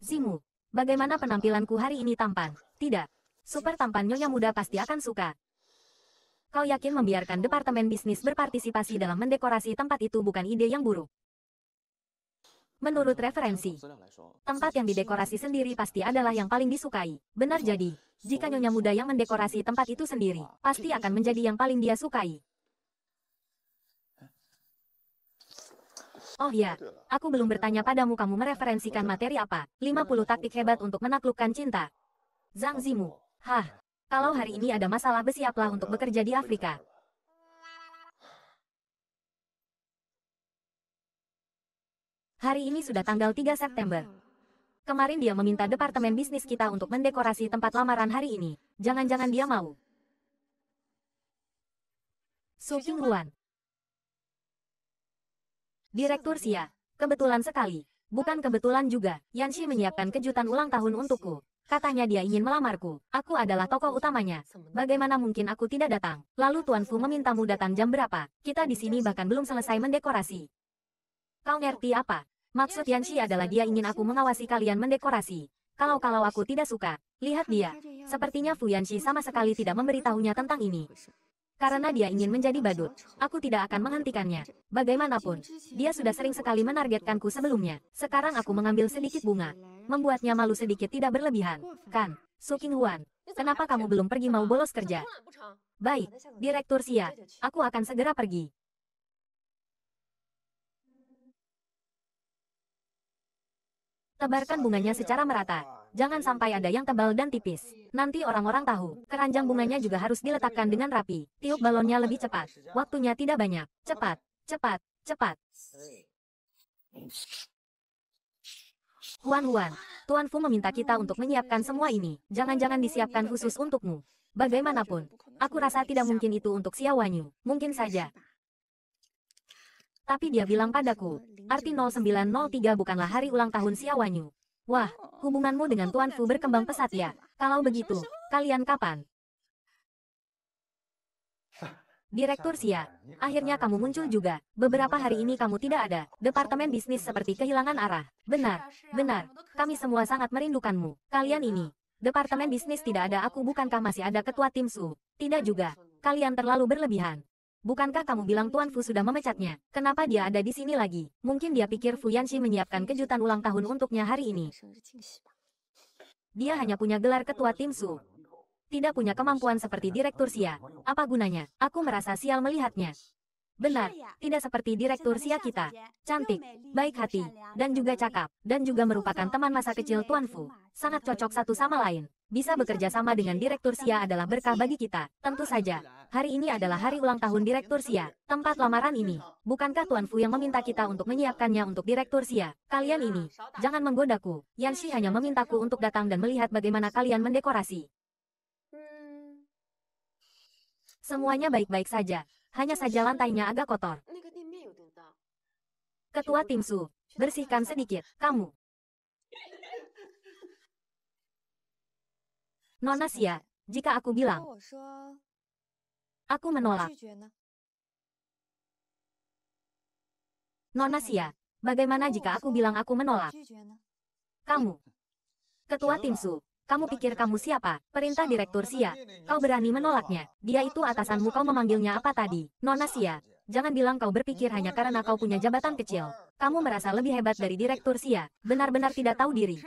Zimu, bagaimana penampilanku hari ini tampan? Tidak, super tampan nyonya muda pasti akan suka. Kau yakin membiarkan Departemen Bisnis berpartisipasi dalam mendekorasi tempat itu bukan ide yang buruk? Menurut referensi, tempat yang didekorasi sendiri pasti adalah yang paling disukai. Benar jadi, jika nyonya muda yang mendekorasi tempat itu sendiri, pasti akan menjadi yang paling dia sukai. Oh ya, aku belum bertanya padamu kamu mereferensikan materi apa. 50 taktik hebat untuk menaklukkan cinta. Zhang Zimu. Hah, kalau hari ini ada masalah bersiaplah untuk bekerja di Afrika. Hari ini sudah tanggal 3 September. Kemarin dia meminta Departemen Bisnis kita untuk mendekorasi tempat lamaran hari ini. Jangan-jangan dia mau. Su Ruan, Direktur sia, kebetulan sekali. Bukan kebetulan juga, Yan Shi menyiapkan kejutan ulang tahun untukku. Katanya dia ingin melamarku. Aku adalah tokoh utamanya. Bagaimana mungkin aku tidak datang? Lalu Tuan Fu memintamu datang jam berapa? Kita di sini bahkan belum selesai mendekorasi. Kau ngerti apa? Maksud iya, Yanshi iya, adalah iya, dia ingin aku mengawasi kalian mendekorasi. Kalau-kalau aku tidak suka, lihat dia. Sepertinya Fu Yanshi sama sekali tidak memberitahunya tentang ini. Karena dia ingin menjadi badut, aku tidak akan menghentikannya. Bagaimanapun, dia sudah sering sekali menargetkanku sebelumnya. Sekarang aku mengambil sedikit bunga, membuatnya malu sedikit tidak berlebihan. Kan, Su Huan, kenapa kamu belum pergi mau bolos kerja? Baik, Direktur Sia, aku akan segera pergi. Tebarkan bunganya secara merata. Jangan sampai ada yang tebal dan tipis. Nanti orang-orang tahu. Keranjang bunganya juga harus diletakkan dengan rapi. Tiup balonnya lebih cepat. Waktunya tidak banyak. Cepat, cepat, cepat. Huan Huan, Tuan Fu meminta kita untuk menyiapkan semua ini. Jangan-jangan disiapkan khusus untukmu. Bagaimanapun, aku rasa tidak mungkin itu untuk Xiao Wanyu. Mungkin saja, tapi dia bilang padaku, arti 0903 bukanlah hari ulang tahun Siawanyu. Wah, hubunganmu dengan Tuan Fu berkembang pesat ya. Kalau begitu, kalian kapan? Direktur Sia, akhirnya kamu muncul juga. Beberapa hari ini kamu tidak ada. Departemen bisnis seperti kehilangan arah. Benar, benar. Kami semua sangat merindukanmu. Kalian ini. Departemen bisnis tidak ada aku bukankah masih ada ketua tim Su? Tidak juga. Kalian terlalu berlebihan. Bukankah kamu bilang Tuan Fu sudah memecatnya? Kenapa dia ada di sini lagi? Mungkin dia pikir Fu Yanshi menyiapkan kejutan ulang tahun untuknya hari ini. Dia hanya punya gelar ketua tim Su. Tidak punya kemampuan seperti Direktur Sia. Apa gunanya? Aku merasa sial melihatnya. Benar, tidak seperti Direktur Sia kita. Cantik, baik hati, dan juga cakap, dan juga merupakan teman masa kecil Tuan Fu. Sangat cocok satu sama lain bisa bekerja sama dengan Direktur SIA adalah berkah bagi kita. Tentu saja, hari ini adalah hari ulang tahun Direktur SIA, tempat lamaran ini. Bukankah Tuan Fu yang meminta kita untuk menyiapkannya untuk Direktur SIA? Kalian ini, jangan menggodaku. Yan Shi hanya memintaku untuk datang dan melihat bagaimana kalian mendekorasi. Semuanya baik-baik saja, hanya saja lantainya agak kotor. Ketua Tim Su, bersihkan sedikit, kamu. Nona Xia, ya, ya, jika aku bilang, aku menolak. Nona Xia, bagaimana jika aku bilang aku menolak? Kamu, Ketua Tim Su, kamu pikir kamu siapa? Perintah Direktur Xia, kau berani menolaknya. Dia itu atasanmu kau memanggilnya apa tadi? Nona Xia, ya, jangan bilang kau berpikir hanya karena kau punya jabatan kecil. Kamu merasa lebih hebat dari Direktur Xia, benar-benar tidak tahu diri.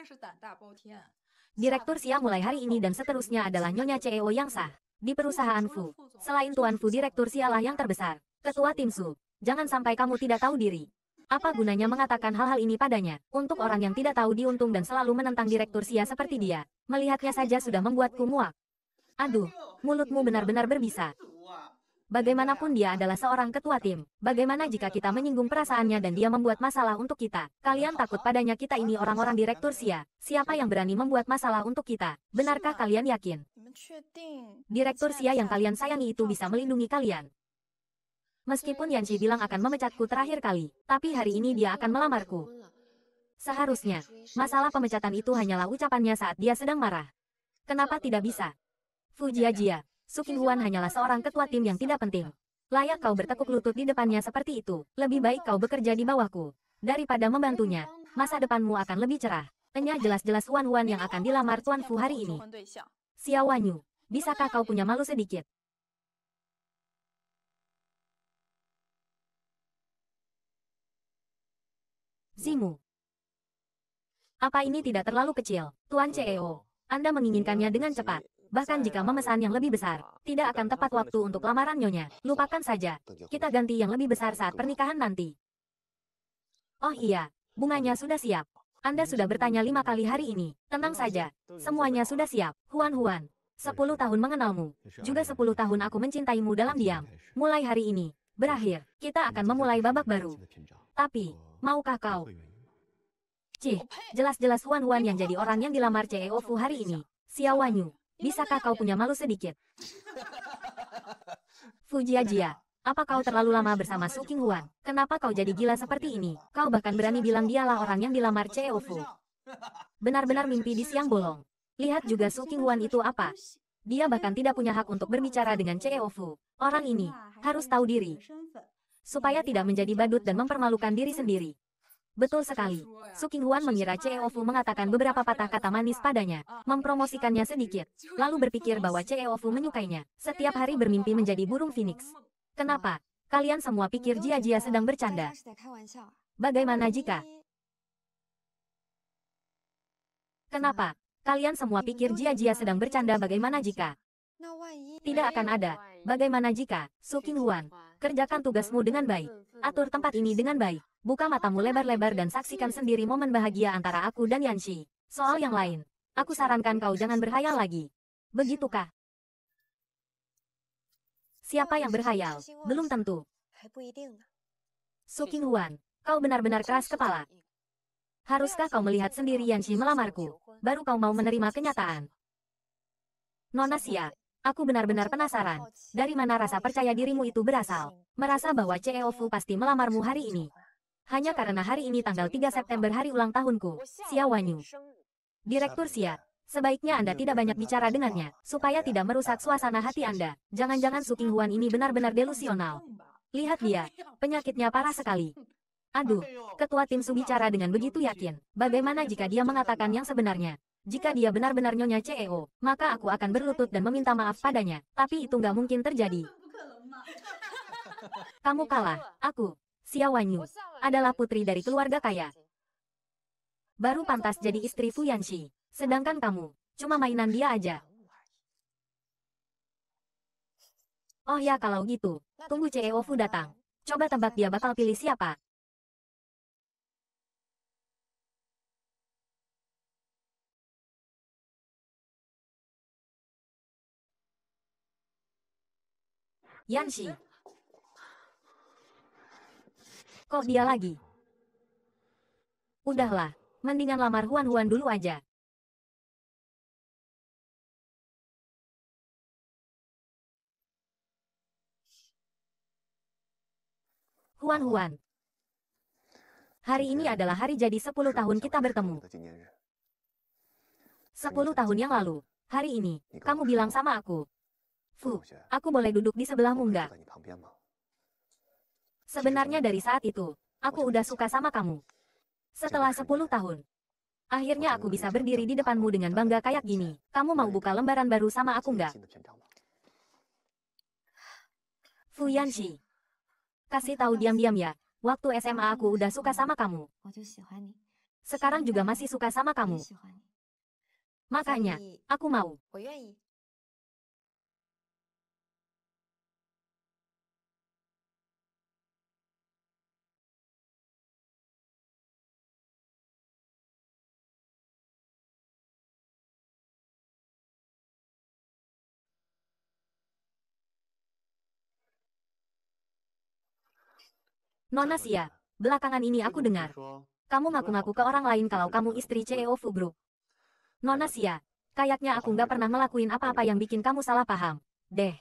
Direktur Xia mulai hari ini dan seterusnya adalah Nyonya CEO yang sah. Di perusahaan Fu, selain Tuan Fu Direktur Xia lah yang terbesar. Ketua Tim Su, jangan sampai kamu tidak tahu diri. Apa gunanya mengatakan hal-hal ini padanya? Untuk orang yang tidak tahu diuntung dan selalu menentang direktur sia seperti dia, melihatnya saja sudah membuatku muak. Aduh, mulutmu benar-benar berbisa. Bagaimanapun dia adalah seorang ketua tim. Bagaimana jika kita menyinggung perasaannya dan dia membuat masalah untuk kita? Kalian takut padanya kita ini orang-orang direktur Sia. Siapa yang berani membuat masalah untuk kita? Benarkah kalian yakin? Direktur Sia yang kalian sayangi itu bisa melindungi kalian. Meskipun Yanji bilang akan memecatku terakhir kali, tapi hari ini dia akan melamarku. Seharusnya, masalah pemecatan itu hanyalah ucapannya saat dia sedang marah. Kenapa tidak bisa? Fujia Jia, Sukin Huan hanyalah seorang ketua tim yang tidak penting. Layak kau bertekuk lutut di depannya seperti itu. Lebih baik kau bekerja di bawahku. Daripada membantunya, masa depanmu akan lebih cerah. Enya jelas-jelas Huan Huan yang akan dilamar Tuan Fu hari ini. Wanyu, bisakah kau punya malu sedikit? Zimu. Apa ini tidak terlalu kecil, Tuan CEO? Anda menginginkannya dengan cepat bahkan jika memesan yang lebih besar, tidak akan tepat waktu untuk lamaran nyonya. Lupakan saja, kita ganti yang lebih besar saat pernikahan nanti. Oh iya, bunganya sudah siap. Anda sudah bertanya lima kali hari ini. Tenang saja, semuanya sudah siap. Huan Huan, sepuluh tahun mengenalmu. Juga sepuluh tahun aku mencintaimu dalam diam. Mulai hari ini, berakhir, kita akan memulai babak baru. Tapi, maukah kau? Cih, jelas-jelas Huan Huan yang jadi orang yang dilamar CEO Fu hari ini. Xiao Wanyu, Bisakah kau punya malu sedikit? Fujia Jia, apa kau terlalu lama bersama Su Huan? Kenapa kau jadi gila seperti ini? Kau bahkan berani bilang dialah orang yang dilamar CEO Fu. Benar-benar mimpi di siang bolong. Lihat juga Su Huan itu apa. Dia bahkan tidak punya hak untuk berbicara dengan CEO Fu. Orang ini harus tahu diri. Supaya tidak menjadi badut dan mempermalukan diri sendiri. Betul sekali. Huan mengira CEO Fu mengatakan beberapa patah kata manis padanya, mempromosikannya sedikit, lalu berpikir bahwa CEO Fu menyukainya, setiap hari bermimpi menjadi burung phoenix. Kenapa? Kalian semua pikir Jia Jia sedang bercanda. Bagaimana jika? Kenapa? Kalian semua pikir Jia Jia sedang bercanda bagaimana jika? Tidak akan ada. Bagaimana jika, Su Huan, kerjakan tugasmu dengan baik. Atur tempat ini dengan baik. Buka matamu lebar-lebar dan saksikan sendiri momen bahagia antara aku dan Yanshi. Soal yang lain, aku sarankan kau jangan berhayal lagi. Begitukah? Siapa yang berhayal? Belum tentu. Su Huan, kau benar-benar keras kepala. Haruskah kau melihat sendiri Yanshi melamarku? Baru kau mau menerima kenyataan. Nona Xia, Aku benar-benar penasaran. Dari mana rasa percaya dirimu itu berasal? Merasa bahwa CEO Fu pasti melamarmu hari ini. Hanya karena hari ini tanggal 3 September hari ulang tahunku, Xia Wanyu. Direktur Xia, sebaiknya Anda tidak banyak bicara dengannya, supaya tidak merusak suasana hati Anda. Jangan-jangan Su Qinghuan ini benar-benar delusional. Lihat dia, penyakitnya parah sekali. Aduh, ketua tim Su bicara dengan begitu yakin. Bagaimana jika dia mengatakan yang sebenarnya? Jika dia benar-benar nyonya CEO, maka aku akan berlutut dan meminta maaf padanya. Tapi itu nggak mungkin terjadi. Kamu kalah, aku. Wanyu adalah putri dari keluarga kaya. Baru pantas jadi istri Fu Yanshi, Sedangkan kamu, cuma mainan dia aja. Oh ya kalau gitu, tunggu CEO Fu datang. Coba tebak dia bakal pilih siapa. Yanshi, Kok dia lagi? Udahlah, mendingan lamar Huan-Huan dulu aja. Huan-Huan. Hari ini adalah hari jadi 10 tahun kita bertemu. 10 tahun yang lalu, hari ini, kamu bilang sama aku. Fu, aku boleh duduk di sebelahmu enggak? Sebenarnya dari saat itu, aku udah suka sama kamu. Setelah 10 tahun, akhirnya aku bisa berdiri di depanmu dengan bangga kayak gini. Kamu mau buka lembaran baru sama aku nggak? Fu Yanxi. Kasih tahu diam-diam ya, waktu SMA aku udah suka sama kamu. Sekarang juga masih suka sama kamu. Makanya, aku mau. Nona Sia, belakangan ini aku dengar. Kamu ngaku-ngaku ke orang lain kalau kamu istri CEO Fu Group. Nona Sia, kayaknya aku nggak pernah ngelakuin apa-apa yang bikin kamu salah paham. Deh.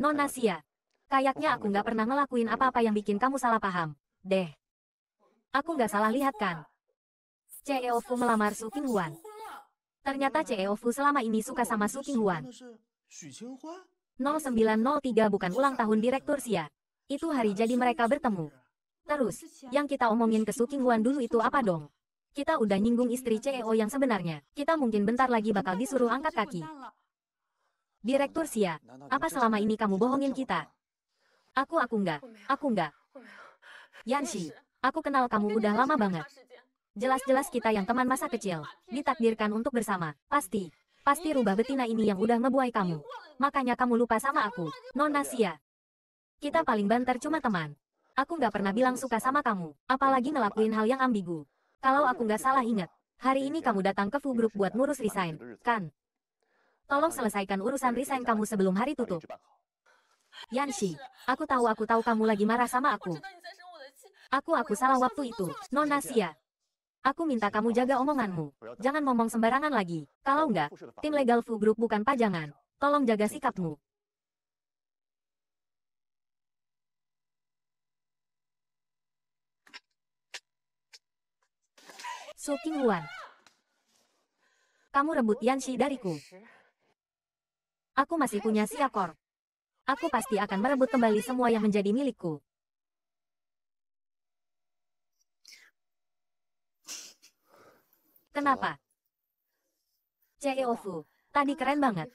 Nona Sia, kayaknya aku nggak pernah ngelakuin apa-apa yang bikin kamu salah paham. Deh. Aku nggak salah lihat kan? CEO Fu melamar Su Huan. Ternyata CEO Fu selama ini suka sama Su Qinghuan. 0903 bukan ulang tahun Direktur Sia. Itu hari jadi mereka bertemu. Terus, yang kita omongin ke Su Huan dulu itu apa dong? Kita udah nyinggung istri CEO yang sebenarnya. Kita mungkin bentar lagi bakal disuruh angkat kaki. Direktur Sia, apa selama ini kamu bohongin kita? Aku aku enggak, aku enggak. Yanshi, aku kenal kamu udah lama banget. Ya. Jelas-jelas kita yang teman masa kecil, ditakdirkan untuk bersama. Pasti, pasti rubah betina ini yang udah ngebuai kamu. Makanya kamu lupa sama aku, Nona Sia. Kita paling banter cuma teman. Aku nggak pernah bilang suka sama kamu, apalagi ngelakuin hal yang ambigu. Kalau aku nggak salah ingat, hari ini kamu datang ke Fu Group buat ngurus resign, kan? Tolong selesaikan urusan resign kamu sebelum hari tutup. Yanshi, aku tahu aku tahu kamu lagi marah sama aku. Aku aku salah waktu itu, Nona Sia. Aku minta kamu jaga omonganmu. Jangan ngomong sembarangan lagi. Kalau enggak, tim legal Fu Group bukan pajangan. Tolong jaga sikapmu. Su Qinghuan. Kamu rebut Shi dariku. Aku masih punya siakor. Aku pasti akan merebut kembali semua yang menjadi milikku. Kenapa? CEO Fu, tadi keren banget.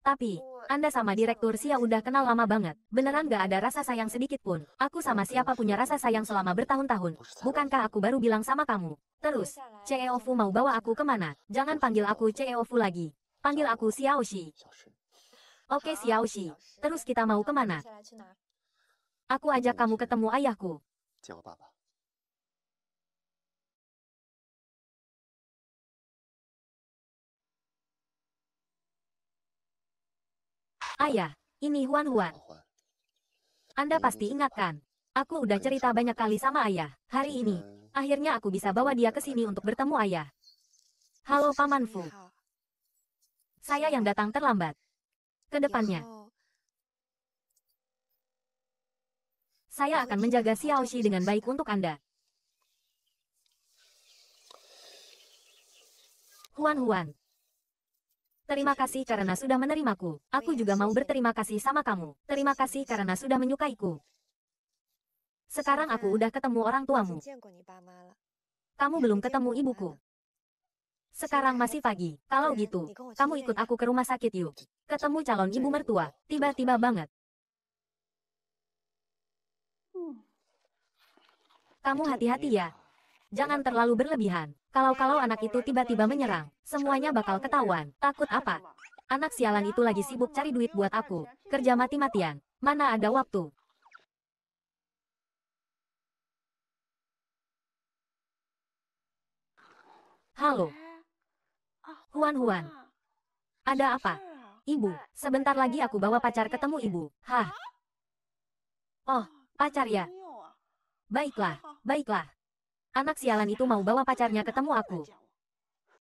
Tapi, Anda sama Direktur Sia udah kenal lama banget. Beneran gak ada rasa sayang sedikit pun. Aku sama siapa punya rasa sayang selama bertahun-tahun. Bukankah aku baru bilang sama kamu? Terus, CEO Fu mau bawa aku kemana? Jangan panggil aku CEO Fu lagi. Panggil aku Shi. Oke Shi, terus kita mau kemana? Aku ajak kamu ketemu ayahku. Ayah, ya, ini Huan Huan. Oh, Anda pasti ingatkan. Aku udah cerita banyak kali sama ayah. Hari ini, akhirnya aku bisa bawa dia ke sini untuk bertemu ayah. Halo Paman Fu. Saya yang datang terlambat. Kedepannya, ya saya akan menjaga Xiao Xi dengan baik untuk Anda. Huan Huan, Terima kasih karena sudah menerimaku. Aku juga mau berterima kasih sama kamu. Terima kasih karena sudah menyukaiku. Sekarang aku udah ketemu orang tuamu. Kamu belum ketemu ibuku. Sekarang masih pagi. Kalau gitu, kamu ikut aku ke rumah sakit yuk. Ketemu calon ibu mertua. Tiba-tiba banget. Kamu hati-hati ya. Jangan terlalu berlebihan. Kalau-kalau anak itu tiba-tiba menyerang, semuanya bakal ketahuan. Takut apa? Anak sialan itu lagi sibuk cari duit buat aku. Kerja mati-matian. Mana ada waktu? Halo. Huan Huan. Ada apa? Ibu, sebentar lagi aku bawa pacar ketemu ibu. Hah? Oh, pacar ya? Baiklah, baiklah. Anak sialan itu mau bawa pacarnya ketemu aku.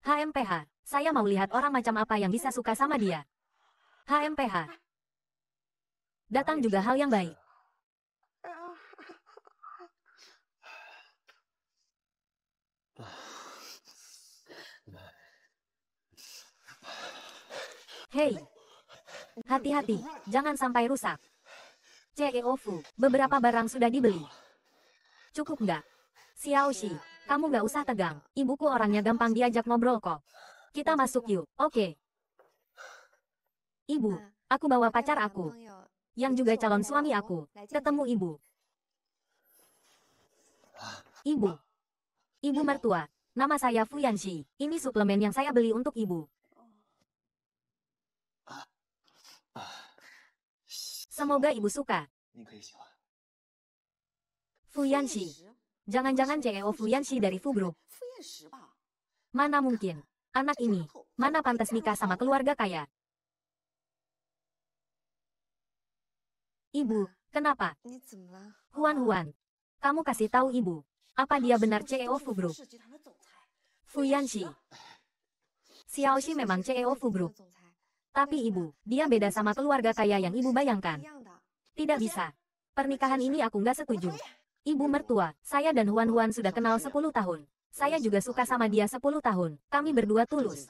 HMPH, saya mau lihat orang macam apa yang bisa suka sama dia. HMPH. Datang juga hal yang baik. Hei, hati-hati, jangan sampai rusak. CEO Fu, beberapa barang sudah dibeli. Cukup nggak? Xiaoxi, kamu gak usah tegang. Ibuku orangnya gampang diajak ngobrol kok. Kita masuk yuk, oke. Okay. Ibu, aku bawa pacar aku. Yang juga calon suami aku. Ketemu ibu. Ibu. Ibu mertua. Nama saya Fu Yanshi. Ini suplemen yang saya beli untuk ibu. Semoga ibu suka. Fu Yanshi. Jangan-jangan CEO Fuyanshi dari Fu Group. Mana mungkin. Anak ini, mana pantas nikah sama keluarga kaya. Ibu, kenapa? Huan-huan. Kamu kasih tahu ibu. Apa dia benar CEO Fu Group? Fu Yanxi. Xiaoxi memang CEO Fu Group. Tapi ibu, dia beda sama keluarga kaya yang ibu bayangkan. Tidak bisa. Pernikahan ini aku nggak setuju. Ibu mertua, saya dan Huan Huan sudah kenal 10 tahun. Saya juga suka sama dia 10 tahun. Kami berdua tulus.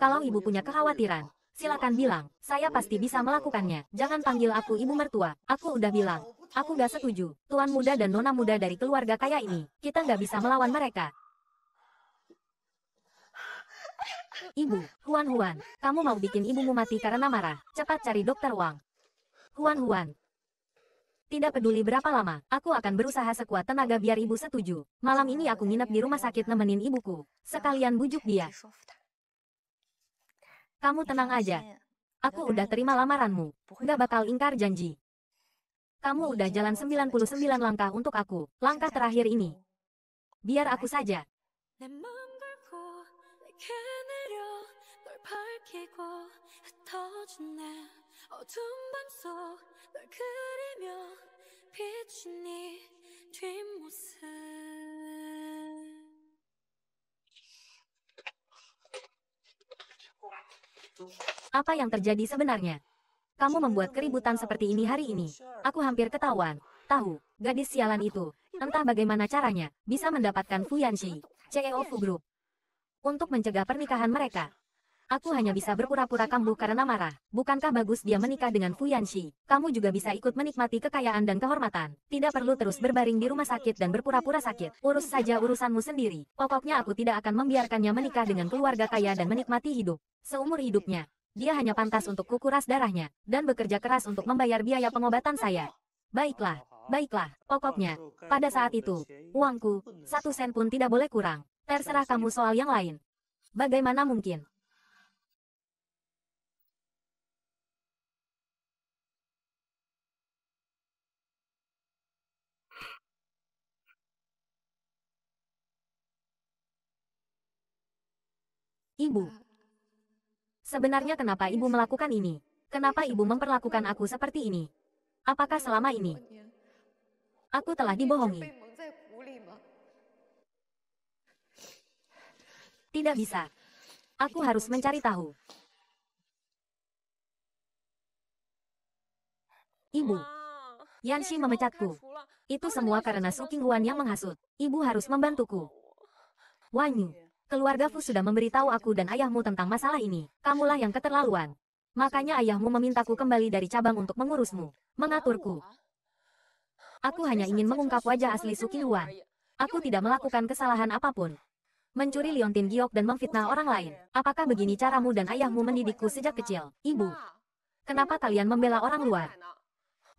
Kalau ibu punya kekhawatiran, silakan bilang. Saya pasti bisa melakukannya. Jangan panggil aku ibu mertua. Aku udah bilang. Aku gak setuju. Tuan muda dan nona muda dari keluarga kaya ini. Kita gak bisa melawan mereka. Ibu, Huan Huan, kamu mau bikin ibumu mati karena marah. Cepat cari dokter Wang. Huan Huan, tidak peduli berapa lama, aku akan berusaha sekuat tenaga biar ibu setuju. Malam ini aku nginep di rumah sakit nemenin ibuku. Sekalian bujuk dia. Kamu tenang aja. Aku udah terima lamaranmu. Gak bakal ingkar janji. Kamu udah jalan 99 langkah untuk aku. Langkah terakhir ini. Biar aku saja. Apa yang terjadi sebenarnya? Kamu membuat keributan seperti ini hari ini. Aku hampir ketahuan. Tahu, gadis sialan itu, entah bagaimana caranya, bisa mendapatkan Fuyanshi, CEO Fu Group. Untuk mencegah pernikahan mereka, Aku hanya bisa berpura-pura kambuh karena marah. Bukankah bagus dia menikah dengan Fu Yanshi? Kamu juga bisa ikut menikmati kekayaan dan kehormatan. Tidak perlu terus berbaring di rumah sakit dan berpura-pura sakit. Urus saja urusanmu sendiri. Pokoknya aku tidak akan membiarkannya menikah dengan keluarga kaya dan menikmati hidup. Seumur hidupnya. Dia hanya pantas untuk kukuras darahnya, dan bekerja keras untuk membayar biaya pengobatan saya. Baiklah, baiklah, pokoknya, pada saat itu, uangku, satu sen pun tidak boleh kurang. Terserah kamu soal yang lain. Bagaimana mungkin? Ibu. Sebenarnya kenapa ibu melakukan ini? Kenapa ibu memperlakukan aku seperti ini? Apakah selama ini aku telah dibohongi? Tidak bisa. Aku harus mencari tahu. Ibu. Yanshi memecatku. Itu semua karena Su Qinghuan yang menghasut. Ibu harus membantuku. Wanyu. Keluarga Fu sudah memberitahu aku dan ayahmu tentang masalah ini. Kamulah yang keterlaluan. Makanya ayahmu memintaku kembali dari cabang untuk mengurusmu, mengaturku. Aku hanya ingin mengungkap wajah asli Huan. Aku tidak melakukan kesalahan apapun. Mencuri liontin giok dan memfitnah orang lain. Apakah begini caramu dan ayahmu mendidikku sejak kecil, ibu? Kenapa kalian membela orang luar?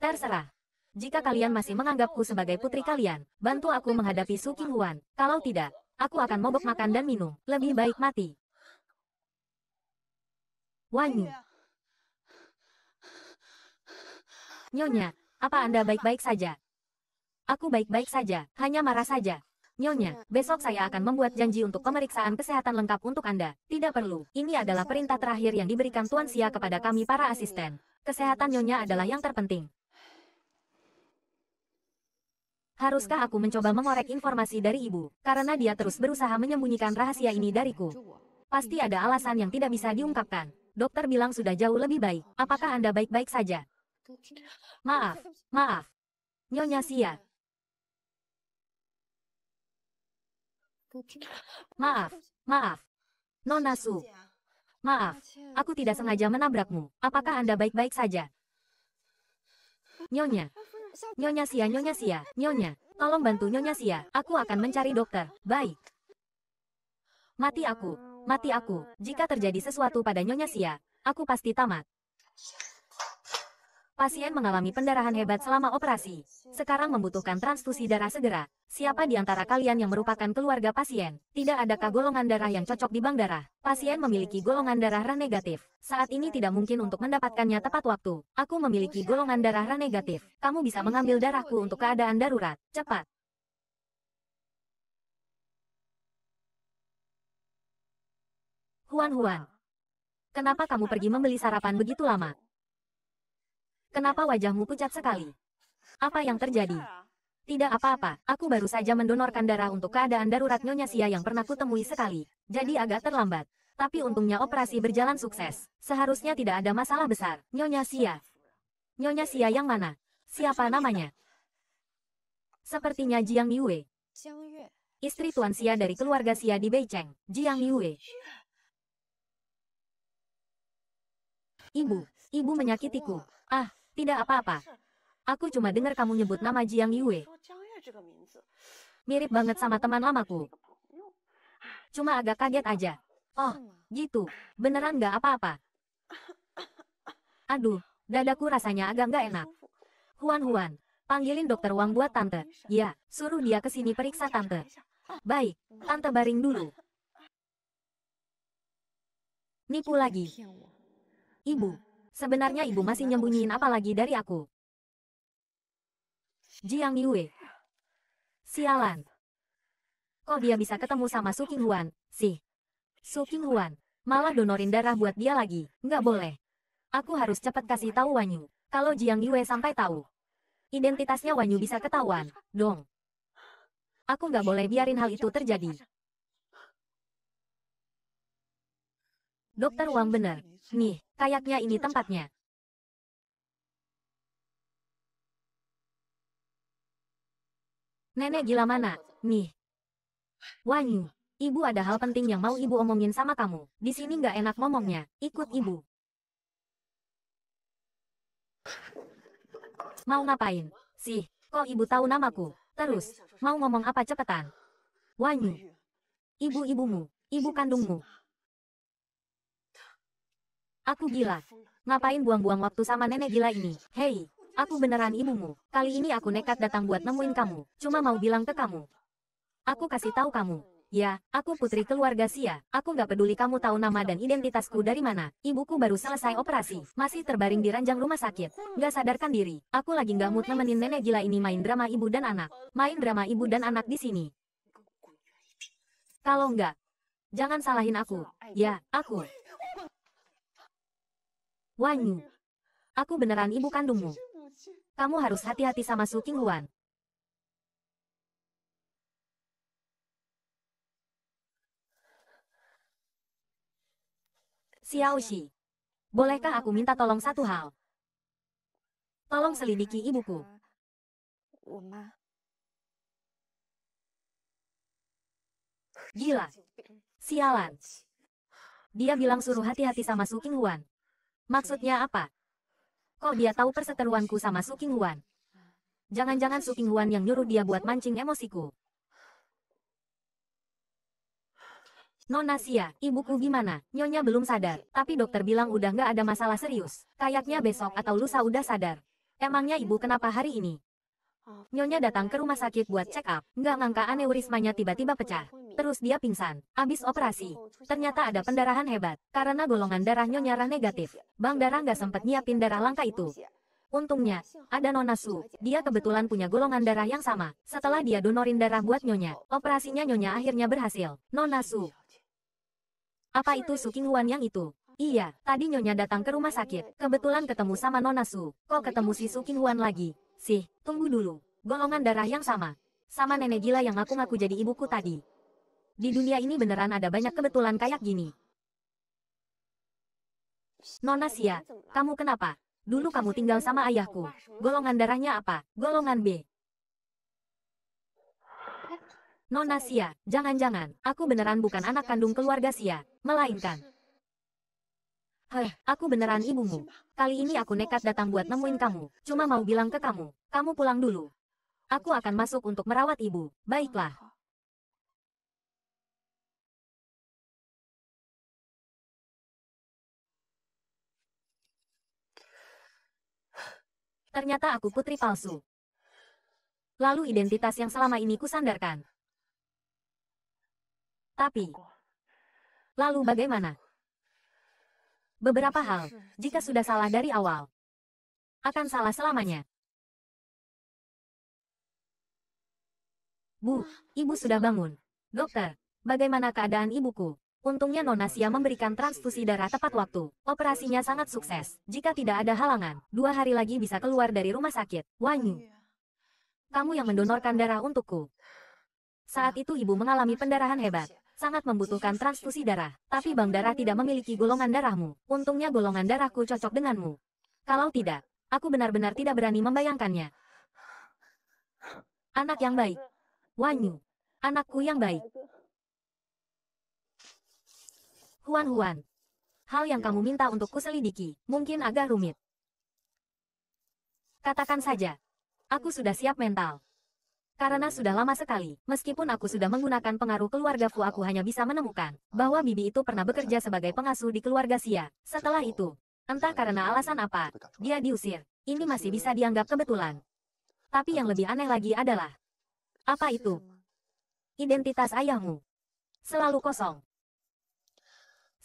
Terserah. Jika kalian masih menganggapku sebagai putri kalian, bantu aku menghadapi Su Huan. Kalau tidak, Aku akan mogok makan dan minum. Lebih baik mati. Wanyu. Iya. Nyonya, apa Anda baik-baik saja? Aku baik-baik saja, hanya marah saja. Nyonya, besok saya akan membuat janji untuk pemeriksaan kesehatan lengkap untuk Anda. Tidak perlu. Ini adalah perintah terakhir yang diberikan Tuan Sia kepada kami para asisten. Kesehatan Nyonya adalah yang terpenting. Haruskah aku mencoba mengorek informasi dari ibu? Karena dia terus berusaha menyembunyikan rahasia ini dariku. Pasti ada alasan yang tidak bisa diungkapkan. Dokter bilang sudah jauh lebih baik. Apakah Anda baik-baik saja? Maaf, maaf. Nyonya Sia. Maaf, maaf. Nona Su. Maaf, aku tidak sengaja menabrakmu. Apakah Anda baik-baik saja? Nyonya, Nyonya Sia, Nyonya Sia, Nyonya, tolong bantu Nyonya Sia, aku akan mencari dokter, baik. Mati aku, mati aku, jika terjadi sesuatu pada Nyonya Sia, aku pasti tamat. Pasien mengalami pendarahan hebat selama operasi. Sekarang membutuhkan transfusi darah segera. Siapa di antara kalian yang merupakan keluarga pasien? Tidak adakah golongan darah yang cocok di bank darah? Pasien memiliki golongan darah Ra negatif. Saat ini tidak mungkin untuk mendapatkannya tepat waktu. Aku memiliki golongan darah Ra negatif. Kamu bisa mengambil darahku untuk keadaan darurat. Cepat. Huan Huan. Kenapa kamu pergi membeli sarapan begitu lama? Kenapa wajahmu pucat sekali? Apa yang terjadi? Tidak apa-apa, aku baru saja mendonorkan darah untuk keadaan darurat Nyonya Sia yang pernah kutemui sekali. Jadi agak terlambat. Tapi untungnya operasi berjalan sukses. Seharusnya tidak ada masalah besar. Nyonya Sia. Nyonya Sia yang mana? Siapa namanya? Sepertinya Jiang Yue. Istri Tuan Sia dari keluarga Sia di Beicheng. Jiang Yue. Ibu, ibu menyakitiku. Ah, tidak apa-apa. Aku cuma dengar kamu nyebut nama Jiang Yue. Mirip banget sama teman lamaku. Cuma agak kaget aja. Oh, gitu. Beneran gak apa-apa. Aduh, dadaku rasanya agak gak enak. Huan-huan, panggilin dokter Wang buat tante. Ya, suruh dia kesini periksa tante. Baik, tante baring dulu. Nipu lagi. Ibu, Sebenarnya ibu masih nyembunyiin apa lagi dari aku? Jiang Yue. Sialan. Kok dia bisa ketemu sama Su Huan, sih? Su Huan, malah donorin darah buat dia lagi, nggak boleh. Aku harus cepat kasih tahu Wanyu, kalau Jiang Yue sampai tahu. Identitasnya Wanyu bisa ketahuan, dong. Aku nggak boleh biarin hal itu terjadi. Dokter Wang benar, Nih, kayaknya ini tempatnya. Nenek gila mana? Nih. Wanyu, ibu ada hal penting yang mau ibu omongin sama kamu. Di sini nggak enak ngomongnya, ikut ibu. Mau ngapain? Sih, kok ibu tahu namaku? Terus, mau ngomong apa cepetan? Wanyu. Ibu-ibumu, ibu kandungmu, Aku gila. Ngapain buang-buang waktu sama nenek gila ini? Hei, aku beneran ibumu. Kali ini aku nekat datang buat nemuin kamu. Cuma mau bilang ke kamu. Aku kasih tahu kamu. Ya, aku putri keluarga Sia. Aku gak peduli kamu tahu nama dan identitasku dari mana. Ibuku baru selesai operasi. Masih terbaring di ranjang rumah sakit. Gak sadarkan diri. Aku lagi gak mood nemenin nenek gila ini main drama ibu dan anak. Main drama ibu dan anak di sini. Kalau enggak, jangan salahin aku. Ya, aku. Wanyu. Aku beneran ibu kandungmu. Kamu harus hati-hati sama Su Xiao Xiaoxi. Bolehkah aku minta tolong satu hal? Tolong selidiki ibuku. Gila. Sialan. Dia bilang suruh hati-hati sama Su Huan. Maksudnya apa? Kok dia tahu perseteruanku sama Su Qinghuan? Jangan-jangan Su Qinghuan yang nyuruh dia buat mancing emosiku. Nona Sia, ibuku gimana? Nyonya belum sadar, tapi dokter bilang udah gak ada masalah serius. Kayaknya besok atau lusa udah sadar. Emangnya ibu kenapa hari ini? Nyonya datang ke rumah sakit buat check up. Nggak ngangka aneurismanya tiba-tiba pecah. Terus dia pingsan. Abis operasi. Ternyata ada pendarahan hebat. Karena golongan darah Nyonya Rah negatif. Bang Darah nggak sempat nyiapin darah langka itu. Untungnya, ada Nona Su. Dia kebetulan punya golongan darah yang sama. Setelah dia donorin darah buat Nyonya, operasinya Nyonya akhirnya berhasil. Nona Su. Apa itu Su Qinghuan yang itu? Iya, tadi Nyonya datang ke rumah sakit. Kebetulan ketemu sama Nona Su. Kok ketemu si Su Qinghuan lagi? Sih, tunggu dulu. Golongan darah yang sama. Sama nenek gila yang aku ngaku jadi ibuku tadi. Di dunia ini beneran ada banyak kebetulan kayak gini. Nona Sia, kamu kenapa? Dulu kamu tinggal sama ayahku. Golongan darahnya apa? Golongan B. Nona Sia, jangan-jangan, aku beneran bukan anak kandung keluarga Sia, melainkan. Hah, aku beneran ibumu. Kali ini aku nekat datang buat nemuin kamu. Cuma mau bilang ke kamu, kamu pulang dulu. Aku akan masuk untuk merawat ibu. Baiklah. Ternyata aku putri palsu. Lalu identitas yang selama ini kusandarkan. Tapi, lalu bagaimana? Beberapa hal, jika sudah salah dari awal, akan salah selamanya. Bu, ibu sudah bangun. Dokter, bagaimana keadaan ibuku? Untungnya iya, Nonasia memberikan transfusi darah tepat waktu. Operasinya sangat sukses. Jika tidak ada halangan, dua hari lagi bisa keluar dari rumah sakit. Wanyu. Iya. Kamu yang mendonorkan darah untukku. Saat itu ibu mengalami pendarahan hebat sangat membutuhkan transfusi darah, tapi bang darah tidak memiliki golongan darahmu. Untungnya golongan darahku cocok denganmu. Kalau tidak, aku benar-benar tidak berani membayangkannya. Anak yang baik. Wanyu. Anakku yang baik. Huan Huan. Hal yang kamu minta untuk kuselidiki, mungkin agak rumit. Katakan saja. Aku sudah siap mental. Karena sudah lama sekali, meskipun aku sudah menggunakan pengaruh keluarga Fu aku hanya bisa menemukan bahwa Bibi itu pernah bekerja sebagai pengasuh di keluarga Xia. Setelah itu, entah karena alasan apa, dia diusir. Ini masih bisa dianggap kebetulan. Tapi yang lebih aneh lagi adalah, apa itu? Identitas ayahmu. Selalu kosong.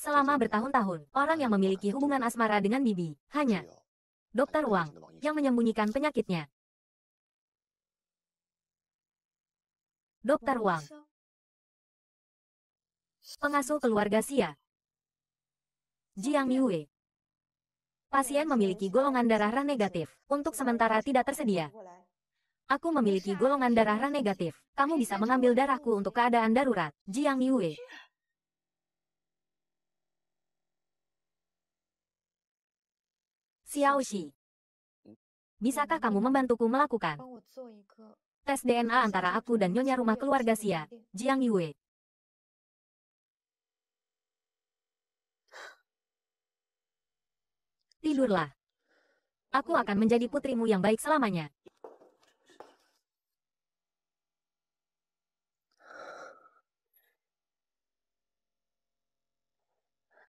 Selama bertahun-tahun, orang yang memiliki hubungan asmara dengan Bibi, hanya Dokter Wang, yang menyembunyikan penyakitnya. Dokter Wang. Pengasuh keluarga Xia. Jiang Yue. Pasien memiliki golongan darah RA negatif. Untuk sementara tidak tersedia. Aku memiliki golongan darah RA negatif. Kamu bisa mengambil darahku untuk keadaan darurat. Jiang Yue. Xiao Xi. Bisakah kamu membantuku melakukan? Tes DNA antara aku dan nyonya rumah keluarga Sia, Jiang Yue. Tidurlah. Aku akan menjadi putrimu yang baik selamanya.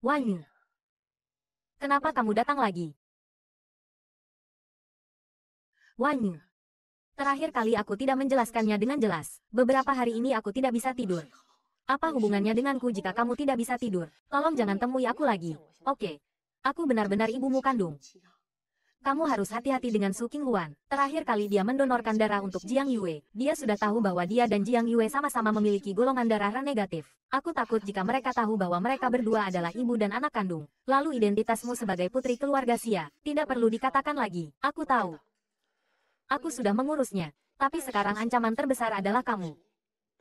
Wanyu. Kenapa kamu datang lagi? Wanyu. Terakhir kali aku tidak menjelaskannya dengan jelas. Beberapa hari ini aku tidak bisa tidur. Apa hubungannya denganku jika kamu tidak bisa tidur? Tolong jangan temui aku lagi. Oke. Aku benar-benar ibumu kandung. Kamu harus hati-hati dengan Su Qinghuan. Terakhir kali dia mendonorkan darah untuk Jiang Yue, dia sudah tahu bahwa dia dan Jiang Yue sama-sama memiliki golongan darah negatif. Aku takut jika mereka tahu bahwa mereka berdua adalah ibu dan anak kandung. Lalu identitasmu sebagai putri keluarga Sia, tidak perlu dikatakan lagi. Aku tahu, Aku sudah mengurusnya. Tapi sekarang ancaman terbesar adalah kamu.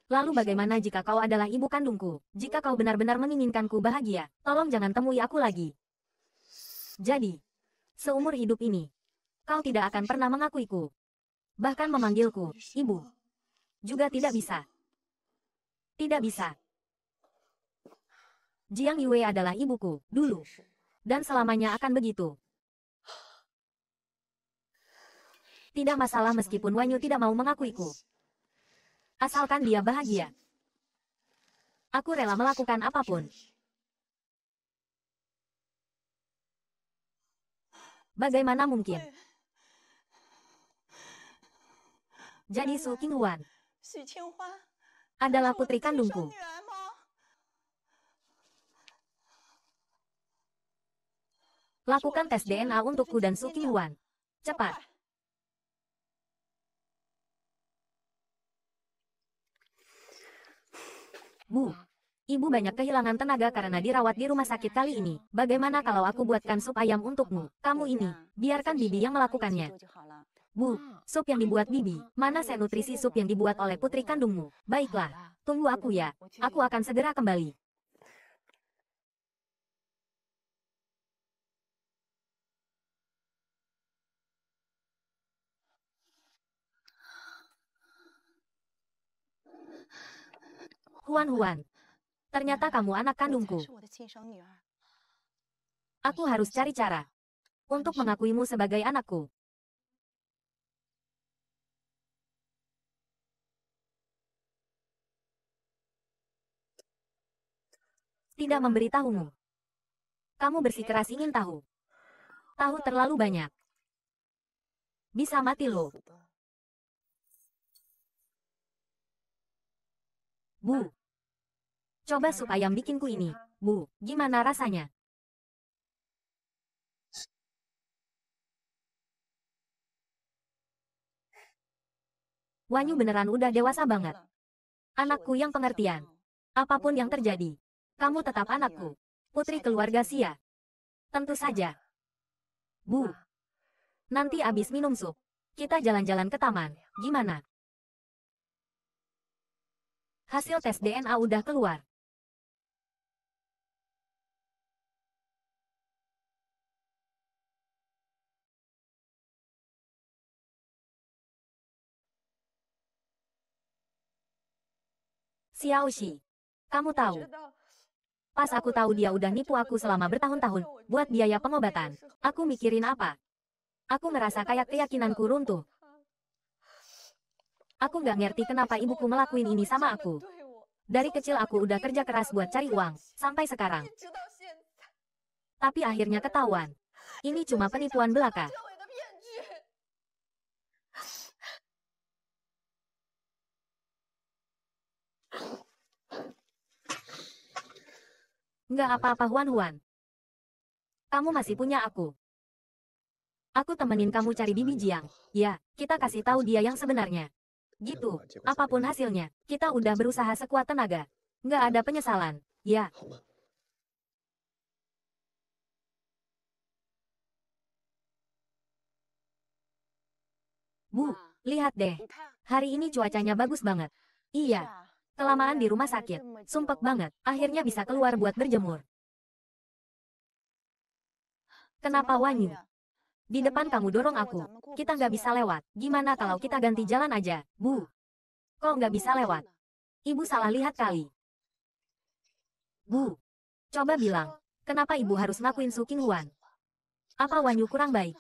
Lalu bagaimana jika kau adalah ibu kandungku? Jika kau benar-benar menginginkanku bahagia, tolong jangan temui aku lagi. Jadi, seumur hidup ini, kau tidak akan pernah mengakuiku. Bahkan memanggilku, ibu. Juga tidak bisa. Tidak bisa. Jiang Yue adalah ibuku, dulu. Dan selamanya akan begitu. Tidak masalah meskipun Wanyu tidak mau mengakuiku. Asalkan dia bahagia. Aku rela melakukan apapun. Bagaimana mungkin? Jadi Su Qinghuan adalah putri kandungku. Lakukan tes DNA untukku dan Su Qinghuan. Cepat. Bu, ibu banyak kehilangan tenaga karena dirawat di rumah sakit kali ini. Bagaimana kalau aku buatkan sup ayam untukmu? Kamu ini, biarkan bibi yang melakukannya. Bu, sup yang dibuat bibi, mana saya nutrisi sup yang dibuat oleh putri kandungmu? Baiklah, tunggu aku ya, aku akan segera kembali. Huan Huan. Ternyata kamu anak kandungku. Aku harus cari cara untuk mengakuimu sebagai anakku. Tidak memberitahumu. Kamu bersikeras ingin tahu. Tahu terlalu banyak. Bisa mati lo. Bu, Coba sup ayam bikinku ini. Bu, gimana rasanya? Wanyu beneran udah dewasa banget. Anakku yang pengertian. Apapun yang terjadi, kamu tetap anakku. Putri keluarga Sia. Tentu saja. Bu. Nanti abis minum sup, kita jalan-jalan ke taman. Gimana? Hasil tes DNA udah keluar. Xiao Xi. Kamu tahu. Pas aku tahu dia udah nipu aku selama bertahun-tahun, buat biaya pengobatan. Aku mikirin apa? Aku ngerasa kayak keyakinanku runtuh. Aku nggak ngerti kenapa ibuku ngelakuin ini sama aku. Dari kecil aku udah kerja keras buat cari uang, sampai sekarang. Tapi akhirnya ketahuan. Ini cuma penipuan belaka. Nggak apa-apa Huan Huan. Kamu masih punya aku. Aku temenin kamu cari Bibi Jiang. Ya, kita kasih tahu dia yang sebenarnya. Gitu, apapun hasilnya, kita udah berusaha sekuat tenaga. Nggak ada penyesalan, ya. Bu, lihat deh. Hari ini cuacanya bagus banget. Iya, Kelamaan di rumah sakit. Sumpek banget. Akhirnya bisa keluar buat berjemur. Kenapa Wanyu? Di depan kamu dorong aku. Kita nggak bisa lewat. Gimana kalau kita ganti jalan aja, Bu? Kok nggak bisa lewat? Ibu salah lihat kali. Bu, coba bilang, kenapa ibu harus ngakuin Su King Apa Wanyu kurang baik?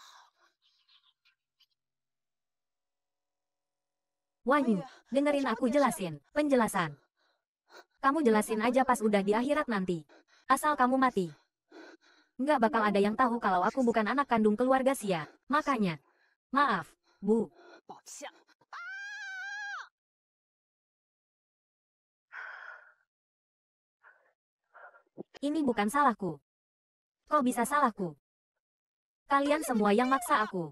Wanyu, dengerin aku jelasin, penjelasan. Kamu jelasin aja pas udah di akhirat nanti. Asal kamu mati. Nggak bakal ada yang tahu kalau aku bukan anak kandung keluarga Sia. Makanya. Maaf, Bu. Ini bukan salahku. Kok bisa salahku? Kalian semua yang maksa aku.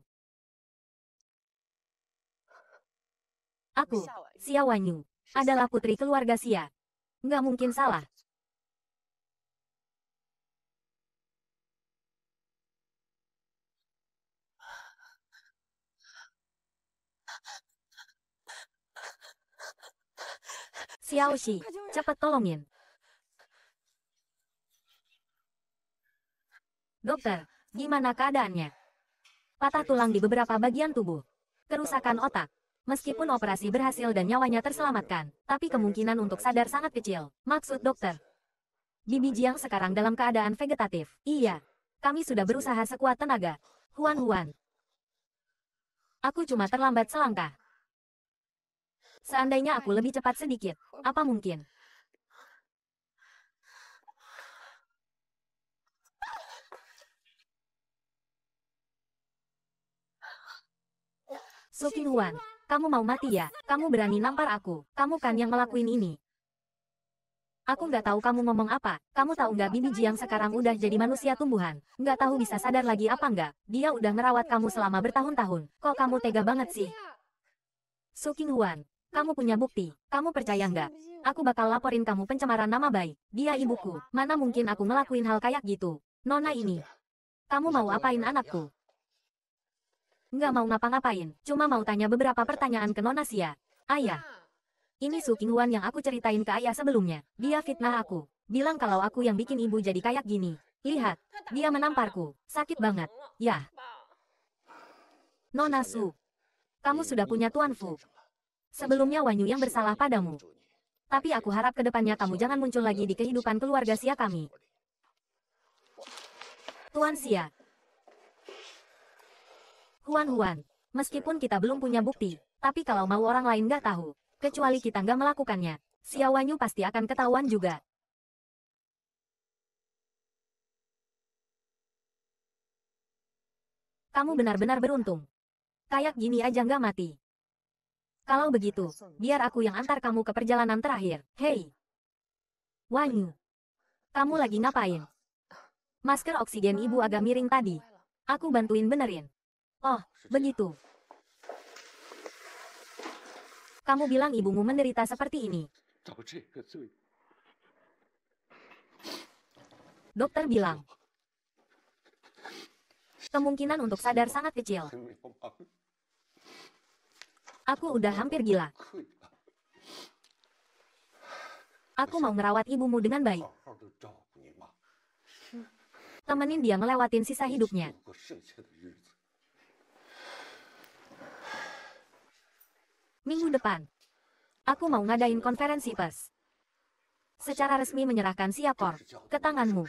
Aku, Xia iya. Wanyu, adalah putri keluarga Xia. Nggak mungkin salah. Xiao Xi, ya? cepat tolongin. Dokter, gimana keadaannya? Patah tulang di beberapa bagian tubuh. Kerusakan otak. Meskipun operasi berhasil dan nyawanya terselamatkan, tapi kemungkinan untuk sadar sangat kecil, maksud dokter. Bibi Jiang sekarang dalam keadaan vegetatif. Iya, kami sudah berusaha sekuat tenaga. Huan Huan. Aku cuma terlambat selangkah. Seandainya aku lebih cepat sedikit, apa mungkin? Sukin Huan, kamu mau mati ya? Kamu berani nampar aku? Kamu kan yang ngelakuin ini? Aku nggak tahu kamu ngomong apa. Kamu tahu nggak Bibi Jiang sekarang udah jadi manusia tumbuhan. Nggak tahu bisa sadar lagi apa nggak. Dia udah ngerawat kamu selama bertahun-tahun. Kok kamu tega banget sih? Su Huan, kamu punya bukti. Kamu percaya nggak? Aku bakal laporin kamu pencemaran nama baik. Dia ibuku. Mana mungkin aku ngelakuin hal kayak gitu. Nona ini. Kamu mau apain anakku? Nggak mau ngapa-ngapain, cuma mau tanya beberapa pertanyaan ke Nona Sia. Ayah. Ini Su Qinghuan yang aku ceritain ke ayah sebelumnya. Dia fitnah aku. Bilang kalau aku yang bikin ibu jadi kayak gini. Lihat, dia menamparku. Sakit banget. Ya, Nona Su. Kamu sudah punya Tuan Fu. Sebelumnya Wanyu yang bersalah padamu. Tapi aku harap kedepannya kamu jangan muncul lagi di kehidupan keluarga Sia kami. Tuan Sia, Huan Huan. Meskipun kita belum punya bukti, tapi kalau mau orang lain nggak tahu, kecuali kita nggak melakukannya, Xiaowanyu pasti akan ketahuan juga. Kamu benar-benar beruntung. Kayak gini aja nggak mati. Kalau begitu, biar aku yang antar kamu ke perjalanan terakhir. Hei! Wanyu! Kamu lagi ngapain? Masker oksigen ibu agak miring tadi. Aku bantuin benerin. Oh, begitu. Kamu bilang ibumu menderita seperti ini. Dokter bilang, kemungkinan untuk sadar sangat kecil. Aku udah hampir gila. Aku mau merawat ibumu dengan baik. Temenin dia ngelewatin sisa hidupnya. Minggu depan. Aku mau ngadain konferensi pers. Secara resmi menyerahkan Siakor ke tanganmu.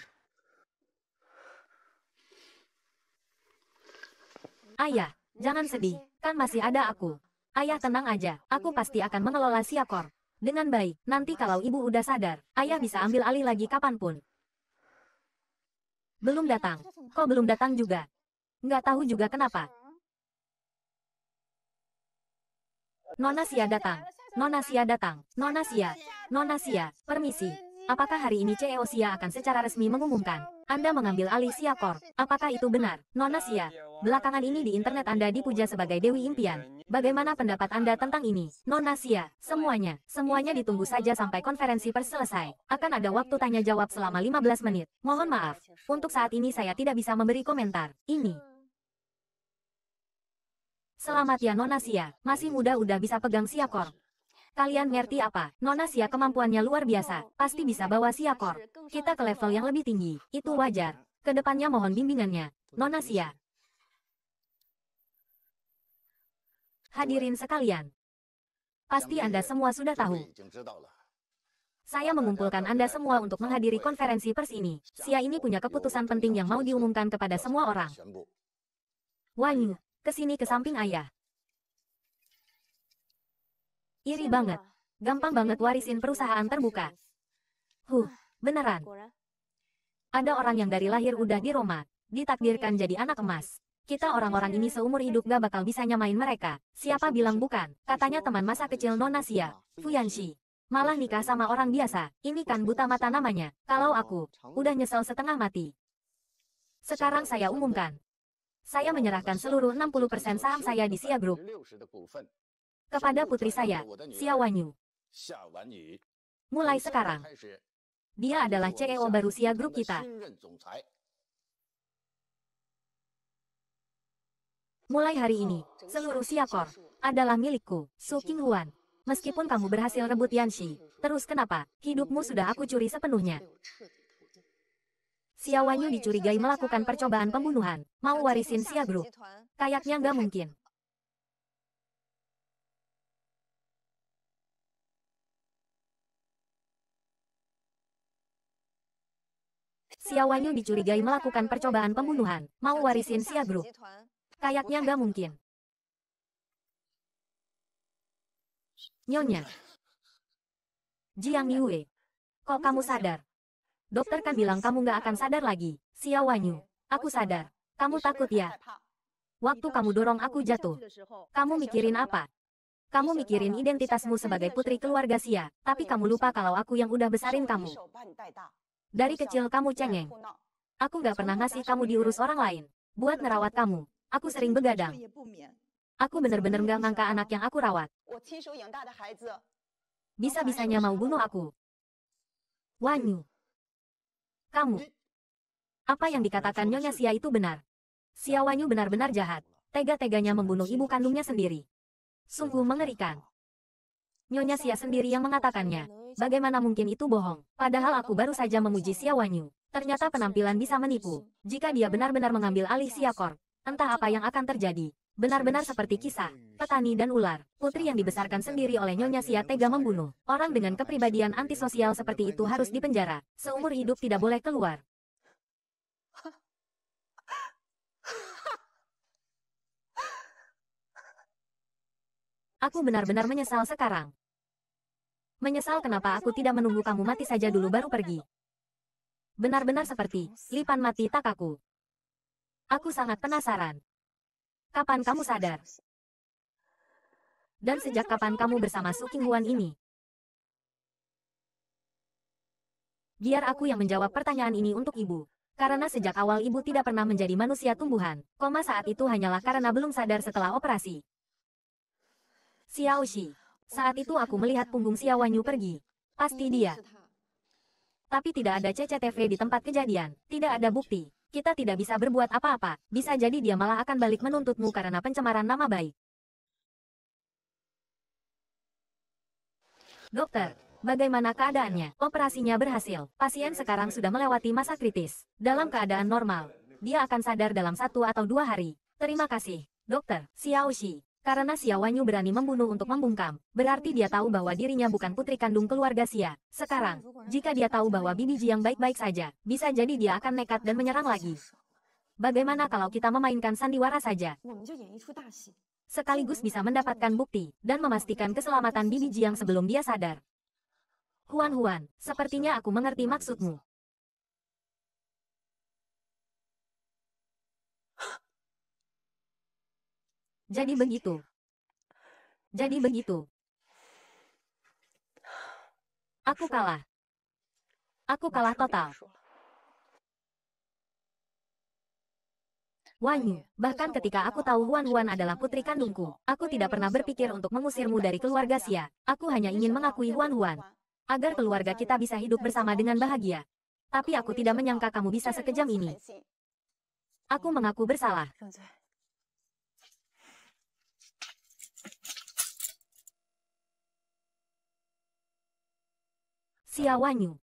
Ayah, jangan sedih. Kan masih ada aku. Ayah tenang aja, aku pasti akan mengelola Siakor. Dengan baik, nanti kalau ibu udah sadar, ayah bisa ambil alih lagi kapanpun. Belum datang. Kok belum datang juga? Nggak tahu juga kenapa. Nona Sia datang. Nona Sia datang. Nona Sia. Nona Sia, permisi. Apakah hari ini CEO Sia akan secara resmi mengumumkan? Anda mengambil alih Sia Corp. Apakah itu benar? Nona Sia, belakangan ini di internet Anda dipuja sebagai Dewi Impian. Bagaimana pendapat Anda tentang ini? Nona Sia, semuanya, semuanya ditunggu saja sampai konferensi pers selesai. Akan ada waktu tanya jawab selama 15 menit. Mohon maaf, untuk saat ini saya tidak bisa memberi komentar. Ini, Selamat ya Nona Sia, masih muda udah bisa pegang siakor. Kalian ngerti apa? Nona Sia kemampuannya luar biasa, pasti bisa bawa siakor. Kita ke level yang lebih tinggi, itu wajar. Kedepannya mohon bimbingannya, Nona Sia. Hadirin sekalian, pasti Anda semua sudah tahu. Saya mengumpulkan Anda semua untuk menghadiri konferensi pers ini. Sia ini punya keputusan penting yang mau diumumkan kepada semua orang. Wanyu, kesini ke samping ayah. Iri iya, banget. Gampang banget warisin perusahaan terbuka. Huh, beneran. Ada orang yang iya, dari iya, lahir udah di Roma, ditakdirkan jadi anak emas. Kita orang-orang ini seumur hidup gak bakal bisa nyamain mereka. Siapa bilang bukan? Katanya teman masa kecil Nona Sia, Fuyanshi. Malah nikah sama orang biasa, ini kan buta mata namanya. Kalau aku, udah nyesel setengah mati. Sekarang saya umumkan, saya menyerahkan seluruh 60% saham saya di Xia Group kepada putri saya, Xia Wanyu. Mulai sekarang, dia adalah CEO baru Xia Group kita. Mulai hari ini, seluruh Siakor adalah milikku, Su King Huan. Meskipun kamu berhasil rebut Yanshi, terus kenapa? Hidupmu sudah aku curi sepenuhnya. Xia Wanyu dicurigai melakukan percobaan pembunuhan, mau warisin Xia Group. Kayaknya nggak mungkin. Xia Wanyu dicurigai melakukan percobaan pembunuhan, mau warisin Xia Group. Kayaknya nggak mungkin. Nyonya. Jiang Yue. Kok kamu sadar? Dokter kan bilang kamu gak akan sadar lagi. Xiao Wanyu, aku sadar. Kamu takut ya? Waktu kamu dorong aku jatuh. Kamu mikirin apa? Kamu mikirin identitasmu sebagai putri keluarga Sia, tapi kamu lupa kalau aku yang udah besarin kamu. Dari kecil kamu cengeng. Aku gak pernah ngasih kamu diurus orang lain. Buat nerawat kamu, aku sering begadang. Aku bener-bener gak ngangka anak yang aku rawat. Bisa-bisanya mau bunuh aku. Wanyu, kamu. Apa yang dikatakan Nyonya Sia itu benar. Wanyu benar-benar jahat. Tega-teganya membunuh ibu kandungnya sendiri. Sungguh mengerikan. Nyonya Sia sendiri yang mengatakannya. Bagaimana mungkin itu bohong? Padahal aku baru saja memuji Wanyu. Ternyata penampilan bisa menipu. Jika dia benar-benar mengambil alih Kor, entah apa yang akan terjadi. Benar-benar seperti kisah, petani dan ular, putri yang dibesarkan sendiri oleh Nyonya Sia tega membunuh. Orang dengan kepribadian antisosial seperti itu harus dipenjara, seumur hidup tidak boleh keluar. Aku benar-benar menyesal sekarang. Menyesal kenapa aku tidak menunggu kamu mati saja dulu baru pergi. Benar-benar seperti, lipan mati tak aku. Aku sangat penasaran. Kapan kamu sadar? Dan sejak kapan kamu bersama Su Huan ini? Biar aku yang menjawab pertanyaan ini untuk ibu. Karena sejak awal ibu tidak pernah menjadi manusia tumbuhan, koma saat itu hanyalah karena belum sadar setelah operasi. Xiaoxi. Saat itu aku melihat punggung Wanyu pergi. Pasti dia. Tapi tidak ada CCTV di tempat kejadian, tidak ada bukti kita tidak bisa berbuat apa-apa, bisa jadi dia malah akan balik menuntutmu karena pencemaran nama baik. Dokter, bagaimana keadaannya? Operasinya berhasil. Pasien sekarang sudah melewati masa kritis. Dalam keadaan normal, dia akan sadar dalam satu atau dua hari. Terima kasih, dokter. Xiaoxi. Karena Xia Wanyu berani membunuh untuk membungkam, berarti dia tahu bahwa dirinya bukan putri kandung keluarga Xia. Sekarang, jika dia tahu bahwa Bibi Jiang baik-baik saja, bisa jadi dia akan nekat dan menyerang lagi. Bagaimana kalau kita memainkan sandiwara saja? Sekaligus bisa mendapatkan bukti, dan memastikan keselamatan Bibi Jiang sebelum dia sadar. Huan Huan, sepertinya aku mengerti maksudmu. Jadi begitu. Jadi begitu. Aku kalah. Aku kalah total. Wanyu, oh iya, bahkan ketika aku tahu Huan Huan adalah putri kandungku, oh aku iya, tidak pernah berpikir untuk mengusirmu dari keluarga Sia. Aku hanya iya, ingin mengakui Huan Huan. Agar keluarga kita bisa hidup bersama dengan bahagia. Tapi aku tidak menyangka kamu bisa sekejam ini. Aku mengaku bersalah. Xiaowanyu.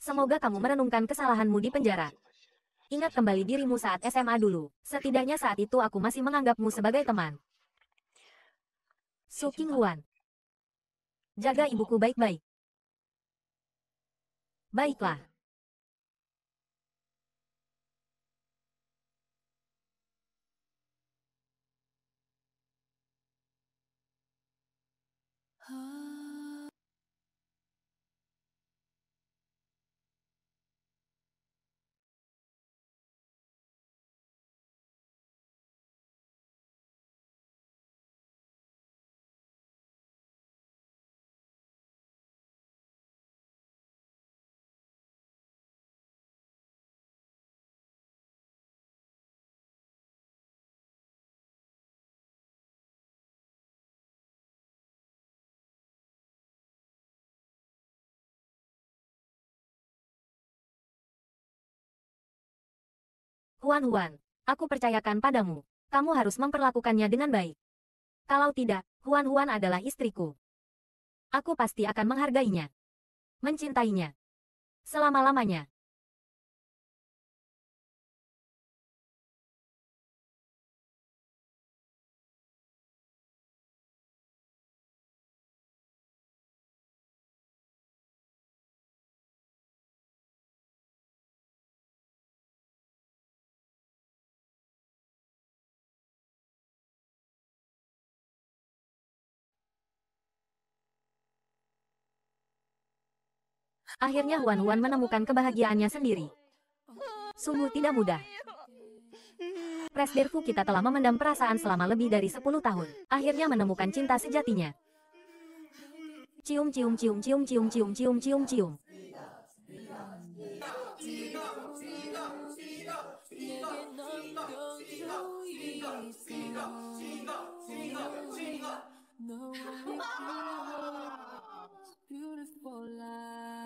Semoga kamu merenungkan kesalahanmu di penjara. Ingat kembali dirimu saat SMA dulu. Setidaknya saat itu aku masih menganggapmu sebagai teman. Su Qinghuan. Jaga ibuku baik-baik. Baiklah. Huan Huan, aku percayakan padamu. Kamu harus memperlakukannya dengan baik. Kalau tidak, Huan Huan adalah istriku. Aku pasti akan menghargainya. Mencintainya. Selama-lamanya. Akhirnya Huan Huan menemukan kebahagiaannya sendiri. Sungguh tidak mudah. Presdirfu kita telah memendam perasaan selama lebih dari 10 tahun. Akhirnya menemukan cinta sejatinya. Cium cium cium cium cium cium cium cium cium. Beautiful life.